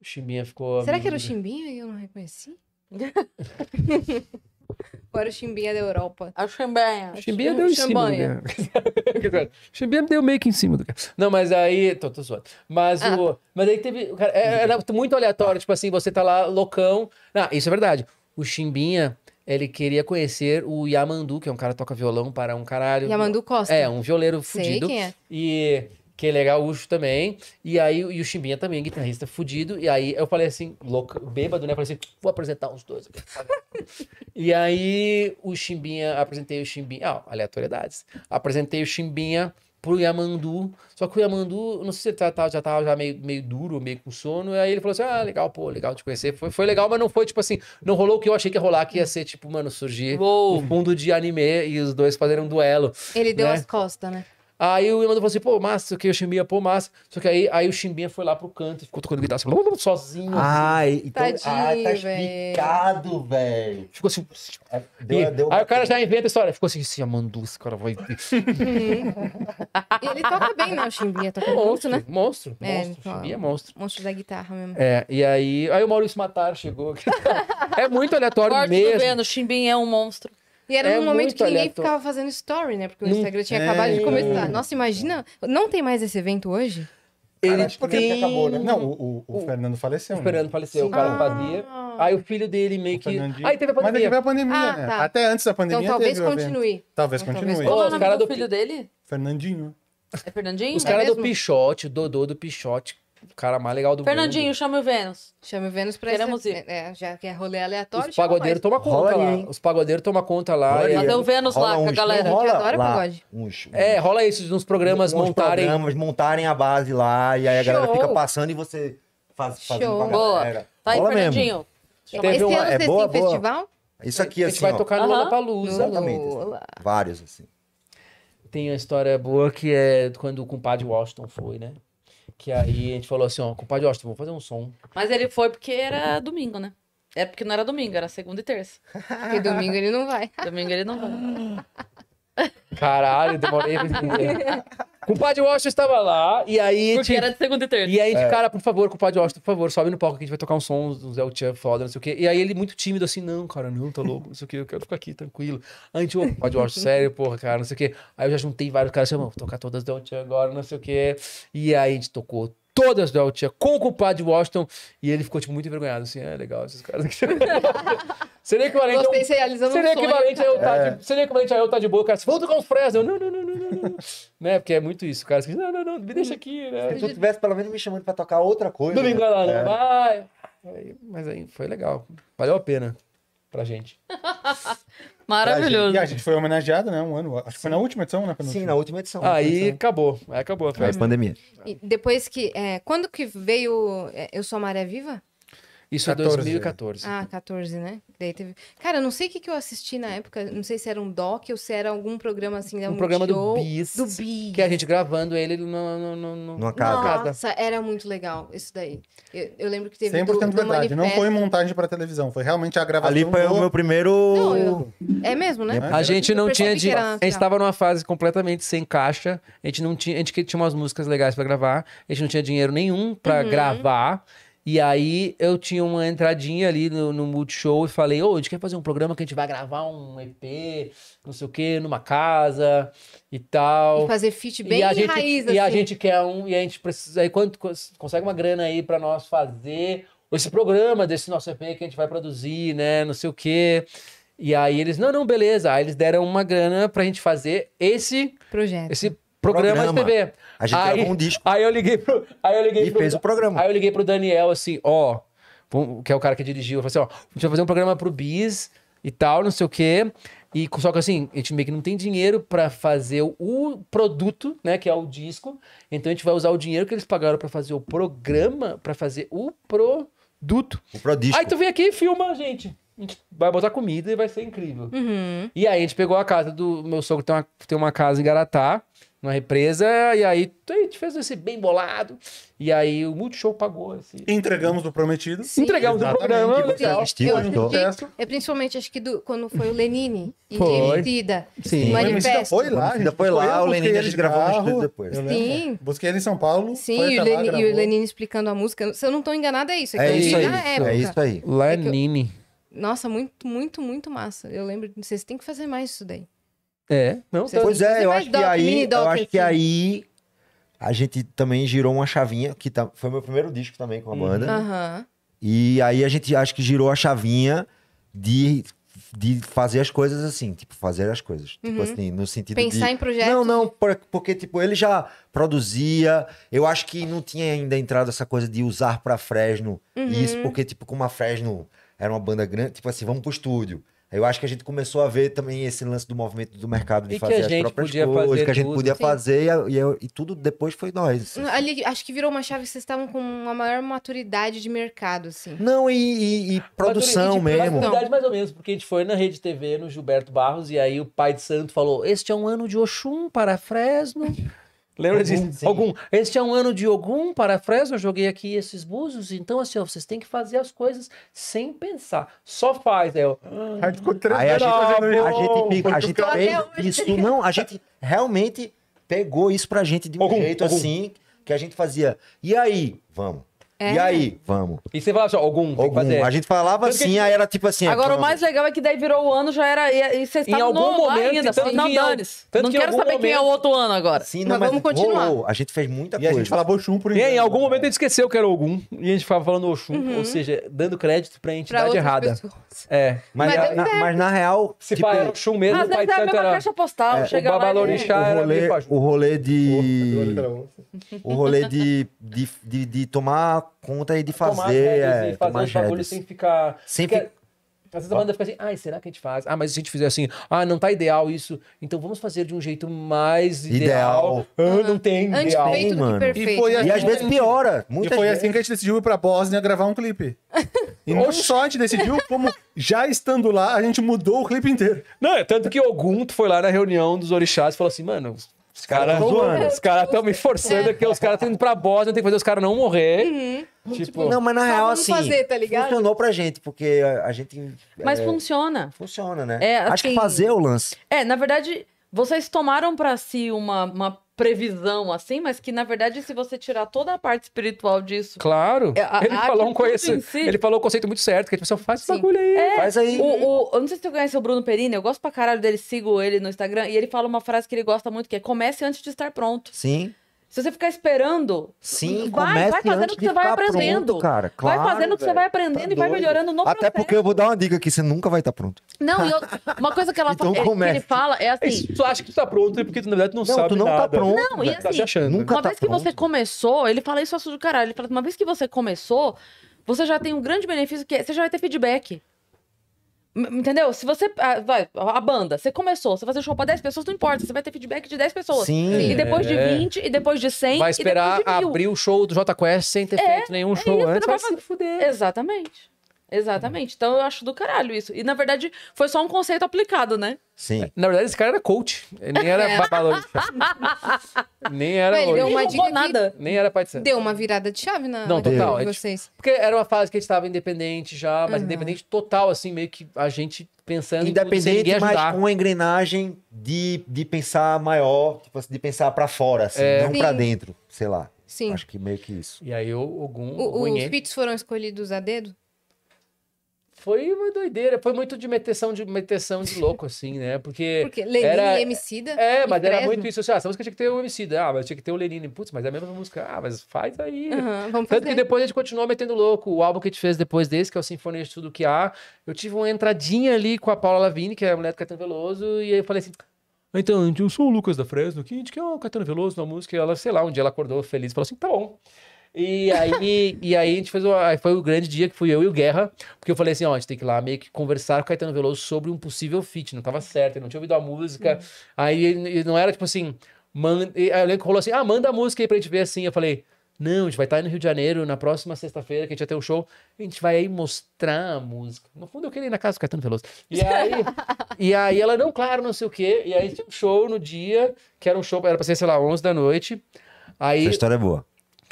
O Chimbinha ficou. Será que era o Chimbinha e eu não reconheci? *laughs* Agora o Chimbinha é da Europa. É A é Chimbinha. Chimbinha deu em Chimbanha. cima do cara. *laughs* Chimbinha deu meio que em cima do cara. Não, mas aí. Tô, tô zoando. Mas ah. o. Mas aí teve. Cara, era muito aleatório, tipo assim, você tá lá loucão. Ah, isso é verdade. O Chimbinha. Ele queria conhecer o Yamandu, que é um cara que toca violão para um caralho. Yamandu Costa. É, um violeiro fudido. Sei quem é. E que ele é gaúcho também. E aí e o Chimbinha também, guitarrista fudido. E aí eu falei assim, louco, bêbado, né? falei assim, vou apresentar uns dois aqui. *laughs* e aí o Chimbinha, apresentei o Chimbinha. Ah, aleatoriedades. Apresentei o Chimbinha pro Yamandu. Só que o Yamandu, não sei se ele já tava, já tava já meio, meio duro, meio com sono. E aí ele falou assim: ah, legal, pô, legal te conhecer. Foi, foi legal, mas não foi tipo assim, não rolou o que eu achei que ia rolar, que ia ser tipo, mano, surgir o um mundo de anime e os dois fazerem um duelo. Ele deu né? as costas, né? Aí o Imandu falou assim, pô, massa, que o Chimbinha, pô, massa. Só que aí, aí o Chimbinha foi lá pro canto e ficou tocando guitarra assim, blum, blum, sozinho. Ai, então, Tadinho, ah, tá explicado, velho. Ficou assim. É, deu, e, deu aí o cara já inventa a história. Ficou assim, assim, Amandu, esse cara vai. *laughs* ele toca bem, né? O Chimbinha toca monstro, muito, né? Monstro, é, monstro. É, Chimbinha é monstro. Monstro da guitarra mesmo. É, e aí. Aí o Maurício Matar chegou. *laughs* é muito aleatório Corte mesmo. Do o Chimbinha é um monstro. E era é momento que ninguém ficava fazendo story, né? Porque o Instagram tinha é, acabado de é. começar. Nossa, imagina. Não tem mais esse evento hoje? Ele Caraca, tem... acabou, né? Não, o, o, o, Fernando faleceu. O né? Fernando faleceu, Sim. o cara ah. fazia. Aí o filho dele meio que. Aí teve a é pandemia. Mas teve a pandemia, ah, né? Tá. Até antes da pandemia. Então talvez continue. Talvez então continue. Qual o nome do filho dele? Fernandinho. É Fernandinho? Os caras é do Pichote, o Dodô do Pichote, o cara mais legal do Fernandinho, mundo. chama o Vênus. Chama o Vênus pra Queremos ir. É, é, já que é rolê aleatório. Os pagodeiros toma conta rola lá. Os pagodeiros toma conta lá. Aí, Cadê o Vênus rola lá uns, com a galera? Rola que adora lá, pagode. Uns, uns, é, rola isso, nos programas uns montarem. programas montarem a base lá e aí a Show. galera fica passando e você faz, faz Show. Boa. Tá aí, Fernandinho. Esse uma... ano é, boa, boa. festival? Isso aqui, assim, A gente vai assim, tocar no Lula Palusa. Exatamente. Assim, vários, assim. Tem uma história boa que é quando o compadre Washington foi, né? Que aí a gente falou assim, ó, compadre Austin, vamos fazer um som. Mas ele foi porque era domingo, né? É porque não era domingo, era segunda e terça. Porque domingo ele não vai. Domingo ele não vai. Caralho, demorei pra entender. *laughs* Compadre Washington estava lá, e aí. Porque era de segundo e terça. E aí, de é. cara, por favor, compadre Washington, por favor, sobe no palco que a gente vai tocar um som do Zé Tchan foda, não sei o quê. E aí ele muito tímido assim, não, cara, não, tá louco, não sei o quê, eu quero ficar aqui, tranquilo. Aí a gente, ô, Washington, *laughs* sério, porra, cara, não sei o quê. Aí eu já juntei vários caras, assim, vou tocar todas Zé Tchan agora, não sei o quê. E aí a gente tocou todas do Altia, com o culpado de Washington. E ele ficou, tipo, muito envergonhado, assim, ah, é legal esses caras aqui. *laughs* seria equivalente. Vocês realizando seria, um equivalente sonho, a eu tá é. seria equivalente a eu estar tá de boa, cara. Se volta com os Fresno, não, não, não, não, não, não. *laughs* né? Porque é muito isso, cara. Assim, não, não, não, me deixa aqui, né? Se tu tivesse pelo menos me chamando pra tocar outra coisa. Não me lá, né? É. Vai. mas aí foi legal. Valeu a pena pra gente. *laughs* Maravilhoso. e a gente foi homenageado, né? Um ano. Acho que foi na última edição, né? Sim, na última edição. Aí edição. acabou. Aí acabou. Foi. a pandemia. E depois que. É, quando que veio é, Eu Sou a Maré Viva? Isso é 2014. Ah, 14, né? Daí teve... Cara, eu não sei o que, que eu assisti na época. Não sei se era um doc ou se era algum programa assim. Um, programa do Bis. Do Bis. Que a gente gravando ele no, no, no, no... numa casa. Nossa, era muito legal isso daí. Eu, eu lembro que teve 100% do, do verdade. Manifesto. Não foi montagem para televisão. Foi realmente a gravação. Ali foi do... o meu primeiro... Não, eu... É mesmo, né? É. A gente não tinha... De... A gente estava assim, numa fase completamente sem caixa. A gente não tinha... A gente tinha umas músicas legais para gravar. A gente não tinha dinheiro nenhum para uhum. gravar. E aí eu tinha uma entradinha ali no, no Multishow e falei, ô, a gente quer fazer um programa que a gente vai gravar um EP, não sei o quê, numa casa e tal. E fazer fit bem e a gente, raiz, E a assim. gente quer um, e a gente precisa. Aí quando consegue uma grana aí para nós fazer esse programa desse nosso EP que a gente vai produzir, né? Não sei o quê. E aí eles, não, não, beleza. Aí eles deram uma grana pra gente fazer esse projeto. Esse Programa, programa. de TV. A gente aí, gravou um disco. Aí eu liguei pro. Aí eu liguei e pro, fez o programa. Aí eu liguei pro Daniel assim, ó. Que é o cara que dirigiu. Eu falei assim, ó, a gente vai fazer um programa pro Bis e tal, não sei o quê. E só que assim, a gente meio que não tem dinheiro para fazer o produto, né, que é o disco. Então a gente vai usar o dinheiro que eles pagaram para fazer o programa, para fazer o produto. O produto. Aí tu vem aqui e filma, gente. A gente vai botar comida e vai ser incrível. Uhum. E aí a gente pegou a casa do meu sogro tem uma, tem uma casa em Garatá numa represa, e aí a gente fez esse bem bolado. E aí o Multishow pagou assim Entregamos o prometido. Sim. Entregamos o programa. Legal. eu, né? eu, principalmente acho que do, quando foi o Lenine e Emicida. Sim. O Manifesto. foi lá, ainda foi lá, o Lenine a gente gravou no depois. Sim. Busquei ele em São Paulo. Sim, e o, Lenine, lá, e o, Lenine, explicando a música. Se eu não estou enganado, é isso. É, é isso aí. É isso aí. Lenine. É Nossa, muito, muito, muito massa. Eu lembro, vocês têm que fazer mais isso daí. É, não, tá... Pois é, eu acho que aí, eu acho que aí a gente também girou uma chavinha, que tá, foi meu primeiro disco também com a uhum. banda. Uhum. E aí a gente acho que girou a chavinha de, de fazer as coisas assim, tipo, fazer as coisas. Tipo uhum. Tipo assim, no sentido Pensar de... em projetos. Não, não, porque tipo, ele já produzia, eu acho que não tinha ainda entrado essa coisa de usar pra Fresno. Uhum. Isso porque, tipo, como a Fresno era uma banda grande, tipo assim, vamos pro estúdio. Eu acho que a gente começou a ver também esse lance do movimento do mercado de e fazer as próprias coisas, fazer que a gente tudo, podia fazer e, e, e, tudo depois foi nós. Assim. Ali, acho que virou uma chave que vocês estavam com uma maior maturidade de mercado, assim. Não, e, e produção mesmo. Maturidade mais ou menos, porque a gente foi na Rede TV, no Gilberto Barros, e aí o pai de santo falou, este é um ano de Oxum para Fresno. Lembra disso? Ogum, Ogum. Este é um ano de Ogum para Fresno. Eu joguei aqui esses búzios. Então, assim, ó, vocês têm que fazer as coisas sem pensar. Só faz, né? Eu... A gente ficou três Aí a gente, a gente, a gente fez isso. Não, a gente realmente pegou isso pra gente de um Ogum, jeito Ogum. assim que a gente fazia. E aí? Vamos. É. E aí, vamos. E você falava assim, algum, algum. fazer. A gente falava Tanto assim, gente- aí era tipo assim. Agora, o então, mais legal é que daí virou o ano, já era. E, e vocês Em algum no- momento, ainda. tanto falando, que não, em tanto Não que quero algum saber quem é o outro ano agora. Sim, não, mas mas vamos continuar. rolou. a gente fez muita coisa. E a gente falava Oxum por E aí, em algum momento a gente esqueceu que era algum e a gente ficava falando Oxum, ou uhum. seja, dando crédito pra entidade outras errada. pessoas. É. Mas, Mas na, mas na real, Se tipo, pai era Oxum mesmo, Às o pai a tanto era. caixa postal. É, chegava o lá e... era rolê, o rolê de. O rolê de, de tomar conta aí de fazer. Tomar é, e fazer os bagulhos sem ficar. Sem Às vezes a banda fica assim, ai, será que a gente faz? Ah, mas se a gente fizer assim, ah, não tá ideal isso, então vamos fazer de um jeito mais ideal. ideal. Ah, não tem Antes ideal. Tem, mano. Perfeito, e, foi né? assim, e às vezes piora. e foi vezes. assim que a gente decidiu ir pra Bósnia gravar um clipe. *laughs* E não só a gente decidiu, como já estando lá, a gente mudou o clipe inteiro. Não, é tanto que Gunto foi lá na reunião dos orixás e falou assim, mano, os caras estão cara, cara me forçando é. os caras estão indo pra Bósnia, tem que fazer os caras não morrer. Uhum. Tipo... tipo não, mas na real, assim, fazer, tá funcionou pra gente, porque a, gente... Mas é, funciona. Funciona, né? É, assim, Acho que assim, fazer é o lance. É, na verdade, vocês tomaram pra si uma, uma previsão, assim, mas que na verdade, se você tirar toda a parte espiritual disso. Claro! É, a, ele, a falou um conhece... Si... ele falou um conceito muito certo, que a gente pensou, faz esse bagulho aí, é, faz aí. O, o, eu não sei se você conhece o Bruno Perini, eu gosto pra caralho dele, sigo ele no Instagram, e ele fala uma frase que ele gosta muito, que é comece antes de estar pronto. Sim. Se você ficar esperando, Sim, vai, vai fazendo o que você vai tá aprendendo. Pronto, cara. Claro, vai fazendo o que você vai aprendendo tá e vai melhorando no Até processo. porque eu vou dar uma dica aqui, você nunca vai estar tá pronto. Não, eu, uma coisa que, ela *laughs* então, que ele fala é assim... É tu acha que tu tá pronto porque tu, na verdade, não, não sabe tu não tá nada. Tá pronto, não, né? e tá assim, tá achando. Nunca uma tá vez que você começou, ele fala isso do caralho, ele fala, uma vez que você começou, você já tem um grande benefício, que é, você já vai ter feedback. Entendeu? Se você. Ah, vai, a banda, você começou, você vai fazer show pra 10 pessoas, não importa, você vai ter feedback de 10 pessoas. Sim. E depois de 20, é. e depois de 100. Vai esperar e depois de mil. abrir o show do JQuest sem ter é, feito nenhum é show isso, antes. Vai, vai se fuder. Exatamente. Exatamente. Então eu acho do caralho isso. E na verdade foi só um conceito aplicado, né? Sim. É, na verdade, esse cara era coach. Ele nem era *laughs* é. nem era. ele deu uma dica nada. Nem era pai de santo. Deu uma virada de chave na Não, total. De é tipo, vocês. Porque era uma fase que a gente estava independente já, mas uhum. independente total, assim, meio que a gente pensando independente, em mas com uma engrenagem de, de pensar maior, tipo assim, de pensar para fora, assim, é... não para dentro, sei lá. Sim. Acho que meio que isso. E aí, algum. O, o, os pits foram escolhidos a dedo? Foi uma doideira, foi muito de meteção de meteção de louco, assim, né? Porque. Porque Lenine era... e Emicida. É, mas Fresno. era muito isso. Assim, ah, essa música tinha que ter o Emicida. Ah, mas tinha que ter o Lenine. Putz, mas é a mesma música. Ah, mas faz aí. Uhum, vamos Tanto fazer. que depois a gente continuou metendo louco. O álbum que a gente fez depois desse, que é o Sinfonia de Tudo Que Há, eu tive uma entradinha ali com a Paula Lavigne, que é a mulher do Caetano Veloso, e aí eu falei assim. Então, eu sou o Lucas da Fresno, que a gente quer o Caetano Veloso na música. E ela, sei lá, um dia ela acordou feliz e falou assim: tá bom. E aí, e aí a gente fez uma, foi o grande dia que fui eu e o Guerra, porque eu falei assim, ó, a gente tem que ir lá meio que conversar com o Caetano Veloso sobre um possível feat, não tava certo, ele não tinha ouvido a música. Uhum. Aí ele, não era tipo assim, manda, aí eu lembro que rolou assim: "Ah, manda a música aí pra gente ver assim". Eu falei: "Não, a gente vai estar tá no Rio de Janeiro na próxima sexta-feira, que a gente vai ter um show, a gente vai aí mostrar a música". No fundo eu queria ir na casa do Caetano Veloso. E aí, e aí ela não, claro, não sei o quê, e aí tinha um show no dia, que era um show, era pra ser, sei lá, 11 da noite. Aí, Essa história é boa.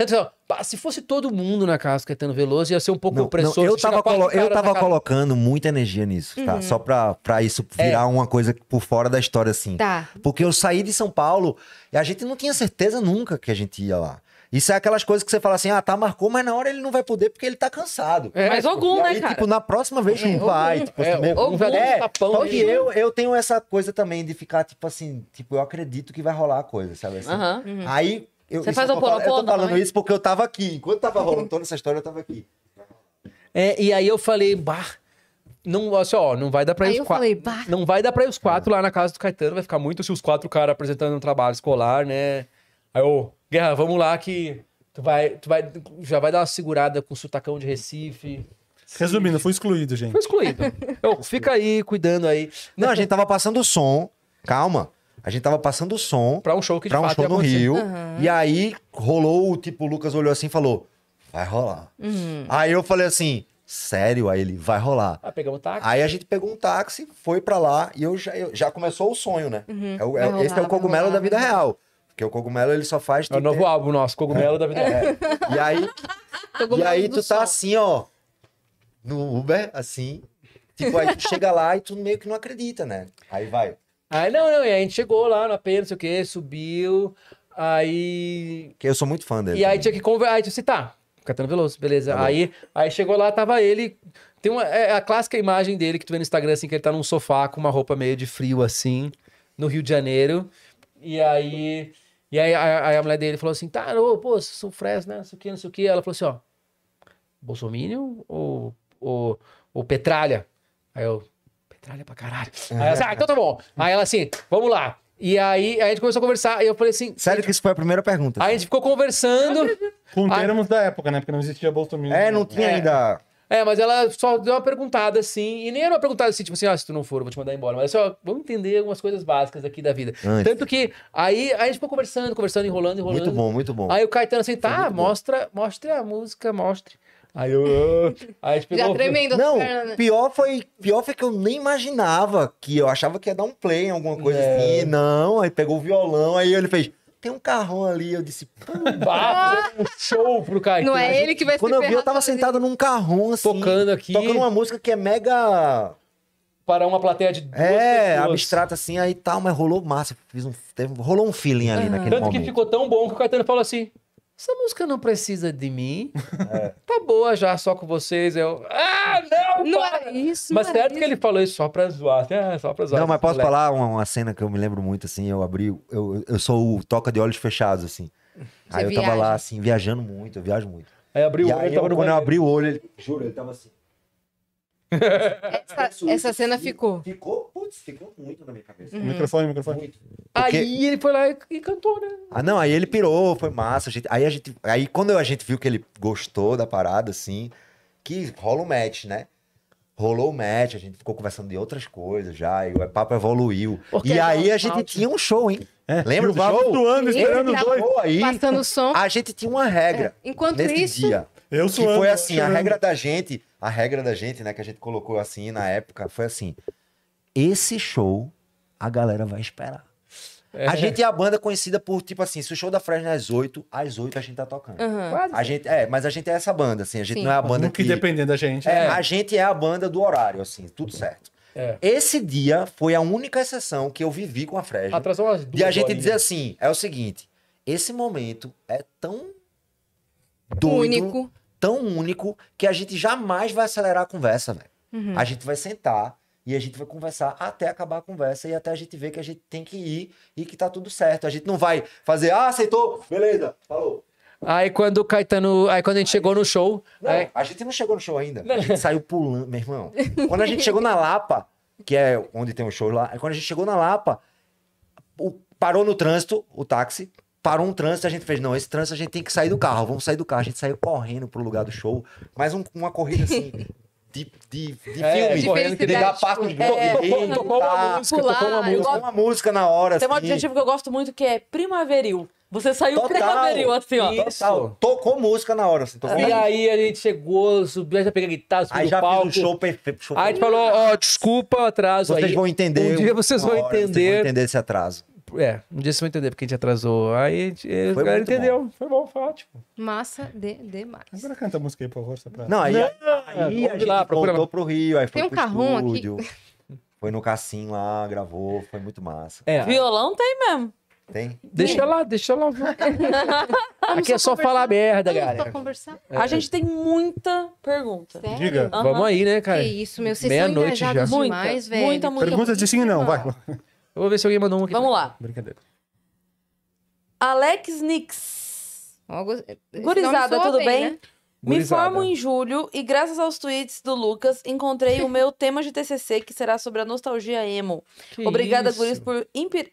Tanto que, ó, se fosse todo mundo na casa do Caetano Veloso, ia ser um pouco opressor. eu tava, colo eu tava colocando muita energia nisso, tá? Uhum. Só pra, pra isso é. virar é. uma coisa por fora da história, assim. Tá. Porque eu saí de São Paulo e a gente não tinha certeza nunca que a gente ia lá. Isso é aquelas coisas que você fala assim, ah, tá, marcou, mas na hora ele não vai poder porque ele tá cansado. É, mas é. algum, né, cara? tipo, na próxima vez é, não tipo, assim, é, vai. Algum, é, algum, é, tapão só eu, eu tenho essa coisa também de ficar, tipo assim, tipo, eu acredito que vai rolar a coisa, sabe assim? Uh -huh, uh -huh. Aí eu, Você faz o ponopono? Eu tô falando isso porque eu tava aqui. Enquanto tava rolando toda essa história, eu tava aqui. É, e aí eu falei, bah, não, assim, ó, não vai dar pra aí ir os quatro. Não vai dar pra os quatro lá na casa do Caetano, vai ficar muito se assim, os quatro caras apresentando um trabalho escolar, né? Aí eu, Guerra, vamos lá que tu vai, tu vai, já vai dar uma segurada com o sutacão de Recife. Resumindo, fui excluído, gente. Fui excluído. eu, fica aí, cuidando aí. Não, a gente tava passando o som. Calma. A gente tava passando o som. Pra um show que Pra um show no acontecer. Rio. Uhum. E aí rolou, tipo, o Lucas olhou assim e falou: vai rolar. Uhum. Aí eu falei assim. Sério, aí ele vai rolar. Ah, pegamos um táxi? Aí a gente pegou um táxi, foi para lá e eu já, eu já começou o sonho, né? Uhum. É o, é, rolar, esse é o cogumelo rolar, da vida real. Porque o cogumelo ele só faz. É o novo álbum nosso, cogumelo é. da vida é. real. E aí, e aí tu tá som. assim, ó, no Uber, assim. Tipo, aí tu chega lá e tu meio que não acredita, né? Aí vai. Aí, não, não, e a gente chegou lá na não sei o quê, subiu. Aí. Que eu sou muito fã dele. E aí tinha que conversar. Aí, disse, tá, Catano Veloso, beleza. Tá aí, aí chegou lá, tava ele. Tem uma, é, é a clássica imagem dele que tu vê no Instagram, assim, que ele tá num sofá com uma roupa meio de frio, assim, no Rio de Janeiro. E aí. E aí a, a, a mulher dele falou assim: tá, ô, pô, sou fresco, né? Não sei o que, não sei o que. Ela falou assim: ó, Bolsonaro ou, ou, ou Petralha? Aí eu, tralha pra caralho. É. Aí ela assim, ah, então tá bom. Aí ela assim, vamos lá. E aí a gente começou a conversar, e eu falei assim. Sério que isso foi a primeira pergunta? Aí a gente ficou conversando. Com termos da época, né? Porque não existia Bolsonaro. É, não tinha é. ainda. É, mas ela só deu uma perguntada assim, e nem era uma perguntada assim, tipo assim, ah, se tu não for, eu vou te mandar embora. Mas assim, só vamos entender algumas coisas básicas aqui da vida. Antes. Tanto que aí, a gente ficou conversando, conversando, enrolando, enrolando. Muito bom, muito bom. Aí o Caetano assim, tá, mostra, mostre a música, mostre. Aí eu. Aí a gente pegou... Já tremendo, Não, né? pior foi, pior foi que eu nem imaginava que eu achava que ia dar um play em alguma coisa assim. é. assim. não, aí pegou o violão, aí ele fez. Tem um carrão ali, eu disse, um show pro cara. Não é gente... ele que vai Quando eu vi, eu tava sentado num carrão assim, tocando aqui. Tocando uma música que é mega para uma plateia de duas É, pessoas. abstrato assim, aí tal, mas rolou massa. Fiz um, teve, rolou um feeling ali uhum. naquele Tanto momento. Tanto que ficou tão bom que o Caetano falou assim, essa música não precisa de mim. *laughs* É. Tá boa já, só com vocês. Eu, ah, não! Não é para. é isso. Mas é certo que ele falou isso só pra zoar. É, só pra zoar. Não, mas posso moleque. falar uma, uma, cena que eu me lembro muito, assim. Eu abri, eu, eu sou o toca de olhos fechados, assim. Você aí eu viaja. tava lá, assim, viajando muito, eu viajo muito. Aí abri o olho, aí, eu, Quando banheiro. eu abri o olho, ele, juro, ele tava assim. Essa, essa, cena ficou. Ficou, putz, ficou muito na minha cabeça. Uhum. Microfone, microfone. Porque... Aí ele foi lá e cantou, né? Ah, não, aí ele pirou, foi massa. A gente... Aí a gente. Aí quando a gente viu que ele gostou da parada, assim, que rola o um match, né? Rolou o match, a gente ficou conversando de outras coisas já, e o papo evoluiu. Porque e é aí a gente tinha um show, hein? É. Lembra do show? Ano, esperando tá dois. Aí, Passando som. A gente tinha uma regra. É. Enquanto nesse isso... dia eu sou. Que foi assim, a regra da gente, a regra da gente, né, que a gente colocou assim na época, foi assim: esse show a galera vai esperar. É. A gente é a banda conhecida por, tipo assim, se o show da Fresno é às 8, às 8 a gente tá tocando. Uhum. A gente, é, mas a gente é essa banda, assim, a gente Sim. não é a banda Nunca que... dependendo da gente. É, é, a gente é a banda do horário, assim, tudo certo. É. Esse dia foi a única exceção que eu vivi com a Fresno. Atrasou umas duas E a gente dizer assim, é o seguinte, esse momento é tão doido, único tão único que a gente jamais vai acelerar a conversa, velho. Uhum. A gente vai sentar e a gente vai conversar até acabar a conversa e até a gente ver que a gente tem que ir e que tá tudo certo. A gente não vai fazer, ah, aceitou, beleza, falou. Aí quando o Caetano. Aí quando a gente aí, chegou no show. Não, aí... a gente não chegou no show ainda. Não. A gente saiu pulando, meu irmão. Quando a gente chegou na Lapa, que é onde tem um show lá, quando a gente chegou na Lapa, o, parou no trânsito o táxi parou um trânsito, a gente fez, não, esse trânsito a gente tem que sair do carro, vamos sair do carro. A gente saiu correndo pro lugar do show, mas um, uma corrida assim, *laughs* de, de, de é, filme. De correndo, que dar passo no tocou, uma música, tocou uma música. na hora, Tem assim. um adjetivo que eu gosto muito que é primaveril. Você saiu total, primaveril, assim, ó. Isso. Total. Tocou música na hora, assim. É. E aí a gente chegou, subiu, já peguei a guitarra, subiu aí já palco. Fiz um show perfeito. Show aí a gente falou, ó, oh, desculpa o atraso vocês aí. Vão entender um dia vocês vão hora, entender. Vocês vão entender esse atraso. É, um dia você vai entender porque a gente atrasou. Aí a gente, foi a galera entendeu. Bom. Foi bom, foi ótimo. Massa de, demais. Agora canta a música aí, por favor. pra... Não, aí, não, aí, é, a gente lá, voltou pro Rio, aí foi Tem um carrão estúdio, aqui. Foi no Cassim lá, gravou, foi muito massa. É. Violão tem mesmo. Tem? Deixa lá, deixa lá. *laughs* Aqui é só falar merda, galera. É. A gente tem muita pergunta. Sério? Diga. Uhum. Vamos aí, né, cara? Que isso, meu. Vocês Meia são noite já. demais, muita, velho. Muita, muita, Perguntas de sim e não, vai. *laughs* Eu vou ver se alguém mandou um aqui. Vamos lá. Brincadeira. Alex Nix. Gurizada, tudo bem? bem? Né? né? Me formo em julho e, graças aos tweets do Lucas, encontrei o meu *laughs* tema de TCC, que será sobre a nostalgia emo. Que Obrigada, isso? guris, por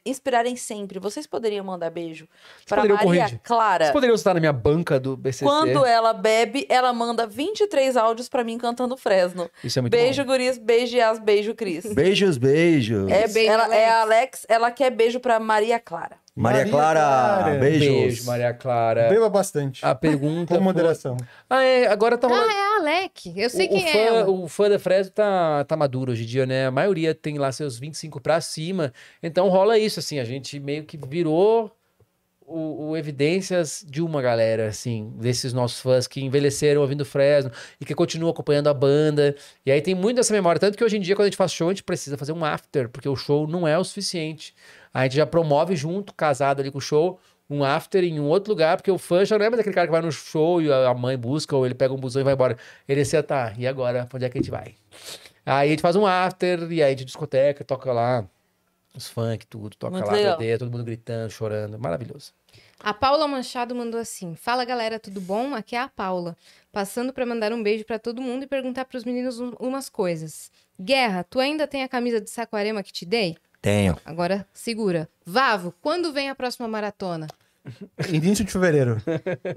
inspirarem sempre. Vocês poderiam mandar beijo para Maria Clara. Vocês poderiam estar na minha banca do BCC. Quando ela bebe, ela manda 23 áudios para mim cantando Fresno. Isso é muito beijo, bom. guris, beijo, as beijo, Cris. Beijos, beijos. É, beijo, ela, é Alex. é a Alex, ela quer beijo para Maria Clara. Maria, Maria Clara, Clara. beijos. Beijo, Maria Clara. Beba bastante. A pergunta. Com moderação. Foi... Ah, é. Agora tá Ah, é a Alec. Eu sei o, quem o fã, é. Ela. O fã da Fresno tá, tá maduro hoje em dia, né? A maioria tem lá seus 25 pra cima. Então rola isso, assim. A gente meio que virou o, o, evidências de uma galera, assim, desses nossos fãs que envelheceram ouvindo Fresno e que continuam acompanhando a banda. E aí tem muito essa memória. Tanto que hoje em dia, quando a gente faz show, a gente precisa fazer um after, porque o show não é o suficiente. A gente já promove junto, casado ali com o show, um after em um outro lugar, porque o fã já não é mais aquele cara que vai no show e a mãe busca, ou ele pega um busão e vai embora. Ele é tá, e agora? onde é que a gente vai? Aí a gente faz um after, e aí de discoteca, toca lá os funk, tudo, toca Muito lá, BD, todo mundo gritando, chorando, maravilhoso. A Paula Machado mandou assim: Fala galera, tudo bom? Aqui é a Paula. Passando para mandar um beijo para todo mundo e perguntar para os meninos umas coisas. Guerra, tu ainda tem a camisa de Saquarema que te dei? Tenho. Agora segura. Vavo, quando vem a próxima maratona? *laughs* Início de fevereiro.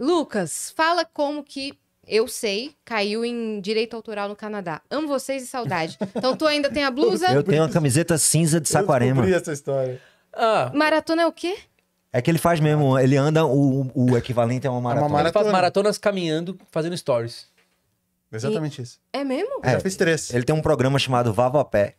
Lucas, fala como que eu sei, caiu em direito autoral no Canadá. Amo vocês e saudade. Então tu ainda tem a blusa? Eu tenho a camiseta cinza de Saquarema. Eu essa história. Ah. Maratona é o quê? É que ele faz mesmo, ele anda o, o equivalente a uma maratona. É uma maratona. Ele faz maratonas caminhando, fazendo stories. Exatamente e... isso. É mesmo? É, eu já fiz três. Ele tem um programa chamado Vavo a Pé,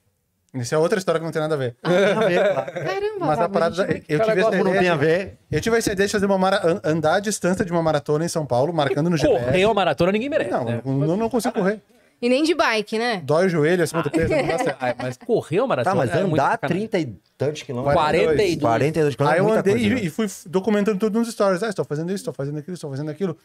isso é outra história que não tem nada a ver. Ah, tem a ver, claro. *laughs* Caramba, Mas a parada. É, eu, tive ideia, a ver. eu tive essa ideia de fazer uma mara... andar a distância de uma maratona em São Paulo, marcando no GPS. Correr uma maratona ninguém merece. Não, né? não, não consigo correr. E nem de bike, né? Dói o joelho acima ah. do peso. Não dá *laughs* certo. mas correu maratona. Tá, mas é andar 30 e tantos quilômetros. 42. 42 quilômetros. É Aí eu andei coisa, e, né? fui documentando tudo nos stories. Ah, estou fazendo isso, estou fazendo aquilo, estou fazendo aquilo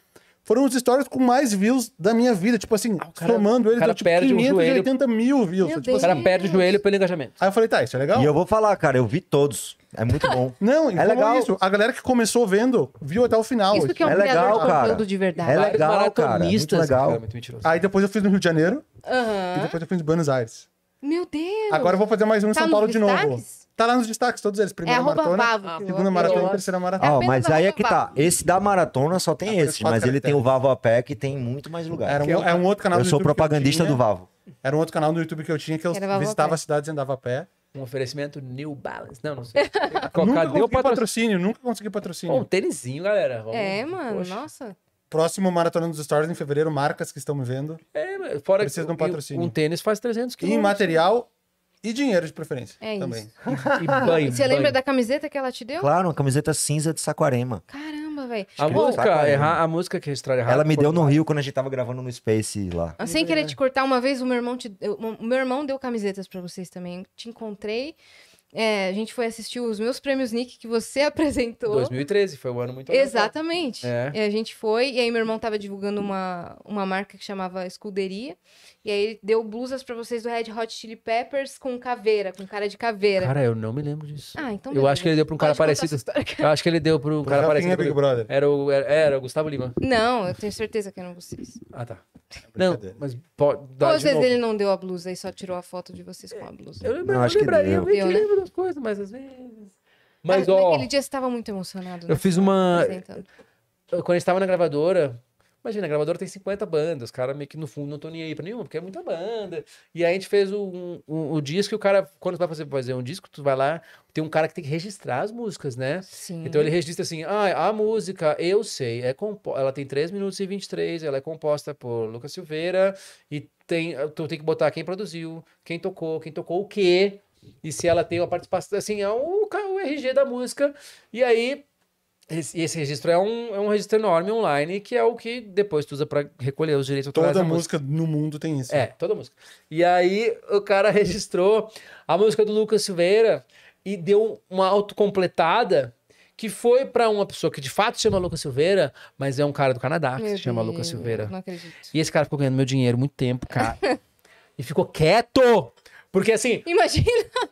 foram os stories com mais views da minha vida. Tipo assim, ah, cara, somando ele, então, tipo perde 580 um joelho... mil views. tipo, o cara assim. perde o joelho pelo engajamento. Aí eu falei, tá, isso é legal? E eu vou falar, cara, eu vi todos. É muito bom. *laughs* Não, é legal isso. A galera que começou vendo, viu até o final. Isso que é um é legal, cara. de verdade. É, é legal, cara. Muito legal. Aí depois eu fiz no Rio de Janeiro. Uhum. E depois eu fiz em Buenos Aires. Meu Deus! Agora eu vou fazer mais um em tá São Paulo de novo. Tá lá nos destaques, todos eles. Primeira é maratona, Vavo, segunda maratona e terceira é maratona. mas aí é que tá. Esse da maratona só tem é, esse, mas ele tem o Vavo a pé, que tem muito mais lugar. Era um, é um outro canal eu do YouTube. Eu sou propagandista eu do Vavo. Era um outro canal no YouTube que eu tinha, que eu visitava cidades e andava a pé. Um oferecimento New Balance. Não, não sei. *laughs* nunca consegui patrocínio, patrocínio, nunca consegui patrocínio. um tênisinho, galera. Vamos... É, mano, Poxa. nossa. Próximo Maratona dos Stories em fevereiro, marcas que estão me vendo. É, fora Precisa que de um patrocínio. Um tênis faz 300 quilos. E em material, e dinheiro de preferência. É também. isso. E banho. *laughs* Você lembra da camiseta que ela te deu? Claro, uma camiseta cinza de Saquarema. Caramba, velho. A música, errar, a música que registrada errada. Ela me deu no Rio quando a gente tava gravando no Space lá. Ah, sem querer é. te cortar, uma vez o meu irmão te, o meu irmão deu camisetas pra vocês também. Te encontrei. É, a gente foi assistir os meus prêmios Nick que você *laughs* apresentou. 2013, foi um ano muito Exatamente. É. E a gente foi, e aí meu irmão tava divulgando uma, uma marca que chamava Escuderia. E aí ele deu blusas para vocês do Red Hot Chili Peppers com caveira, com cara de caveira. Cara, eu não me lembro disso. Ah, então. Eu acho que ele deu pra um cara Pode parecido. Eu acho que ele deu pra um cara parecido. É Brother. Era o, era, era o Gustavo Lima. Não, eu tenho certeza que eram vocês. Ah, tá. É não, mas pode dar Ou às vezes novo. ele não deu a blusa e só tirou a foto de vocês com a é, blusa. Eu, lembro, não, eu acho lembraria, que eu né? lembro das coisas, mas às vezes... Mas, é ó... Naquele dia você estava muito emocionado. Eu né? fiz uma... Quando a gente estava na gravadora, Imagina, a gravadora tem 50 bandas, os caras meio que no fundo não estão nem aí pra nenhuma, porque é muita banda. E aí a gente fez o, o, o disco e o cara, quando tu vai fazer, fazer um disco, tu vai lá, tem um cara que tem que registrar as músicas, né? Sim. Então ele registra assim, ah, a música, eu sei, é compo... ela tem 3 minutos e 23, ela é composta por Lucas Silveira e tem, tu tem que botar quem produziu, quem tocou, quem tocou o quê, e se ela tem uma participação, assim, é o, o RG da música. E aí e esse registro é um, é um registro enorme online, que é o que depois tu usa para recolher os direitos autorais. Toda música, música, no mundo tem isso. É, né? toda música. E aí o cara *laughs* registrou a música do Lucas Silveira e deu uma autocompletada que foi para uma pessoa que de fato se chama Lucas Silveira, mas é um cara do Canadá que meu se chama Deus, Lucas Silveira. Não acredito. E esse cara ficou ganhando meu dinheiro muito tempo, *laughs* cara. e ficou quieto! Porque assim. Imagina!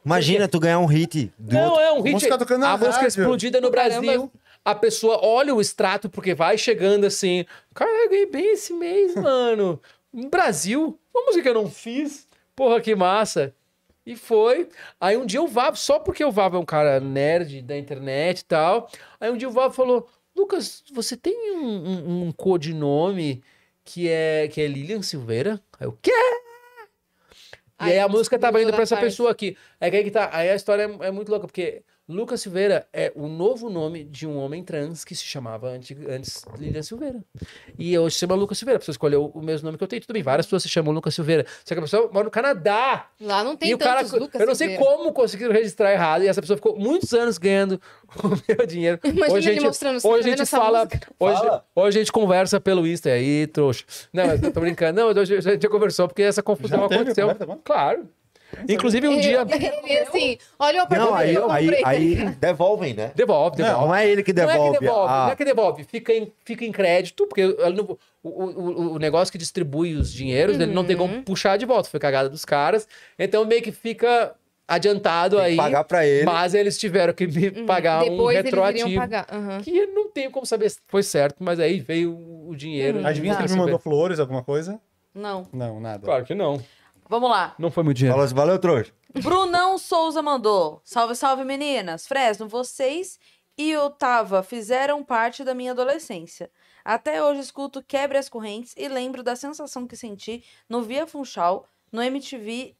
Imagina tu ganhar um hit. Do não, outro... é um hit. A música, a música explodida no Brasil a pessoa olha o extrato, porque vai chegando assim, cara, ganhei bem esse mês, *laughs* mano. Brasil, uma música que eu não fiz, porra, que massa. E foi. Aí um dia o Vavo, só porque o Vavo é um cara nerd da internet e tal, aí um dia o Vavo falou, Lucas, você tem um, um, um codinome que é, que é Lilian Silveira? Aí o quê? E aí, aí a música tava indo pra essa parte. pessoa aqui. Aí, é aí que tá, aí a história é, é muito louca, porque Lucas Silveira é o novo nome de um homem trans que se chamava antes, antes Lilian Silveira. E hoje se chama Lucas Silveira. A pessoa escolheu o mesmo nome que eu tenho. Tudo bem, várias pessoas se chamam Lucas Silveira. Só que a pessoa mora no Canadá. Lá não tem e cara, Lucas Silveira. Eu não sei como conseguiram registrar errado. E essa pessoa ficou muitos anos ganhando *laughs* o meu dinheiro. Imagina hoje ele gente, mostrando. Hoje a gente tá fala, hoje, fala. Hoje a gente conversa pelo Insta aí, trouxa. Não, mas tô brincando. Não, hoje a gente conversou porque essa confusão Já aconteceu. Teve, tá claro. Inclusive, é um dia. assim, olha o apartamento não, aí, que eu aí, Aí, *laughs* devolvem, né? Devolve, devolve. Não, não é ele que devolve. Não é que devolve, ah. não é que devolve. Fica, em, fica em crédito, porque o, o, o, negócio que distribui os dinheiros, uhum. ele não tem como uhum. puxar de volta. Foi cagada dos caras. Então, meio que fica adiantado aí. Pagar pra ele. Mas eles tiveram que me uhum. pagar uhum. um retroativo. Pagar. Uhum. Que não tenho como saber se foi certo, mas aí veio o dinheiro. Uhum. Adivinha se ele tá. me mandou flores, alguma coisa? Não. Não, nada. Claro que não. Vamos lá. Não foi muito dinheiro. Falou assim, valeu, trouxa. Brunão Souza mandou. Salve, salve, meninas. Fresno, vocês e Otava fizeram parte da minha adolescência. Até hoje escuto Quebre as Correntes e lembro da sensação que senti no Via Funchal, no MTV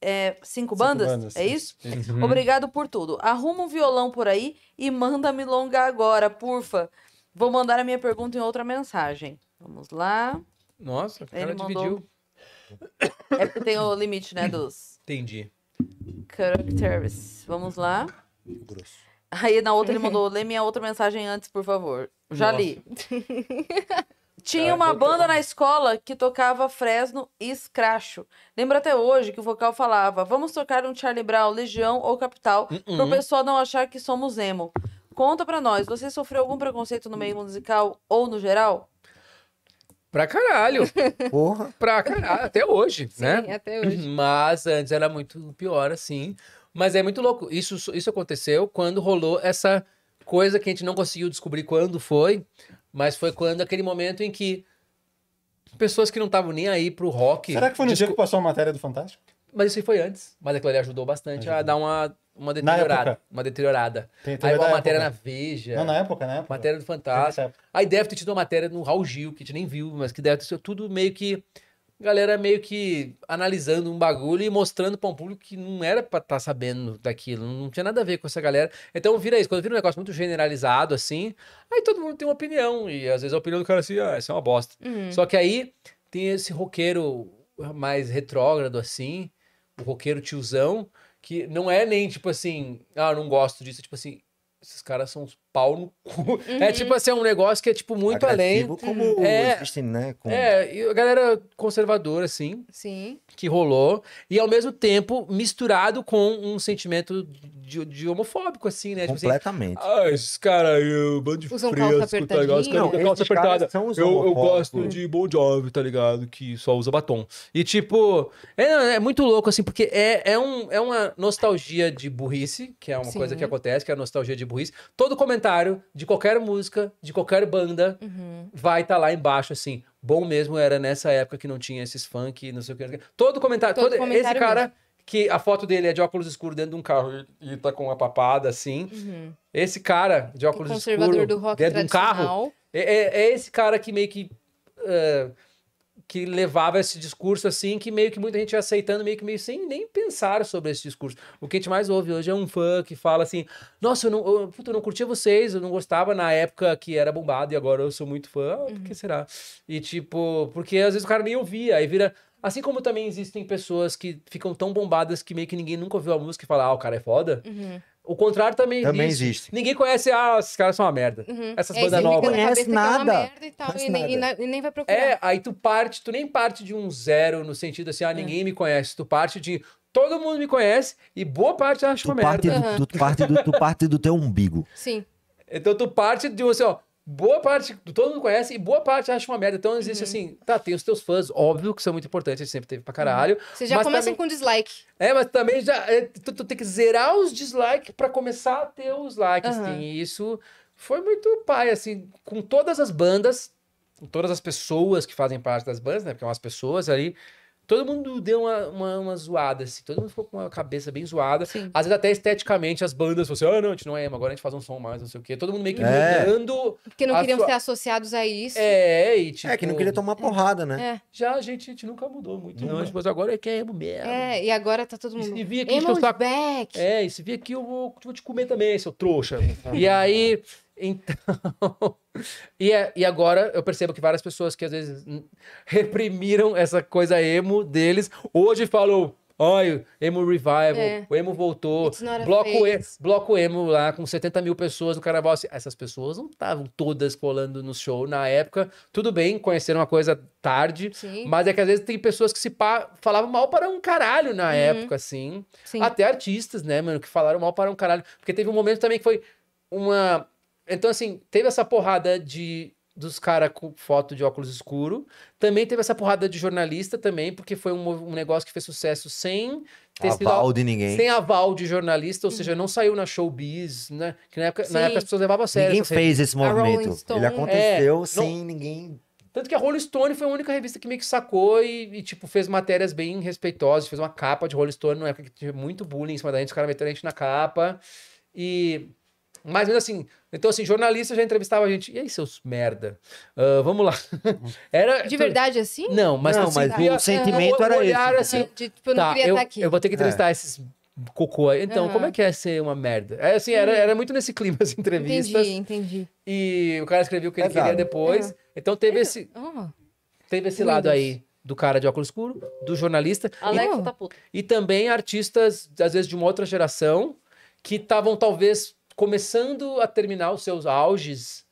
é, cinco, cinco bandas? bandas? É isso? Uhum. Obrigado por tudo. Arruma um violão por aí e manda me longa agora, porfa. Vou mandar a minha pergunta em outra mensagem. Vamos lá. Nossa, o cara Ele mandou... dividiu. É porque tem o limite, né, dos... Entendi. Characters. Vamos lá. Grosso. Aí na outra ele mandou, *laughs* lê minha outra mensagem antes, por favor. Já Nossa. li. *laughs* Tinha uma banda na escola que tocava Fresno e Scracho. Lembro até hoje que o vocal falava: vamos tocar um Charlie Brown, Legião ou Capital, uh -uh. pro uh-uh. pessoal não achar que somos emo. Conta pra nós, você sofreu algum preconceito no meio musical ou no geral? Pra caralho. *laughs* Porra. Pra caralho, até hoje, Sim, né? até uhum. hoje. Mas antes era muito pior, assim. Mas é muito louco. Isso, isso aconteceu quando rolou essa coisa que a gente não conseguiu descobrir quando foi, mas foi quando aquele momento em que pessoas que não estavam nem aí pro rock. Será que foi no dia que passou a matéria do Fantástico? mas isso aí foi antes. Mas aquilo ali ajudou bastante ajudou. a dar uma, uma deteriorada. Uma deteriorada. Tem, aí uma matéria época. na Veja. Não, na época, né? Matéria do Fantástico. Aí deve ter tido uma matéria no Raul Gil, que a gente nem viu, mas que deve ter sido tudo meio que. Galera meio que analisando um bagulho e mostrando para um público que não era para estar tá sabendo daquilo, não tinha nada a ver com essa galera. Então vira isso, quando vira um negócio muito generalizado assim, aí todo mundo tem uma opinião, e às vezes a opinião do cara é assim, ah, isso é uma bosta. Uhum. Só que aí tem esse roqueiro mais retrógrado assim, o roqueiro tiozão, que não é nem tipo assim, ah, não gosto disso, é tipo assim, esses caras são os pau no cu. Uhum. É tipo assim, é um negócio que é tipo muito Agressivo além. Como uhum. é, né? Com... É, a galera conservadora, assim. Sim. Que rolou. E ao mesmo tempo misturado com um sentimento de, de homofóbico, assim, né? Completamente. Tipo assim, ah, esses caras aí, é bando de Usam tá ligado? Os caras calça apertada. Eu, eu gosto de Bon Jovi, tá ligado? Que só usa batom. E tipo, é, é muito louco, assim, porque é, é, um, é uma nostalgia de burrice, que é uma Sim. coisa que acontece, que é a nostalgia de burrice. Todo comentário comentário de qualquer música, de qualquer banda, uhum. vai estar tá lá embaixo, assim. Bom mesmo era nessa época que não tinha esses funk, não sei o que. Todo comentário. Todo, todo comentário esse cara. Mesmo que a foto dele é de óculos escuros dentro de um carro e tá com uma papada assim. Uhum. Esse cara de óculos escuros dentro de um carro é, é, é, esse cara que meio que uh, que levava esse discurso assim, que meio que muita gente ia aceitando, meio que meio sem nem pensar sobre esse discurso. O que a gente mais ouve hoje é um fã que fala assim: Nossa, eu não, eu, eu não curtia vocês, eu não gostava na época que era bombado e agora eu sou muito fã, uhum. por que será? E tipo, porque às vezes o cara nem ouvia, aí vira. Assim como também existem pessoas que ficam tão bombadas que meio que ninguém nunca ouviu a música e fala, ah, o cara é foda. Uhum. O contrário também, também existe. existe. Ninguém conhece, ah, esses caras são uma merda. Uhum. Essas é, bandas novas. ninguém conhece nada. e, nem vai procurar. É, aí tu parte, tu nem parte de um zero no sentido assim, ah, é. ninguém é. me conhece. Tu parte de todo mundo me conhece e boa parte acha uma parte merda. Do, uhum. tu, parte do, tu parte do teu umbigo. Sim. Então tu parte de você, assim, ó, boa parte, todo mundo conhece e boa parte acha uma merda. Então existe uhum. assim, tá, tem os teus fãs, óbvio que são muito importantes, a gente sempre teve pra caralho. Uhum. Vocês já começam também, com dislike. É, mas também já. É, tu, tu, tem que zerar os dislikes pra começar a ter os likes. Uhum. e isso foi muito pai, assim, com todas as bandas, com todas as pessoas que fazem parte das bandas, né? Porque é umas pessoas ali. Todo mundo deu uma, uma, uma, zoada, assim. Todo mundo ficou com a cabeça bem zoada. Sim. Às vezes até esteticamente as bandas falaram assim, ah, não, a gente não é emo, agora a gente faz um som mais, não sei o quê. Todo mundo meio que é. mudando... Porque não queriam sua... ser associados a isso. É, e tipo... É, que não queria tomar porrada, né? É. Já a gente, a gente nunca mudou muito. Não, é? mas agora é que é emo mesmo. É, e agora tá todo mundo... E se vir aqui... Tá back. É, e se vir aqui eu vou, eu vou te comer também, seu trouxa. *laughs* e aí... Então. *laughs* e, é, e agora eu percebo que várias pessoas que às vezes reprimiram essa coisa emo deles, hoje falam. Olha, emo revival, é. o emo voltou. Bloco, e, bloco emo lá com 70 mil pessoas no carnaval. Assim, essas pessoas não estavam todas colando no show na época. Tudo bem, conheceram uma coisa tarde. Sim. Mas é que às vezes tem pessoas que se pa... falavam mal para um caralho na uhum. época, assim. Sim. Até artistas, né, mano, que falaram mal para um caralho. Porque teve um momento também que foi uma então, assim, teve essa porrada de dos caras com foto de óculos escuro. Também teve essa porrada de jornalista também, porque foi um, um negócio que fez sucesso sem ter aval de ninguém. Sem aval de jornalista, ou uhum. seja, não saiu na showbiz, né? Que na época, na época as pessoas levavam a sério. Ninguém fez esse movimento. Ele aconteceu é, sem não... ninguém tanto que a Rolling Stone foi a única revista que meio que sacou e, e, tipo, fez matérias bem respeitosas. Fez uma capa de Rolling Stone na época que tinha muito bullying em cima da gente, os caras meteram a gente na capa. E mas mesmo assim, então assim, jornalista já entrevistava a gente. E aí, seus merda? Uh, vamos lá. *laughs* era De verdade assim? Não, mas, não, assim, mas tá. o sentimento era olhar, esse. Assim, de, tipo, eu tá, não queria eu, estar tá aqui. Eu vou ter que entrevistar é. esses cocô. Então, uhum. como é que é ser uma merda? É assim, era, uhum. era muito nesse clima as entrevistas. Entendi, entendi. E o cara escreveu o que ele Exato. queria depois. Uhum. Então teve esse teve esse Meu lado Deus. aí do cara de óculos escuro, do jornalista Alex, e, tá puto. e também artistas às vezes de uma outra geração que estavam talvez começando a terminar os seus auges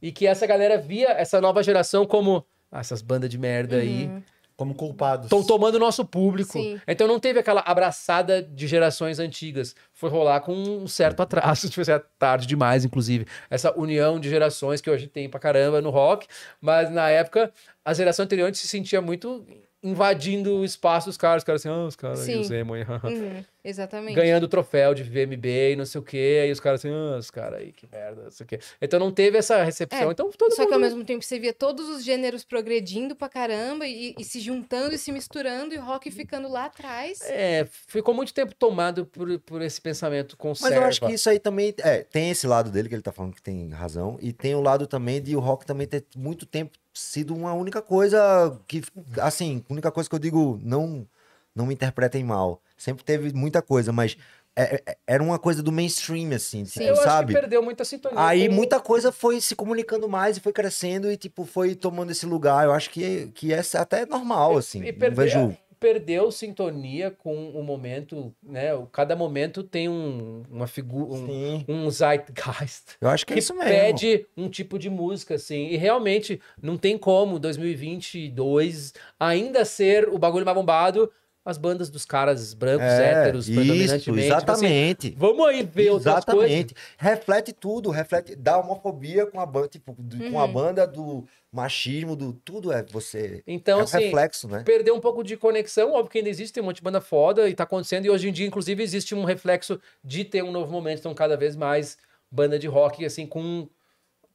e que essa galera via essa nova geração como ah, essas bandas de merda uhum. aí. Como culpados. Estão tomando o nosso público. Sim. Então não teve aquela abraçada de gerações antigas. Foi rolar com um certo atraso, *laughs* tipo assim, é tarde demais, inclusive. Essa união de gerações que hoje tem pra caramba no rock. Mas na época, a geração anterior a se sentia muito invadindo o espaço dos caras. Os caras assim, ah, os caras e os emo, *laughs* uhum. Exatamente. Ganhando troféu de VMB e não sei o quê. Aí os caras assim, ah, os caras aí, que merda, não sei o quê. Então não teve essa recepção. É, então todo Só mundo... que ao mesmo tempo você via todos os gêneros progredindo pra caramba e, e se juntando e se misturando e o rock ficando lá atrás. É, ficou muito tempo tomado por, por esse pensamento conservador Mas eu acho que isso aí também. É, tem esse lado dele que ele tá falando que tem razão. E tem o lado também de o rock também ter muito tempo sido uma única coisa que. Assim, única coisa que eu digo, não, não me interpretem mal sempre teve muita coisa, mas é, é, é, era uma coisa do mainstream, assim, Sim. Tipo, eu sabe? Acho que perdeu muita sintonia. Aí com... muita coisa foi se comunicando mais e foi crescendo e, tipo, foi tomando esse lugar. Eu acho que, que é até normal, assim. E vejo... perdeu sintonia com o momento, né? Cada momento tem um, uma figura, um, um, zeitgeist. Eu acho que, que é isso mesmo. pede um tipo de música, assim. E realmente não tem como 2022 ainda ser o bagulho mais bombado as bandas dos caras brancos, é, héteros, isso, predominantemente. Tipo assim, exatamente. assim, vamos aí ver outras exatamente. coisas. Reflete tudo, reflete da homofobia com a banda, tipo, uhum. com a uhum. banda do machismo, do tudo é você. Então, é um assim, reflexo, né? Perdeu um pouco de conexão, óbvio que ainda existe, tem um monte de banda foda e tá acontecendo, e hoje em dia, inclusive, existe um reflexo de ter um novo momento, então cada vez mais banda de rock, assim, com.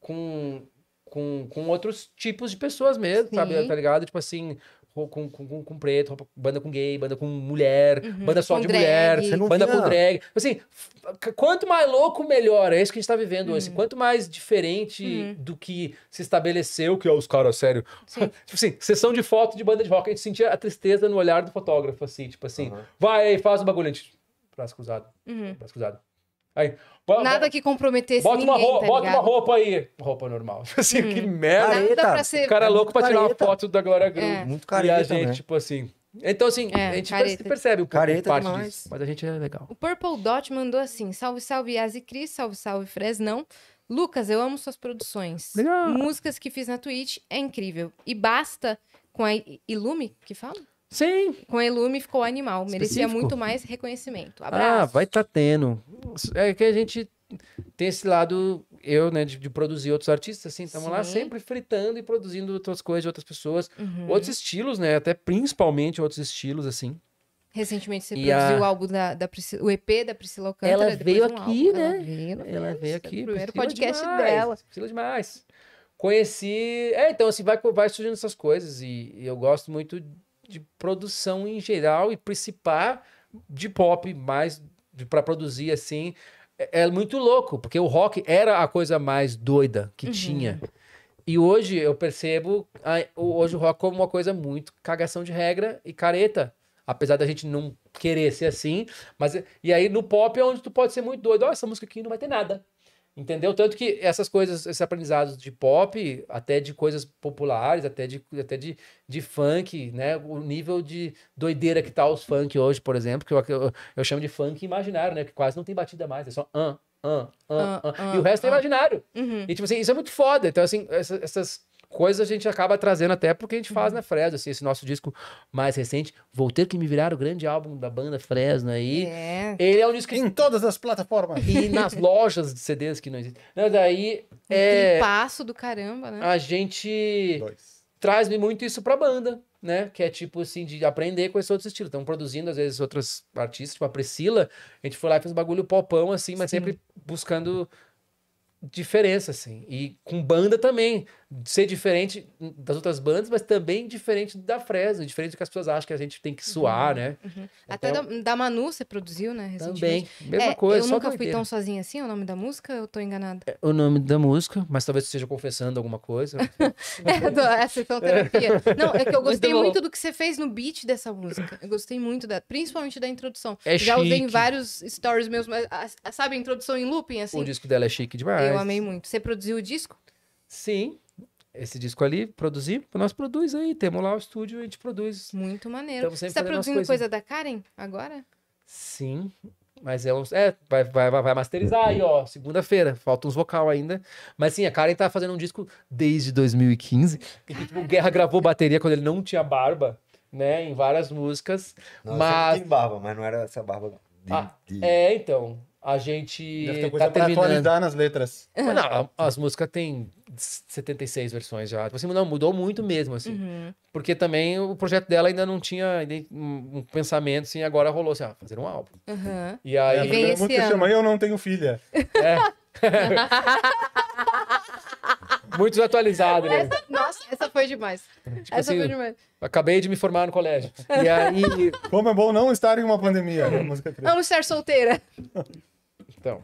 com com, com outros tipos de pessoas mesmo, Sim. sabe? Tá ligado? Tipo assim, com, com, com, preto, banda com gay, banda com mulher, uhum. banda só com de drag. mulher, banda via. com drag. Tipo assim, quanto mais louco, melhor. É isso que a gente tá vivendo uhum. hoje. Quanto mais diferente uhum. do que se estabeleceu, que é os caras, sério. *laughs* tipo assim, sessão de foto de banda de rock, a gente sentia a tristeza no olhar do fotógrafo, assim, tipo assim, vai, faz o bagulho. A gente, braço cruzado, uhum. braço cruzado. Aí, Nada que comprometesse bota ninguém, uma roupa, tá Bota uma roupa aí. Roupa normal. *laughs* Assim, hum. que merda. Careta. O cara é louco pra tirar uma foto da Glória é. Groove. É. Muito careta, E a gente, né? tipo assim... Então, assim, é, a gente careta. percebe o careta parte demais. disso. Mas a gente é legal. O Purple Dot mandou assim, salve, salve, Cris, salve, salve, Fresnão. Lucas, eu amo suas produções. Legal. Músicas que fiz na Twitch, é incrível. E basta com a Ilume, que fala? Sim. Com a Ilume ficou animal. Merecia Específico. muito mais reconhecimento. Abraço. Ah, vai estar tá tendo. É que a gente tem esse lado, eu, né, de, de produzir outros artistas, assim, estamos lá sempre fritando e produzindo outras coisas de outras pessoas, uhum. outros estilos, né, até principalmente outros estilos, assim. Recentemente você e produziu a... álbum da, da Priscila, o EP da Priscila Alcântara. Ela veio um aqui, álbum. né? Ela veio, ela veio aqui. O primeiro podcast demais, dela. Priscila demais. Conheci... É, então, assim, vai, vai surgindo essas coisas e, e eu gosto muito de produção em geral e principar de pop mais para produzir assim é, é, muito louco porque o rock era a coisa mais doida que uhum. tinha e hoje eu percebo a, hoje o rock como uma coisa muito cagação de regra e careta apesar da gente não querer ser assim mas e aí no pop é onde tu pode ser muito doido ó oh, essa música aqui não vai ter nada Entendeu? Tanto que essas coisas, esses aprendizados de pop, até de coisas populares, até de, até de, de funk, né? O nível de doideira que tá os funk hoje, por exemplo, que eu, eu, eu chamo de funk imaginário, né? Que quase não tem batida mais, é só an, an, an, an. E o resto é imaginário. Uhum. E tipo assim, isso é muito foda. Então, assim, essas Coisas a gente acaba trazendo até porque a gente faz na né, uhum. Fresno, assim, esse nosso disco mais recente, Vou Ter Que Me Virar, o grande álbum da banda Fresno aí. É. Ele é um disco... Que... Em todas as plataformas. E nas *laughs* lojas de CDs que não existem. Não, daí... Um é... passo do caramba, né? A gente... Dois. Traz-me muito isso pra banda, né? Que é tipo assim, de aprender com esses outros estilos. Estão produzindo, às vezes, outras artistas, tipo a Priscila. A gente foi lá e fez um bagulho popão, assim, mas Sim. sempre buscando diferença, assim. E com banda também. Ser diferente das outras bandas, mas também diferente da Fresno. Diferente do que as pessoas acham que a gente tem que suar, uhum. né? Uhum. Então Até, Até da, Manu você produziu, né? Também. Mesma é, coisa. Eu nunca fui tão sozinha assim, é o nome da música? Eu tô enganada. É, o nome da música, mas talvez você esteja confessando alguma coisa. *laughs* é, do, é, essa terapia. Não, é que eu gostei muito, muito do que você fez no beat dessa música. Eu gostei muito, da, principalmente da introdução. É Já chique. usei em vários stories meus, mas, a, a, sabe, a introdução em looping, assim. O disco dela é chique demais demais. eu amei muito. Você produziu o disco? Sim. Esse disco ali, produzi, nós produz aí. Temos lá o estúdio, e a gente produz. Muito maneiro. Você está produzindo coisa da Karen agora? Sim. Mas é, é vai, vai, vai masterizar aí, ó. Segunda-feira. Falta uns vocal ainda. Mas sim, a Karen tá fazendo um disco desde 2015. Que, tipo, o Guerra gravou bateria quando ele não tinha barba, né? Em várias músicas. Não, mas... Eu barba, mas não era essa barba de, ah, de... É, então a gente Deve ter tá coisa tá terminando. atualizar nas letras. Mas não, as músicas têm 76 versões já. Tipo assim, não, mudou muito mesmo, assim. Uhum. Porque também o projeto dela ainda não tinha um pensamento, assim, agora rolou assim, ah, fazer um álbum. Uhum. E aí... É, a música chama Eu Não Tenho Filha. É. *laughs* muito atualizado, né? nossa, essa foi demais. Tipo essa assim, foi demais. Acabei de me formar no colégio. E aí... Como é bom não estar em uma pandemia. não é Vamos estar solteira. *laughs* Então.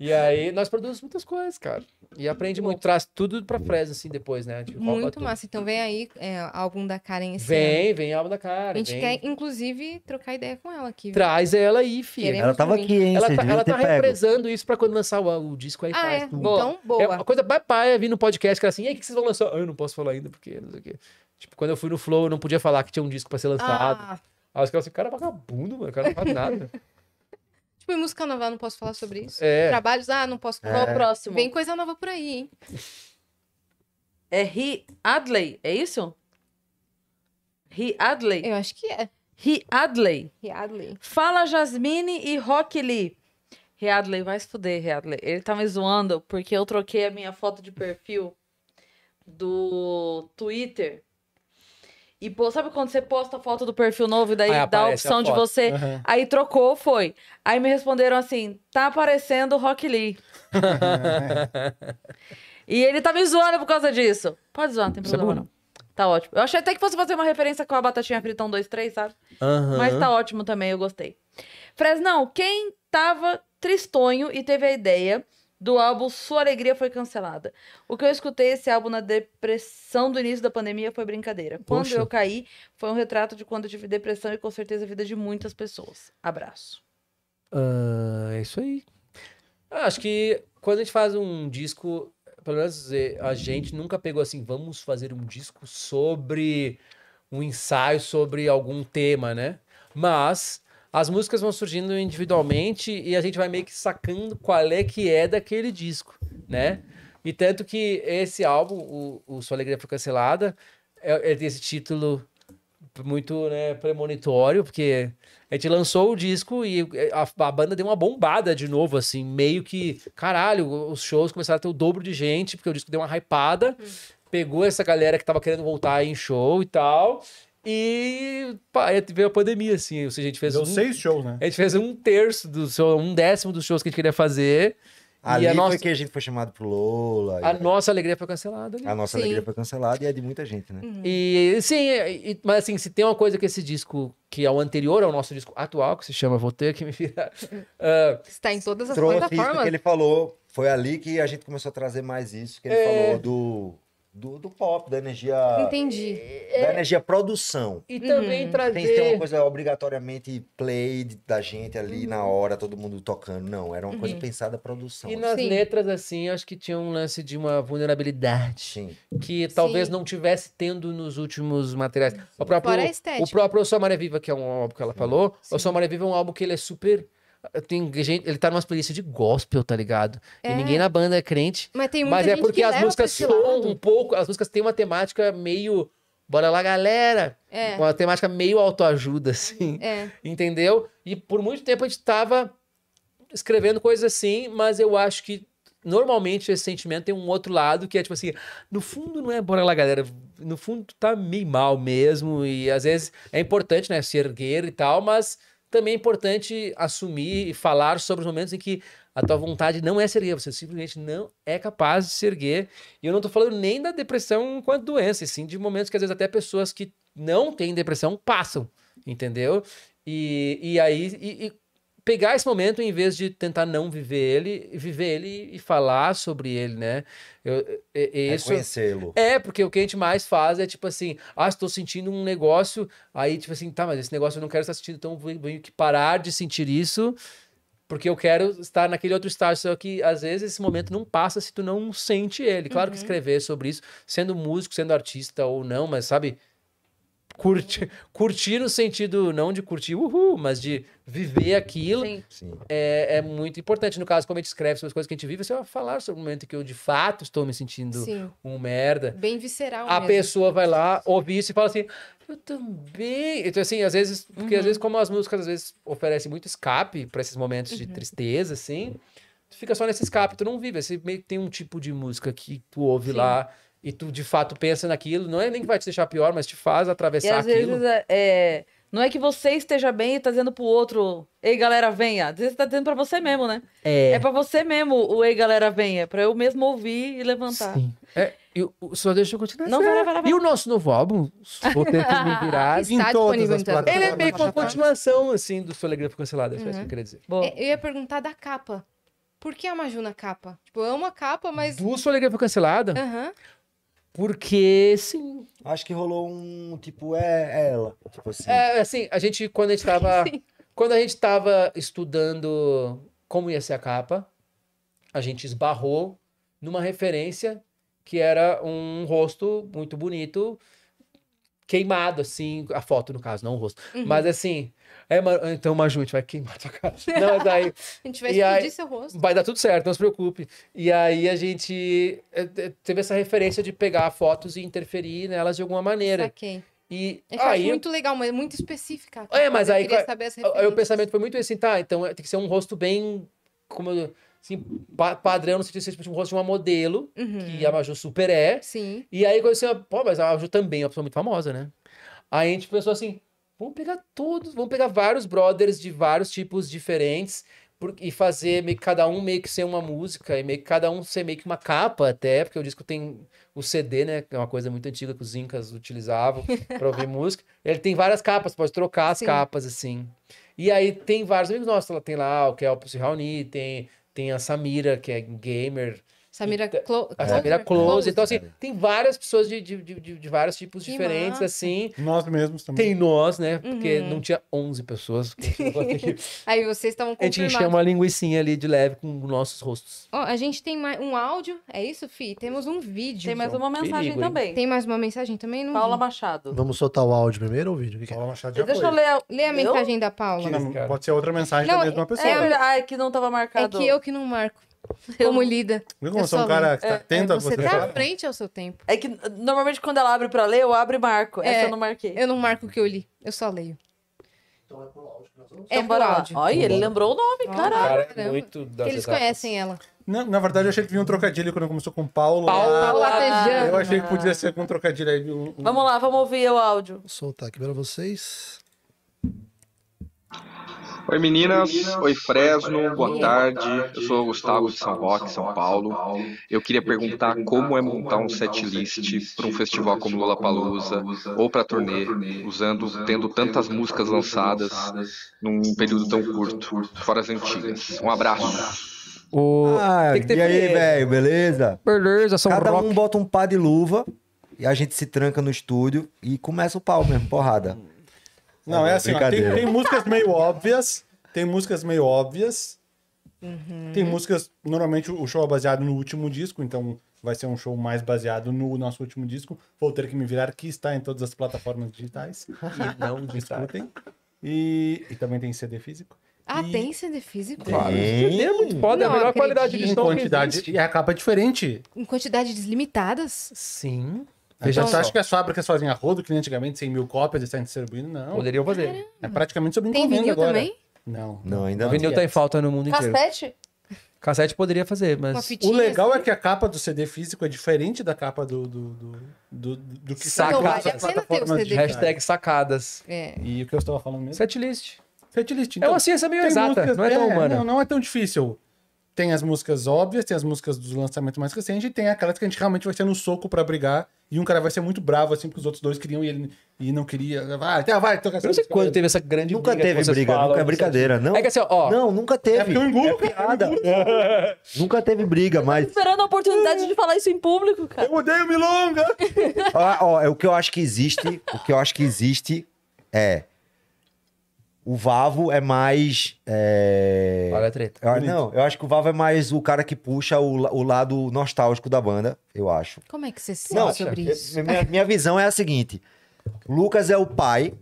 E aí nós produzimos muitas coisas, cara. E aprende muito, muito traz tudo pra Fresno, assim, depois, né? muito massa. Então vem aí é, álbum da Karen esse Vem, ano. vem álbum da Karen. A gente vem. quer, inclusive, trocar ideia com ela aqui. Viu? Traz ela aí, filha. Ela tava aqui, hein? Ela tá, ela tá represando isso pra quando lançar o, o disco aí ah, faz é? tudo. Então, boa. É uma coisa papai é vir no podcast, que era assim, e aí, o que vocês vão lançar? eu não posso falar ainda, porque não sei o quê. Tipo, quando eu fui no Flow, eu não podia falar que tinha um disco pra ser lançado. Ah. Aí os caras assim, cara vagabundo, mano, o cara não faz nada. *laughs* Tipo, em música nova, não posso falar sobre isso. É. Trabalhos, ah, não posso falar. É. O próximo. Vem coisa nova por aí, hein? É Ri Adley, é isso? Ri Adley? Eu acho que é. Ri Adley. Ri Adley. Fala Jasmine e Rock Lee. Ri Adley, vai se fuder, Ri Adley. Ele tá me zoando porque eu troquei a minha foto de perfil do Twitter e pô, sabe quando você posta a foto do perfil novo e daí aí dá a opção a de você. Uhum. Aí trocou, foi. Aí me responderam assim: tá aparecendo o Rock Lee. *laughs* e ele tá me zoando por causa disso. Pode zoar, não tem é problema não. Tá ótimo. Eu achei até que fosse fazer uma referência com a Batatinha Fritão 2, 3, sabe? Uhum. Mas tá ótimo também, eu gostei. Fresnão, quem tava tristonho e teve a ideia do álbum Sua Alegria Foi Cancelada. O que eu escutei esse álbum na depressão do início da pandemia foi brincadeira. Quando Poxa. eu caí, foi um retrato de quando eu tive depressão e com certeza a vida de muitas pessoas. Abraço. Uh, é isso aí. Ah, acho que quando a gente faz um disco, pelo menos é, a gente nunca pegou assim, vamos fazer um disco sobre um ensaio sobre algum tema, né? Mas as músicas vão surgindo individualmente e a gente vai meio que sacando qual é que é daquele disco, né? E tanto que esse álbum, o, o Sua Alegria Foi Cancelada, é, é desse título muito né, premonitório, porque a gente lançou o disco e é, a, a, banda deu uma bombada de novo, assim, meio que, caralho, os shows começaram a ter o dobro de gente, porque o disco deu uma hypada, uhum. pegou essa galera que tava querendo voltar em show e tal, e pá, é, veio a pandemia, assim. Ou seja, a gente fez. Deu um, seis shows, né? A gente fez um terço do show, um décimo dos shows que a gente queria fazer. Ali e a nossa... foi que a gente foi chamado pro Lola. A e... nossa alegria foi cancelada. Ali. Né? A nossa sim. alegria foi cancelada e é de muita gente, né? Uhum. E sim, é, e, mas assim, se tem uma coisa que esse disco, que é o anterior ao nosso disco atual, que se chama Vou Ter Que Me Virar. Uh, *laughs* Está em todas as plataformas. que ele falou. Foi ali que a gente começou a trazer mais isso que ele é... falou do do, do pop, da energia. Entendi. Eh, da é... energia produção. E também uhum. trazer. Tem que ter uma coisa obrigatoriamente play da gente ali uhum. na hora, todo mundo tocando. Não, era uma uhum. coisa pensada produção. E assim. nas Sim. letras, assim, acho que tinha um lance de uma vulnerabilidade. Sim. Que talvez Sim. não tivesse tendo nos últimos materiais. O próprio, Fora a o próprio Eu Sou Maria Viva, que é um álbum que ela falou. Sim. Eu Sou Maré Viva é um álbum que ele é super tem gente, ele tá numa playlist de gospel, tá ligado? É. E ninguém na banda é crente. Mas tem muita Mas é porque as músicas soam um pouco, as músicas têm uma temática meio bora lá, galera. É. Uma temática meio autoajuda, é. assim. É. Entendeu? E por muito tempo a gente tava escrevendo coisas assim, mas eu acho que normalmente esse sentimento tem um outro lado que é tipo assim, no fundo não é bora lá, galera, no fundo tá meio mal mesmo e às vezes é importante, né, se erguer e tal, mas também é importante assumir e falar sobre os momentos em que a tua vontade não é ser erguer, você simplesmente não é capaz de se erguer. E eu não estou falando nem da depressão enquanto doença, e sim de momentos que às vezes até pessoas que não têm depressão passam, entendeu? E, e aí, e, e pegar esse momento em vez de tentar não viver ele, viver ele e falar sobre ele, né? reconhecê é lo É, porque o que a gente mais faz é tipo assim, ah, estou sentindo um negócio, aí tipo assim, tá, mas esse negócio eu não quero estar sentindo, então vou, vou que parar de sentir isso, porque eu quero estar naquele outro estágio, só que às vezes esse momento não passa se tu não sente ele. Claro uhum. que escrever sobre isso, sendo músico, sendo artista ou não, mas sabe, curtir, *laughs* curtir no sentido não de curtir, uhul, mas de viver aquilo Sim. É, é, muito importante. No caso, como a gente escreve sobre as coisas que a gente vive, você vai falar sobre o momento que eu de fato estou me sentindo Sim. um merda. Bem visceral. A mesmo. pessoa vai lá, ouvir isso e fala assim: eu também. Então, assim, às vezes, porque uhum. às vezes, como as músicas às vezes oferecem muito escape para esses momentos uhum. de tristeza, assim, tu fica só nesse escape, tu não vive. meio que tem um tipo de música que tu ouve lá e tu de fato pensa naquilo, não é nem que vai te deixar pior, mas te faz atravessar e às aquilo. Vezes, é, é, não é que você esteja bem e tá dizendo pro outro, ei galera, venha. Às vezes está tá dizendo pra você mesmo, né? É, é pra você mesmo o ei galera, venha, pra eu mesmo ouvir e levantar. Sim. É, eu, só deixa eu continuar. Não, vai vai vai lá, vai. E o nosso novo álbum, Vou Ter Que Me Virar, *laughs* em todas as então. Ele é meio com é a continuação, assim, do Solegrafo Cancelado, é isso que eu uhum. queria dizer. É, eu ia perguntar da capa. Por que a Maju na capa? Tipo, eu amo a capa, mas... Do Solegrafo Cancelado? Aham. Uhum. Porque, sim. Acho que rolou um tipo, é, é ela. Tipo assim. É, assim, a gente, quando a gente tava. *laughs* quando a gente tava estudando como ia ser a capa, a gente esbarrou numa referência que era um rosto muito bonito, queimado, assim, a foto, no caso, não o rosto. Uhum. Mas assim, é, então, Maju, a gente vai queimar tua cara. Não, daí, *laughs* a gente vai explodir aí, seu rosto. Vai dar tudo certo, não se preocupe. E aí a gente eh, eh, teve essa referência de pegar fotos e interferir nelas de alguma maneira. Saquei. E é aí, muito legal, mas muito específica. É, mas aí, aí é? o pensamento foi muito assim, tá, então é, tem que ser um rosto bem como assim, padrão no sentido de ser tipo, um rosto de uma modelo, uhum. que a Maju super é. Sim. E aí quando você, pô, mas a Maju também é uma pessoa muito famosa, né? Aí a gente pensou assim, Vamos pegar todos, vamos pegar vários brothers de vários tipos diferentes por, e fazer meio que cada um meio que ser uma música e meio que cada um ser meio que uma capa até, porque o disco tem o CD, né, que é uma coisa muito antiga que os incas utilizavam *laughs* para ouvir música. Ele tem várias capas, pode trocar as Sim. capas assim. E aí tem vários amigos nossos, ela tem lá o Kelpis Raoni, tem tem a Samira, que é gamer, Samira, então, Clo a Samira Close. Close. Então, assim, tem várias pessoas de, de, de, de vários tipos que diferentes, massa. assim. Nós mesmos também. Tem nós, né? Porque uhum. não tinha 11 pessoas. *laughs* *laughs* Aí vocês estavam A gente encheu uma linguiça ali de leve com nossos rostos. Oh, a gente tem um áudio, é isso, Fi? Temos um vídeo. Tem mais uma mensagem Perigo, também. Tem mais uma mensagem também? Não Paula vi. Machado. Vamos soltar o áudio primeiro ou o vídeo? É? Paula Machado já Deixa foi. eu ler a, ler a mensagem da Paula. Não, pode ser outra mensagem não, da mesma é- pessoa. É, né? é que não estava marcado. É que eu que não marco. *laughs* Como lida. Como eu sou um cara que tá é, atento é, a você. Você tá à frente ao seu tempo. É que normalmente quando ela abre pra ler, eu abro e marco. Essa é, eu não marquei. Eu não marco o que eu li, eu só leio. Então é pro áudio. É então, áudio. Olha, ele lembrou o nome, caralho. Cara, é muito das Eles conhecem ela. Não, na verdade, eu achei que vinha um trocadilho quando começou com Paulo. Paulo ah, Eu achei que podia ser com um trocadilho aí. Um, um... Vamos lá, vamos ouvir o áudio. Vou soltar aqui para vocês. Oi meninas, oi Fresno, boa tarde. Eu sou o Gustavo de São Roque, São Paulo. Eu queria perguntar é como é montar um setlist para um festival como Lollapalooza ou para turnê, usando, tendo tantas músicas lançadas num período tão curto, fora as antigas. Um abraço. O... Ah, e aí, velho, beleza? Beleza, São Cada rock. um bota um par de luva e a gente se tranca no estúdio e começa o pau mesmo, porrada. Não, é assim, tem, tem músicas meio óbvias, tem músicas meio óbvias, uhum. tem músicas... Normalmente o show é baseado no último disco, então vai ser um show mais baseado no nosso último disco. Vou ter que me virar, que está em todas as plataformas digitais. *laughs* E não discutem. E, e também tem CD físico. Ah, e... tem CD físico? Claro. CD é muito foda, é a melhor acredito. qualidade de som quantidade E a capa é diferente. Em quantidades limitadas. Sim. Veja então, tá, acho que as fábricas fazem a rodo, que antigamente 100 mil cópias saem distribuindo, não. Poderiam fazer. Caramba. É praticamente sobre encomenda Tem vinil também? Não. Não, ainda não. Vinil está em falta no mundo Cassete? inteiro. Cassete? Cassete poderia fazer, mas... O legal assim. é que a capa do CD físico é diferente da capa do... do, do, do, do que Saca... sai plataformas de Hashtag sacadas. É. E o que eu estava falando mesmo? Setlist. Setlist. Então, é uma então, ciência meio exata, músicas... não é tão é, humana. Não, não é tão difícil tem as músicas óbvias, tem as músicas dos lançamentos mais recentes, e tem aquelas que a gente realmente vai ser no soco para brigar, e um cara vai ser muito bravo, assim, porque os outros dois queriam e ele e não queria. Vai, até então vai, toca então Eu não sei quando teve essa grande Nunca briga teve briga, falam, nunca é brincadeira, não. É que assim, ó. Não, nunca é teve. É engulo, é piada. *laughs* nunca teve briga, mas. esperando a oportunidade de falar isso em público, cara. Eu odeio milonga! *laughs* ó, ó, é o que eu acho que existe, o que eu acho que existe é o Vavo é mais. É... Olha a treta. Eu, não, eu acho que o Vavo é mais o cara que puxa o, o lado nostálgico da banda, eu acho. Como é que você se sobre é, isso? Minha, minha visão é a seguinte: Lucas é o pai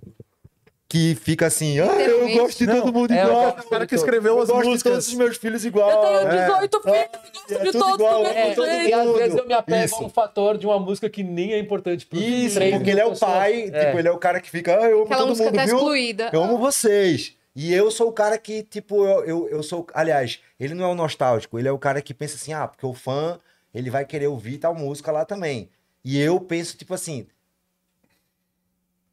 que fica assim, ah, eu gosto de todo mundo é, igual. o cara que escreveu as eu músicas. Gosto de todos os meus filhos igual. Eu tenho 18 né? é, filhos, gosto é, de todos igual, é, todo E às vezes eu me apego Isso. a um fator de uma música que nem é importante pro Isso, treino, porque ele é o pai, é. tipo, ele é o cara que fica, ah, eu amo Aquela todo mundo, tá viu? Excluída. Eu amo vocês. E eu sou o cara que, tipo, eu, eu, eu sou... Aliás, ele não é o nostálgico, ele é o cara que pensa assim, ah, porque o fã, ele vai querer ouvir tal música lá também. E eu penso, tipo assim,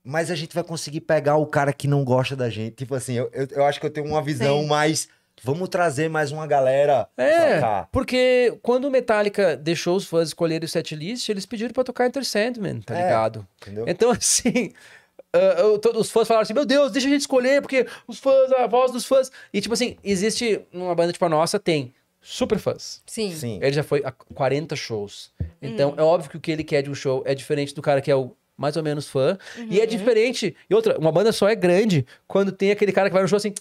mas a gente vai conseguir pegar o cara que não gosta da gente. Tipo assim, eu, eu, eu acho que eu tenho uma visão Sim. mais. Vamos trazer mais uma galera. É, porque quando o Metallica deixou os fãs escolherem o setlist, eles pediram pra tocar Enter Sandman, tá é, ligado? Entendeu? Então, *laughs* assim. Uh, eu, todos os fãs falaram assim: Meu Deus, deixa a gente escolher, porque os fãs, a voz dos fãs. E, tipo assim, existe uma banda tipo a nossa, tem super fãs. Sim. Sim. Ele já foi a 40 shows. Então, hum. é óbvio que o que ele quer de um show é diferente do cara que é o mais ou menos fã. Uhum. E é uhum. diferente. E outra, uma banda só é grande quando tem aquele cara que vai no show assim.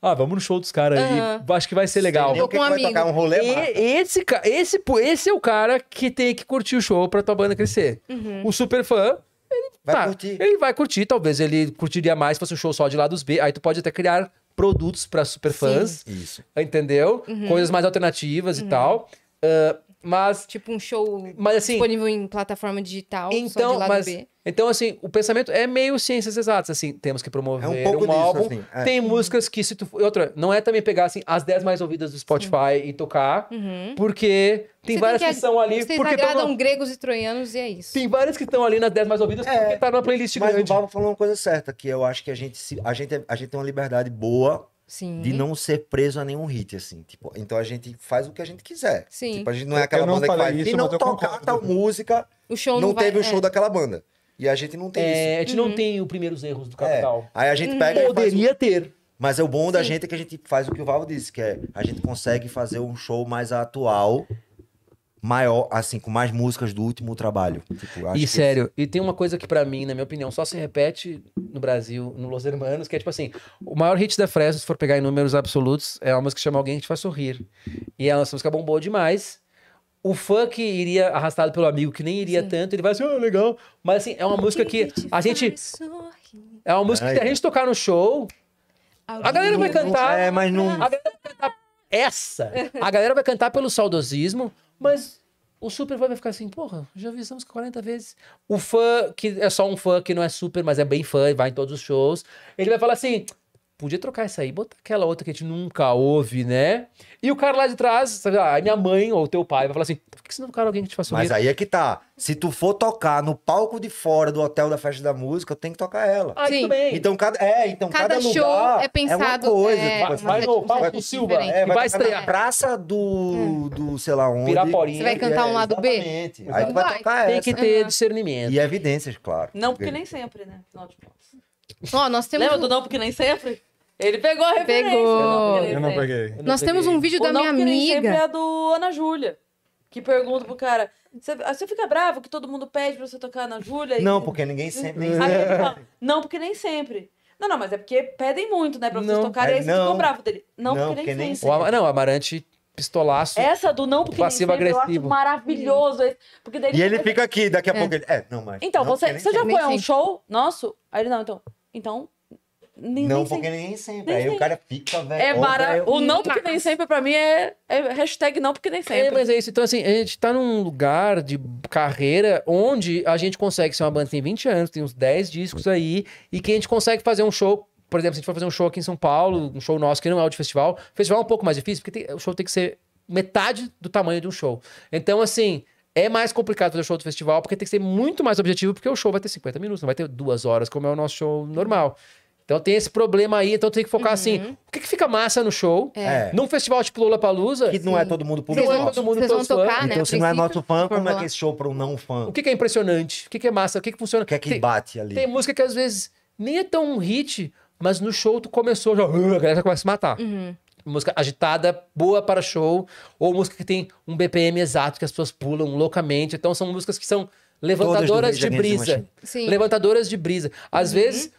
Ah, vamos no show dos caras aí. Acho que vai ser legal. Eu com um vai tocar um rolê e, esse, esse, esse é o cara que tem que curtir o show pra tua banda crescer. Uhum. O super fã, ele vai tá, curtir. Ele vai curtir, talvez ele curtiria mais se fosse um show só de lados B. Aí tu pode até criar produtos para super Sim. Isso. Entendeu? Uhum. Coisas mais alternativas e uhum. tal. Uh, mas. Tipo um show mas, assim, disponível em plataforma digital. Então, mas, B. então, assim, o pensamento é meio ciências exatas. Assim, temos que promover é um, pouco um disso, álbum. Assim, é. Tem músicas que se tu. Outra, não é também pegar assim, as 10 mais ouvidas do Spotify e tocar, uhum. porque tem Você várias tem que, que, são ali. Vocês porque agradam na... gregos e troianos e é isso. Tem várias que estão ali nas 10 mais ouvidas é, porque tá na playlist mas grande. Mas o Valvo falou uma coisa certa, que eu acho que a gente, se, a gente, é, a gente tem uma liberdade boa Sim. De não ser preso a nenhum hit, assim. Tipo, então a gente faz o que a gente quiser. Sim. Tipo, a gente não é aquela banda que faz. Isso, e não tocar tal música. O show não, não teve o show é. daquela banda. E a gente não tem é, isso. A gente uhum. não tem os primeiros erros do é. Capital. É. Aí a gente pega. Uhum. Poderia o... ter. Mas é o bom Sim. da gente é que a gente faz o que o Val disse, que é a gente consegue fazer um show mais atual maior, assim, com mais músicas do último trabalho. Tipo, e sério, e tem uma coisa que para mim, na minha opinião, só se repete no Brasil, no Los Hermanos, que é tipo assim, o maior hit da Fresno, se for pegar em números absolutos, é uma música que chama Alguém que te faz sorrir. E uma música bombou demais. O fã que iria arrastado pelo amigo, que nem iria Sim. tanto, ele vai assim, oh, legal. Mas assim, é uma música que a gente... É uma música que é. a gente tocar no show, a galera vai cantar... É, mas não... A galera vai cantar essa. A galera vai cantar pelo saudosismo, mas o super fã vai ficar assim, porra, já vi essa música 40 vezes. O fã, que é só um fã que não é super, mas é bem fã e vai em todos os shows, ele vai falar assim, Podia trocar essa aí, botar aquela outra que a gente nunca ouve, né? E o cara lá de trás, sabe, a ah, minha mãe ou teu pai vai falar assim: por que você não cara alguém que te faça ouvir? Mas aí é que tá. Se tu for tocar no palco de fora do hotel da festa da música, tem que tocar ela. Ah, Sim. Bem. Então cada é, então cada, cada show é pensado é uma coisa, é, tipo, assim, vai, é no tipo, palco é Silva, é, vai, vai estrear na praça do, é. do sei lá onde. Piraporinha. Você vai cantar é, um lado B? Exatamente. Aí tu vai, vai tocar tem essa. Tem que ter discernimento. E evidências, claro. Não, porque nem sempre, né? Afinal de contas. Ó, nós temos. Lembra do não porque nem sempre? Ele pegou a referência. Pegou. Eu não peguei. Eu não peguei. Nós peguei. temos um vídeo o da não minha amiga. Nem sempre é a do Ana Júlia. Que pergunta pro cara: você ah, fica bravo que todo mundo pede pra você tocar Ana Júlia? Não, e... porque ninguém sempre. Fala, não, porque nem sempre. Não, não, mas é porque pedem muito, né? Pra vocês não, tocarem, é, aí é você ficou bravo dele. Não, não porque, porque nem, sempre. O, não, Amarante pistolaço. Essa do não porque passivo sempre, agressivo. maravilhoso. Esse, porque daí e ele, ele fica aqui, daqui a é. pouco ele. É, não, mas. Então, não, você, você já foi a um show nosso? Aí ele, não, então. Então, nem, não, nem porque sempre. nem sempre. Nem aí o cara fica, velho. É O não porque nem sempre, pra mim, é... é, hashtag não porque nem é, sempre. É, mas é isso. Então, assim, a gente tá num lugar de carreira onde a gente consegue ser uma banda que tem 20 anos, tem uns 10 discos aí, e que a gente consegue fazer um show. Por exemplo, se a gente for fazer um show aqui em São Paulo, um show nosso que não é o de festival, festival é um pouco mais difícil, porque tem... o show tem que ser metade do tamanho de um show. Então, assim, é mais complicado fazer o show do festival, porque tem que ser muito mais objetivo, porque o show vai ter 50 minutos, não vai ter duas horas, como é o nosso show normal. Então tem esse problema aí, então tem que focar assim, uhum. assim. O que, que fica massa no show? É. é. Num festival tipo Lula Palusa. Que não é todo mundo público. Não é todo mundo tocar, fã. Né? Então, se não é nosso fã, como é que é esse show para um não fã? O que, que é impressionante? O que, que é massa? O que, que funciona? O que é que tem, bate ali? Tem música que às vezes nem é tão um hit, mas no show tu começou já. Uh, a galera já começa a se matar. Uhum música agitada, boa para show, ou música que tem um BPM exato que as pessoas pulam loucamente. Então são músicas que são levantadoras de brisa. levantadoras de brisa. Às uhum. vezes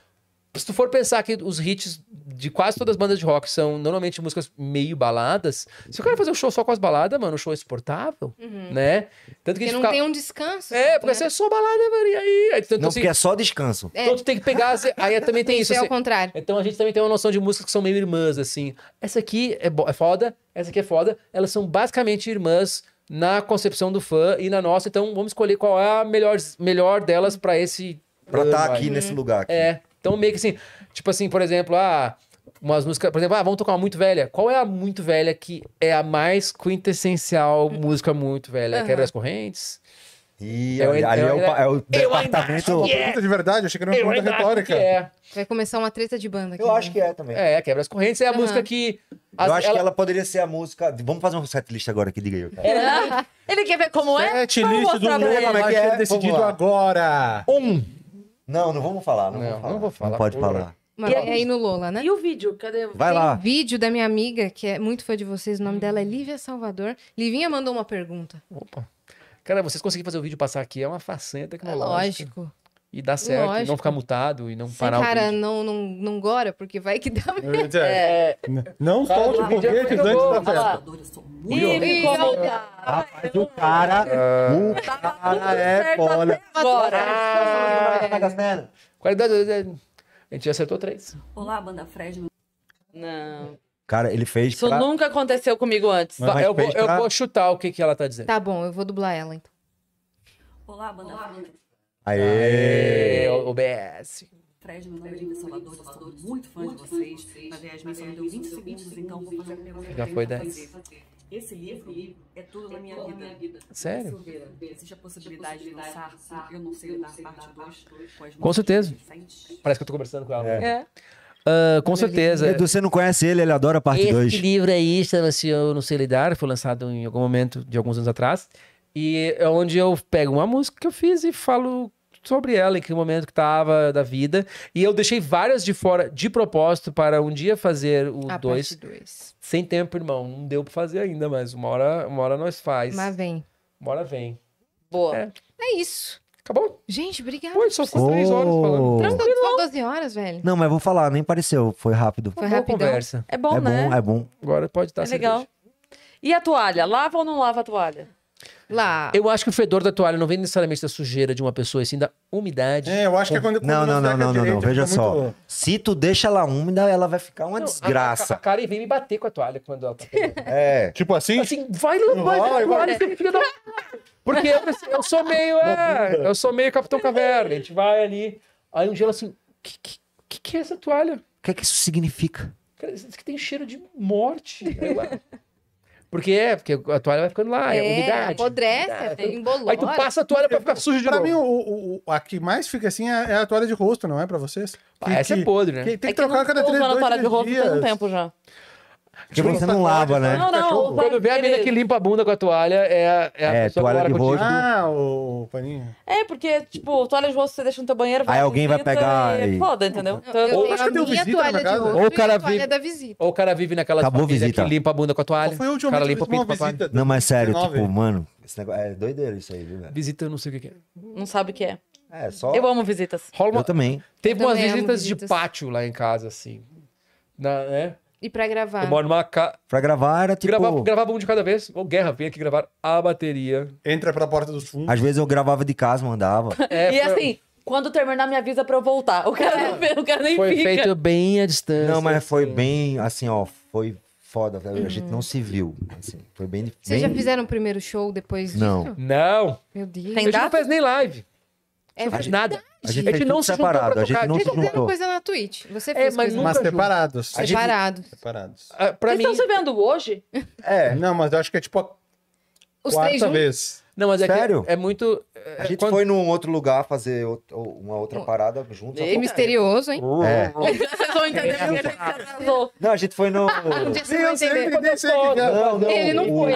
se tu for pensar que os hits de quase todas as bandas de rock são normalmente músicas meio baladas, se o cara fazer um show só com as baladas, mano, um show exportável, é uhum. né? Tanto que porque não fica... tem um descanso. É, porque né? se é só balada, mano, e aí... tanto, não, assim, porque é só descanso. É. Então tu tem que pegar... Aí é, também tem *laughs* isso. Isso é o assim, contrário. Então a gente também tem uma noção de músicas que são meio irmãs, assim. Essa aqui é, é foda, essa aqui é foda. Elas são basicamente irmãs na concepção do fã e na nossa. Então vamos escolher qual é a melhor, melhor delas para esse... Pra estar tá aqui nesse lugar. Aqui. É. Então, meio que assim, tipo assim, por exemplo, ah, umas músicas, por exemplo, ah, vamos tocar uma muito velha. Qual é a muito velha que é a mais quintessencial música muito velha? Uhum. Quebra as correntes? E ali, ali é, o, é o departamento. Uma é. de verdade, eu era uma pergunta retórica. É. Vai começar uma treta de banda aqui. Eu né? acho que é também. É, Quebra as Correntes é a uhum. música que. As, eu acho ela... que ela poderia ser a música. Vamos fazer um setlist agora aqui, diga eu. É. Ele quer ver como é? Setlist do mundo, como é que é decidido agora. Um. Não, não vamos falar, não, não vamos falar. Não vou falar. Não pode falar. Mas e aí no Lola, né? E o vídeo? Cadê? Vai Tem lá. vídeo da minha amiga, que é muito fã de vocês. O nome dela é Lívia Salvador. Livinha mandou uma pergunta. Opa. Cara, vocês conseguiram fazer o vídeo passar aqui. É uma façanha tecnológica. É lógico e dar certo, Lógico. e não ficar mutado e não Sim, parar cara, o vídeo. não, não, não gora, porque vai que dá É. é. Não solte ah, é foguetes antes da festa. Ih, Rapaz, o cara, é. o cara é foda. Bora. Ah. Qualidade, é a gente já acertou três. Olá, banda Fred. Não. Cara, ele fez Isso pra... nunca aconteceu comigo antes. Mas, mas eu, vou, pra... eu vou chutar o que, que ela tá dizendo. Tá bom, eu vou dublar ela, então. Olá, banda Olá, Fred. Aê! Aê OBS. Fred nome é e Salvador, sou muito fã de vocês. Na verdade, minha só me deu 20 segundos, então vou fazer a pergunta. Já foi 10. Esse livro é tudo na minha vida. Sério? Existe a possibilidade de lançar? eu não sei lidar, parte 2. Com certeza. Parece que eu tô conversando com ela. É. Uh, com certeza. Edu, você não conhece ele, ele adora a parte 2. Esse dois. livro aí chama-se Eu Não Sei Lidar, foi lançado em algum momento de alguns anos atrás. E é onde eu pego uma música que eu fiz e falo sobre ela, em que momento que tava da vida. E eu deixei várias de fora de propósito para um dia fazer o a dois. dois. Sem tempo, irmão. Não deu para fazer ainda, mas uma hora, uma hora nós faz. Mas vem. Uma hora vem. Boa. É, é isso. Acabou? Gente, obrigada. Pô, só ficou oh. três horas falando. Tranquilo, só 12 horas, velho. Não, mas vou falar, nem pareceu. Foi rápido. Foi rápido. conversa. É bom, é né? Bom, é bom. Agora pode estar é legal. E a toalha? Lava ou não lava a toalha? Lá. Eu acho que o fedor da toalha não vem necessariamente da sujeira de uma pessoa, e sim da umidade. É, eu acho que é quando... Não, não, não, não, não, veja só. Muito... Se tu deixa ela úmida, ela vai ficar uma não, desgraça. A, a, cara e vem me bater com a toalha quando ela tá É. Tipo assim? Assim, vai lambar a toalha, você filha da... Porque eu, eu, sou meio, é, eu sou meio Capitão Caverna. A gente vai ali. Aí um dia ela assim, o que, que, que é essa toalha? O que é que isso significa? Cara, isso que tem cheiro de morte. Aí porque é, porque a toalha vai ficando lá, é, é umidade. Apodrece, umidade, é, embolou. Aí tu passa a toalha pra ficar suja de pra novo. Pra mim, o, o, a que mais fica assim é, é, a toalha de rosto, não é pra vocês? Ah, é que, essa que, é podre, né? Que, tem que, é que trocar cada três, dois, dias. Eu não toalha de rosto há um tempo já. Porque tipo, você não tipo, lava, né? Não, não. Quando vê a menina que limpa a bunda com a toalha, é a, é a é, toalha de rosto. Ah, o paninho. É, porque, tipo, toalha de rosto você deixa no teu banheiro, Aí alguém vai pegar. É e... Foda, entendeu? ou, então, acho que deu visita na casa. Ou o cara vive, da visita. Ou o cara vive naquela Acabou visita. que limpa a bunda com a toalha. Qual foi o último cara limpa o pinto com a toalha. Não, mas sério, tipo, mano, esse negócio é doideiro isso aí, viu, velho? Visita eu não sei o que é. Não sabe o que é. É, só... Eu amo visitas. Rola Eu também. Teve umas visitas de pátio lá em casa, assim. Na, né? E pra gravar? Eu moro numa casa. Pra gravar era tipo. gravava um de cada vez. Ou guerra, vem aqui gravar a bateria. Entra pela porta dos fundos. Às vezes eu gravava de casa, mandava. *laughs* É, e assim, quando terminar, me avisa pra eu voltar. O cara, é. não, o cara nem foi fica. Foi feito bem à distância. Não, mas foi assim. bem, assim, ó, foi foda. Uhum. A gente não se viu. Assim, foi bem difícil. Vocês bem... já fizeram o primeiro show depois disso? Não. Não. Meu Deus. Tem a gente não faz nem live. É faz nada. A gente, a gente não se separado, a gente não Vocês se juntou. coisa na Twitch. Você é, fez é, mas, coisa mas separados. Gente... Separados. Separados. Ah, pra Vocês mim... estão se vendo hoje? É, não, mas eu acho que é tipo a Os quarta vez. Não, mas é Sério? que é muito... É, a gente quando... foi num outro lugar fazer outro, uma outra parada junto. É misterioso, hein? É. é. *laughs* Vocês vão entender é. porque ele tá Não, a gente foi no... Não, não. Ele não foi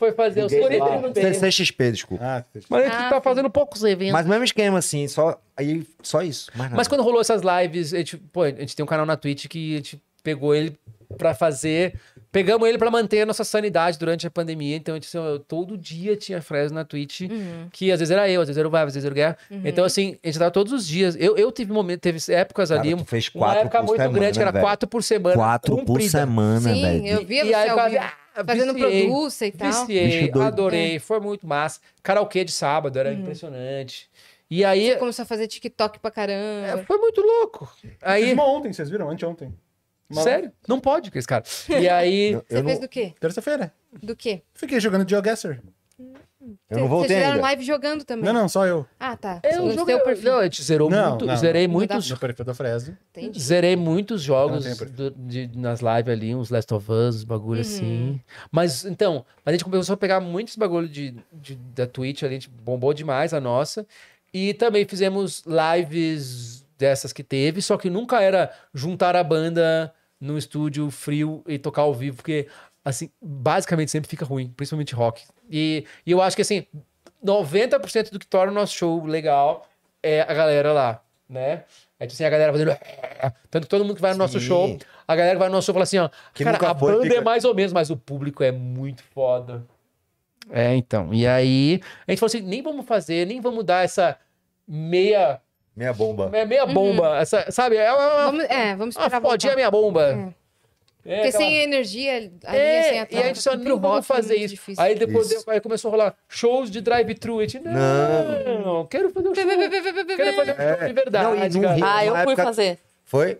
foi fazer os 41 dele. CCXP, desculpa. Ah, Mas ele ah, tá fazendo poucos eventos. Mas mesmo esquema, assim, só, aí, só isso. Mas quando rolou essas lives, a gente, pô, a gente tem um canal na Twitch que a gente pegou ele pra fazer. Pegamos ele pra manter a nossa sanidade durante a pandemia. Então, a tipo gente, assim, eu, todo dia tinha frases na Twitch, uhum. que às vezes era eu, às vezes era o Vai, às vezes era o Guerra. Uhum. Então, assim, a gente tava todos os dias. Eu, eu tive momentos, teve épocas ali. tu fez uma quatro época por muito semana, grande, que era né, quatro por semana. Quatro por semana, semana, Sim, velho. eu via E você aí, ao quase, vivo. ah, é, fazendo produção e tal. Viciei, adorei, é. foi muito massa. Karaokê de sábado era hum. impressionante. E aí. Você começou a fazer TikTok pra caramba. É, foi muito louco. Aí... Uma ontem, vocês viram? Anteontem. Uma... Sério? Não pode com esse cara. E aí. *laughs* Você fez não... do quê? Terça-feira. Do quê? Fiquei jogando Geoguessr. Eu não voltei Vocês fizeram live jogando também? Não, não, só eu. Ah, tá. Eu não joguei o perfil. Não, a gente zerou Não, muito, não, zerei não. muitos, No perfil da Fresno. Entendi. zerei muitos jogos do- de- nas lives ali, uns Last of Us, uns bagulho uhum. assim. Mas então, a gente começou a pegar muitos bagulho de, de- da Twitch ali, a gente bombou demais a nossa. E também fizemos lives dessas que teve, só que nunca era juntar a banda num estúdio frio e tocar ao vivo, porque assim, basicamente sempre fica ruim, principalmente rock. E, e eu acho que, assim, 90% do que torna o nosso show legal é a galera lá, né? É tipo assim, a galera fazendo. *laughs* Tanto que todo mundo que vai no nosso show, a galera que vai no nosso show fala assim, ó. Que cara, a banda é fica... é mais ou menos, mas o público é muito foda. É, então. E aí, a gente falou assim: nem vamos fazer, nem vamos dar essa meia. Meia bomba. meia, meia bomba. Uhum. Essa, sabe? É, uma, vamos, é, vamos esperar. Uma fodinha meia bomba. É. É, Porque aquela... sem energia, ali é, sem atraso, E a gente só não vamos fazer isso. Difícil. Aí depois isso. aí começou a rolar shows de drive-thru. Não, não, quero fazer um show. quero fazer um show de é. verdade. Não, não ah, eu fui época... fazer. Foi?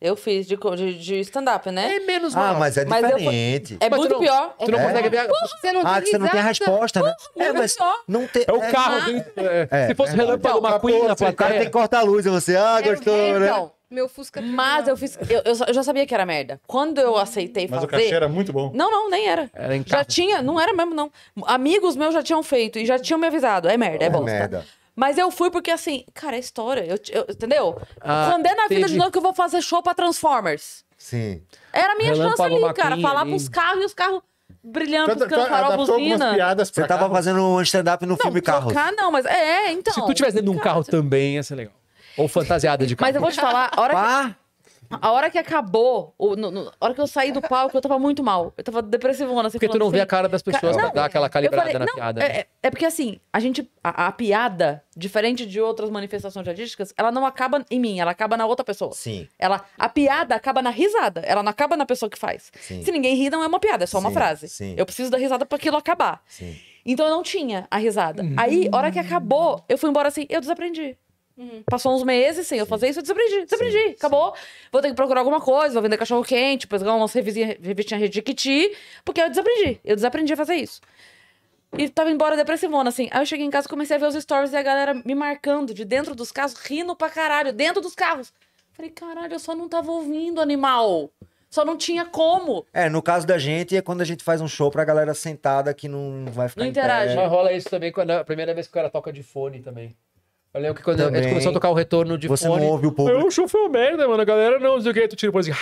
Eu fiz de, de, de stand-up, né? É menos ah, mal. Ah, mas é diferente. Mas eu, é muito não, pior. Tu não é. consegue ver... Porra, você não ah, você não tem a resposta, né? Porra, é, mas pior. não tem... É o é carro. É. é. Se fosse relâmpago, então, uma queen na plateia... O cara tem que cortar a luz e você... Ah, gostou, então. né? Então, meu Fusca. Tá mas eu fiz. Eu, eu, já sabia que era merda. Quando eu aceitei fazer. Mas o cachê era muito bom. Não, não, nem era. Era em casa. Já tinha, não era mesmo, não. Amigos meus já tinham feito e já tinham me avisado. É merda, é, é bosta. Merda. Mas eu fui porque, assim, cara, é história. Eu, eu entendeu? Ah, Quando é na vida de novo que eu vou fazer show pra Transformers. Sim. Era a minha Relâmpago chance ali, cara. Falar ali. pros carros e os carros brilhando, buscando farol, buzina. Piadas Você tava fazendo um stand-up no não, filme Carros. Não, não, mas é, então. Se tu tivesse dentro de um carro também, ia ser legal. Ou fantasiada de cabo. Mas eu vou te falar, a hora Pá. que... A hora que acabou, o, no, no, a hora que eu saí do palco, eu tava muito mal. Eu tava depressivona. Assim, porque tu não assim, vê a assim, cara das pessoas ca... pra dar aquela calibrada falei, na não, piada. É, né? é, é, porque assim, a gente. A, a, piada, diferente de outras manifestações artísticas, ela não acaba em mim, ela acaba na outra pessoa. Sim. Ela, a piada acaba na risada, ela não acaba na pessoa que faz. Sim. Se ninguém ri, não é uma piada, é só sim, uma frase. Sim. Eu preciso da risada pra aquilo acabar. Sim. Então eu não tinha a risada. Hum. Aí, a hora que acabou, eu fui embora assim, eu desaprendi. Uhum. Passou uns meses sem eu fazer isso, eu desaprendi, desaprendi, sim, acabou. Sim. Vou ter que procurar alguma coisa, vou vender cachorro quente, pegar umas revistinhas revistinha de Kiti, porque eu desaprendi, eu desaprendi a fazer isso. E tava embora depressivona, assim. Aí eu cheguei em casa e comecei a ver os stories e a galera me marcando de dentro dos carros, rindo pra caralho, dentro dos carros. Falei, caralho, eu só não tava ouvindo, animal. Só não tinha como. É, no caso da gente, é quando a gente faz um show pra galera sentada que não vai ficar. Não interage. Mas rola isso também quando é a primeira vez que o cara toca de fone também. Eu lembro que quando a gente começou a tocar o retorno de Você fone... Você não ouve o público. Eu é show foi uma merda, mano. A galera não, não sei o que. Tu tira depois assim...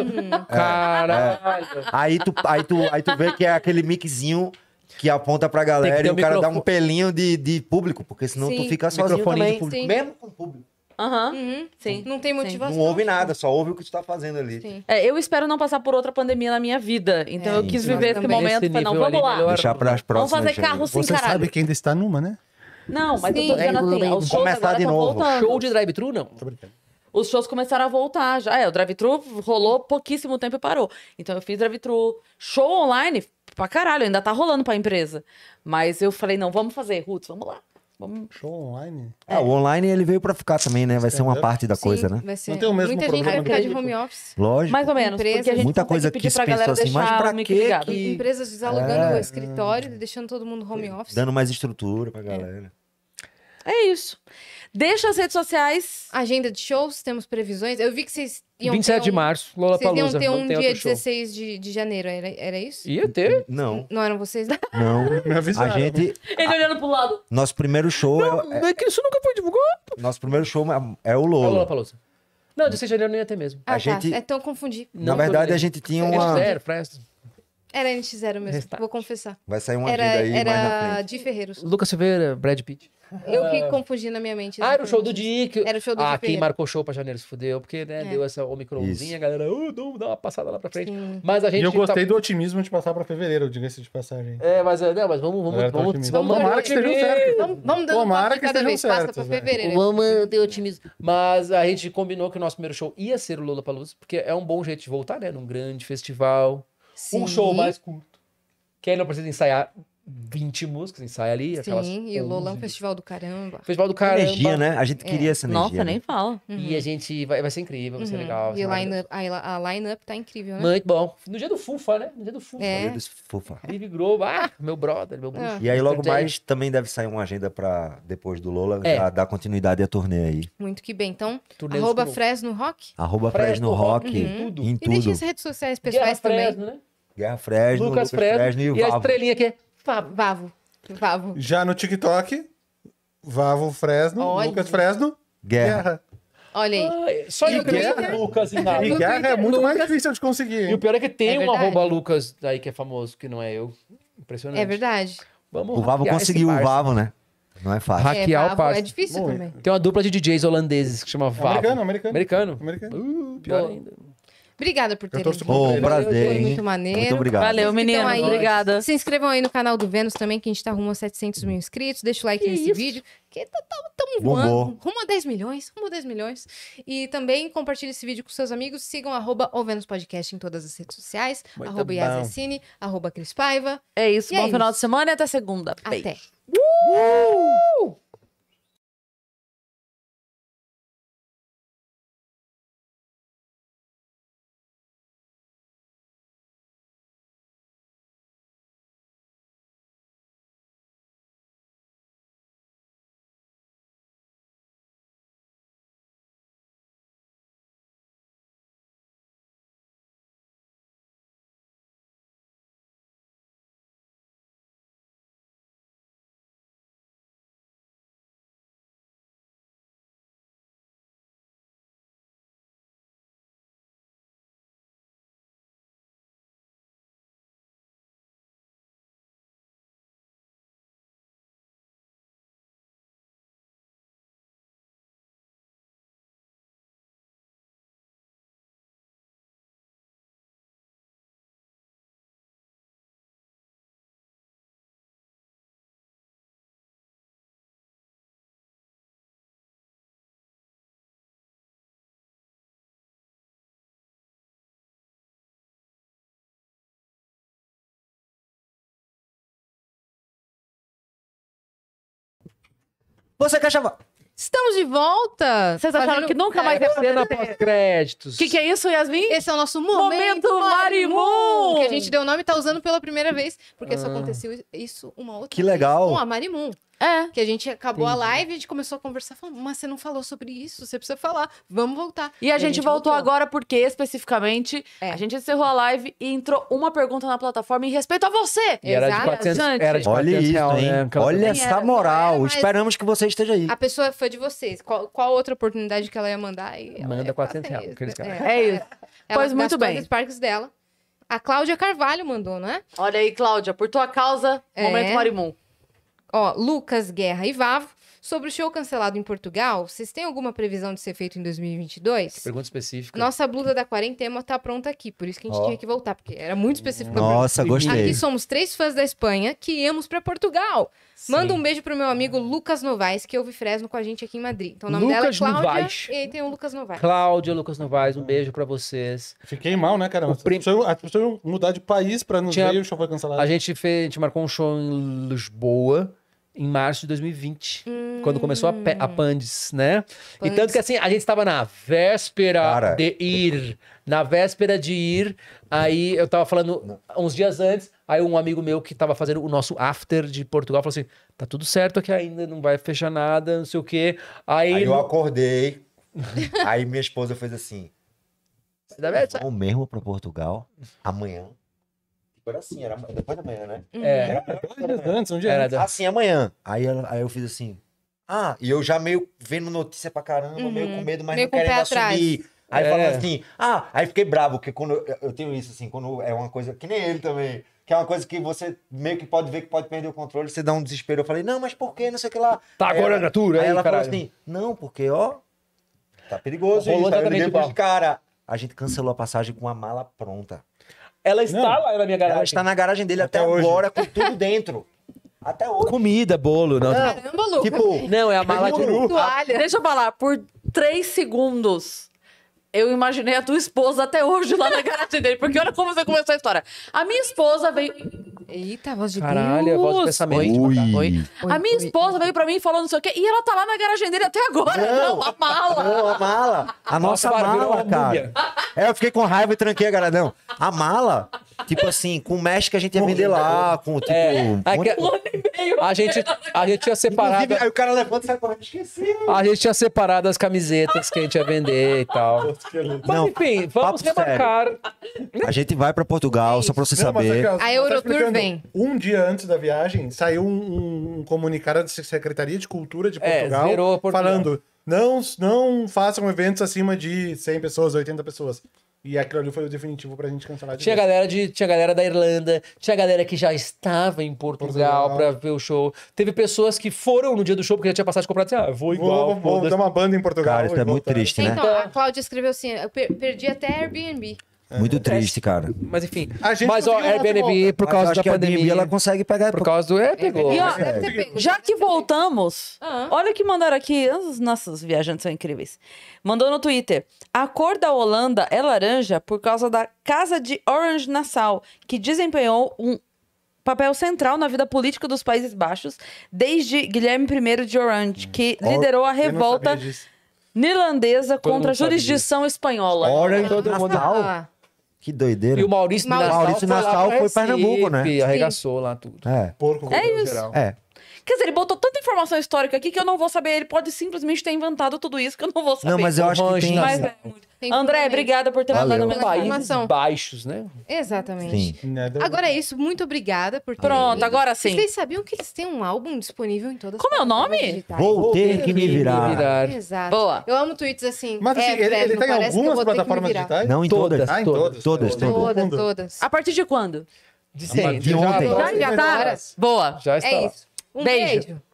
Uhum. *laughs* Caralho. É, é, Aí, tu, aí, tu, aí tu vê que é aquele miczinho que aponta pra galera e o cara dá um pelinho de, de público, porque senão Sim. tu fica só microfone também. De público, Sim. mesmo com público. Aham. Uhum. Uhum. Sim. Não tem motivação. Não ouve nada, só ouve o que tu tá fazendo ali. Sim. É, eu espero não passar por outra pandemia na minha vida. Então é, eu quis viver esse momento. Esse não, vamos lá. Deixar pras próximas. Vamos fazer carro sem Você caralho. Você sabe que ainda está numa, né? Não, mas Sim. eu tô dizendo assim, os shows começar agora de novo. Voltando. Show de drive-thru, não. Tô brincando. Os shows começaram a voltar já. É, o drive-thru rolou pouquíssimo tempo e parou. Então eu fiz drive-thru. Show online, pra caralho, ainda tá rolando pra empresa. Mas eu falei, não, vamos fazer, Ruth, vamos lá. Show online? É. o online ele veio pra ficar também, né? Vai ser uma parte da Sim, coisa, né? Vai ser. Não tem o mesmo Muita problema gente vai ficar de home office. Lógico. Mais ou menos. Empresas, muita coisa que se pensou assim, mas pra quê? Que... Empresas desalugando é, o escritório, é... deixando todo mundo home é. office. Dando mais estrutura pra galera. É. É isso. Deixa as redes sociais. Agenda de shows, temos previsões. Eu vi que vocês iam 27 um... de março, Lola Vocês iam ter um dia 16 de, de janeiro, era, era isso? Ia ter. Não. Não eram vocês? Não. Né? *laughs* Não. Me avisaram. A gente... Ele a... olhando pro lado. Nosso primeiro show... É- não, é... é que isso nunca foi divulgado. Nosso primeiro show é, é o Lola. É o Lola Palusa. Não, 16 de janeiro não ia ter mesmo. Ah, a tá. gente... É, então confundi. Na não verdade, a gente tinha uma... Zero, presto. Era NX0 mesmo, vou confessar. Vai sair uma agenda aí era mais na frente. de Ferreiros. Lucas Silveira, Brad Pitt. Eu fiquei ah. confundi na minha mente. Ah, era o show do Dick. Era o show do Ah, quem marcou show pra janeiro se fudeu, porque né, É. deu essa omicronzinha, a galera, uh, dá uma passada lá pra frente. Sim. Mas a gente. E eu gostei tá... do otimismo de passar pra fevereiro, diga-se de passagem. É, mas, é, não, mas vamos, vamos, Galera tá vamos, vamos vamos, Tomara que estejam certos. Vamos, vamos dando Tomara que cada vez. estejam Passa pra né? fevereiro. Vamos ter otimismo. Mas a gente combinou que o nosso primeiro show ia ser o Lula Palusa, porque é um bom jeito de voltar, né? Num grande festival. Um show mais curto. Que aí não precisa ensaiar 20 músicas, ensaia ali. Sim, e o Lolão é festival do caramba. Festival do caramba. Energia, né? A gente queria é. essa energia. Nossa, né? nem fala. Uhum. E a gente vai, vai ser incrível, vai uhum. ser legal. E line up, a line-up tá incrível, né? Muito bom. No dia do Fufa, né? No dia do Fufa. É. No dia do Fufa. Live Grobo, ah, meu brother, meu ah. bruxo. E aí logo mais também deve sair uma agenda pra depois do Lola, é. dar continuidade à turnê aí. Muito que bem. Então, Turnê arroba Fresno Rock. Arroba Fresno, Rock. Uhum. Em tudo. Em tudo. E deixa as redes sociais pessoais Guerra também. Fresno, né? Guerra Fresno, Lucas, Lucas Fresno, Fresno e, e a estrelinha que Vavo. Vavo. Já no TikTok, Vavo Fresno, Olha. Lucas Fresno, Guerra. Olha aí. só e guerra, Lucas e nada. E guerra é muito Lucas... mais difícil de conseguir. E o pior é que é tem é um arroba Lucas daí que é famoso, que não é eu. Impressionante. É verdade. Vamos o Vavo conseguiu o Vavo, né? Não é fácil. É, Hackear o é parça. É difícil Bom, também. Tem uma dupla de DJs holandeses que chama Vavo. Americano, americano. Americano. americano. Uh, pior ainda. Obrigada por ter vindo. Oh, prazer, Foi muito maneiro. Muito obrigado. Valeu, então é menino. Então, aí, obrigada. Se inscrevam aí no canal do Vênus também, que a gente tá rumo a 700 mil inscritos. Deixa o like que nesse isso? vídeo. Que tá, tá, tamo voando. Rumo a 10 milhões. Rumo a 10 milhões. E também compartilhe esse vídeo com seus amigos. Sigam arroba o Vênus Podcast em todas as redes sociais. Muito arroba Yasacine, arroba Cris Paiva. É isso. E bom é final isso. de semana e até segunda. Até. Uh! Uh! Você quer chamar? Estamos de volta. Vocês acharam Fazendo... que nunca mais é, ia cena pós-créditos. O que, que é isso, Yasmin? Esse é o nosso momento, momento Marimun. Que a gente deu o nome e tá usando pela primeira vez, porque ah. só aconteceu isso uma outra Que legal. Vez com a Marimun. É. Que a gente acabou Entendi. a live, a gente começou a conversar, falando, mas você não falou sobre isso, você precisa falar, vamos voltar. E a, e a gente, gente, voltou, voltou. agora porque, especificamente, é. a gente encerrou a live e entrou uma pergunta na plataforma em respeito a você. E era de 400, era de 400 Olha isso, hein? Né? Olha essa moral. Era, Esperamos que você esteja aí. A pessoa é foi de vocês. Qual, qual outra oportunidade que ela ia mandar? Ela Manda 400 reais. É. é isso. Ela pois muito bem. os parques dela. A Cláudia Carvalho mandou, não é? Olha aí, Cláudia, por tua causa, é. momento Marimun. Ó, Lucas Guerra e Vavo. Sobre o show cancelado em Portugal, vocês têm alguma previsão de ser feito em 2022? pergunta específica. Nossa blusa da quarentena tá pronta aqui, por isso que a gente oh. tinha que voltar, porque era muito específico. Nossa, gostei. Aqui somos três fãs da Espanha que íamos para Portugal. Sim. Manda um beijo pro meu amigo Lucas Novaes, que ouve Fresno com a gente aqui em Madrid. Então o nome Lucas dela é Cláudia Novaes. e aí tem o Lucas Novaes. Cláudia, Lucas Novaes, um beijo para vocês. Fiquei mal, né, cara? As prim... pessoas mudar de país pra não tinha... ver o show foi cancelado. A gente, fez, a gente marcou um show em Lisboa em março de 2020, hum. quando começou a, a hum. Pandis, né? E tanto que assim, a gente estava na véspera Cara. de ir, na véspera de ir, aí eu estava falando Não. uns dias antes, Aí um amigo meu que estava fazendo o nosso after de Portugal falou assim: tá tudo certo aqui ainda, não vai fechar nada, não sei o quê. Aí, aí eu acordei, *laughs* aí minha esposa fez assim: Vamos mesmo para Portugal amanhã? Tipo, era assim, era depois da manhã, né? Uhum. É, era, era, era antes, um dia era antes. Assim, amanhã. Aí, ela, aí eu fiz assim, ah, e eu já meio vendo notícia pra caramba, uhum. meio com medo, mas meio não querendo assumir. Atrás. Aí é. falando assim, ah, aí fiquei bravo, porque quando eu, tenho isso, assim, quando é uma coisa, que nem ele também, que é uma coisa que você meio que pode ver que pode perder o controle, você dá um desespero. Eu falei, não, mas por que, não sei o que lá. Tá aí agora natura, aí, ela caralho. falou assim, não, porque, ó, tá perigoso Rolou isso. Aí eu liguei cara, a gente cancelou a passagem com a mala pronta. Ela está Não, lá na minha garagem. Ela está na garagem dele até, até agora, com tudo dentro. Até hoje. Comida, bolo, não. Caramba, Lucas. Tipo, não, é a mala de toalha. Deixa eu falar, por três segundos. Eu imaginei a tua esposa até hoje lá na garagem dele, porque olha como você começou a história. A minha esposa veio Eita, voz de Caralho, Deus. É voz de pensamento. Oi. Oi. Oi. A minha esposa veio pra mim e falou não sei o quê. E ela tá lá na garagem dele até agora. Não, não a mala. Não, a mala. A nossa, nossa mala, cara. É, eu fiquei com raiva e tranquei a garagem. Não, a mala tipo assim, com o México a gente ia vender lá, com tipo. É, um monte... um A gente, a gente tinha separado. aí o cara levanta e sai correndo, esqueci. A gente tinha separado as camisetas que a gente ia vender e tal. Mas enfim, vamos remarcar. Sério. A gente vai pra Portugal, é só pra você Não, saber. a tá Eurotour vem. Um dia antes da viagem, saiu um, um comunicado da Secretaria de Cultura de é, Portugal, é, Portugal. falando. Não, não façam eventos acima de 100 pessoas, 80 pessoas. E aquilo ali foi o definitivo pra gente cancelar. De tinha galera de tinha galera da Irlanda, tinha galera que já estava em Portugal, Portugal. pra ver o show. Teve pessoas que foram no dia do show porque já tinha passagem comprada e disse, ah, vou igual. Vou, vou, vou uma banda em Portugal. Cara, isso é muito triste, né? Então, a Cláudia escreveu assim, eu perdi até Airbnb. Muito é. triste, cara. Mas enfim. A gente Mas ó, Airbnb por causa da pandemia. ela consegue pegar. Por causa do. É, pegou. Né? E, ó, é Já que voltamos, ah. olha o que mandaram aqui. Nossa, os viajantes são incríveis. Mandou no Twitter. A cor da Holanda é laranja por causa da Casa de Orange Nassau, que desempenhou um papel central na vida política dos Países Baixos desde Guilherme I de Orange, que Or- hum. liderou a revolta disso. neerlandesa contra a jurisdição espanhola. Orange Todo mundo- Natal? Que doideira. E o Maurício, Maurício, Maurício Nassau foi, foi Pernambuco, né? Arregaçou Sim. lá tudo. É. Porco é isso. geral. É. Quer dizer, ele botou tanta informação histórica aqui que eu não vou saber. Ele pode simplesmente ter inventado tudo isso que eu não vou saber. Não, mas eu acho que tem... Mas é muito... Tem André, obrigada por ter Valeu. mandado meu país baixos, né? Exatamente. Sim. Agora é isso, muito obrigada por ter Pronto, vindo. agora sim. Vocês sabiam que eles têm um álbum disponível em todas as Como é o nome? Digitais? Vou ter que me virar. virar. Exato. Boa. Eu amo tweets assim. Mas assim, é, ele, ele tem tá algumas plataformas digitais? Não, em todas. todas. Ah, em todas. Todas, todas. todas, todas. A partir de quando? De, de ontem. Já, já tá. tá. Boa. Já está. É isso. Um beijo. beijo.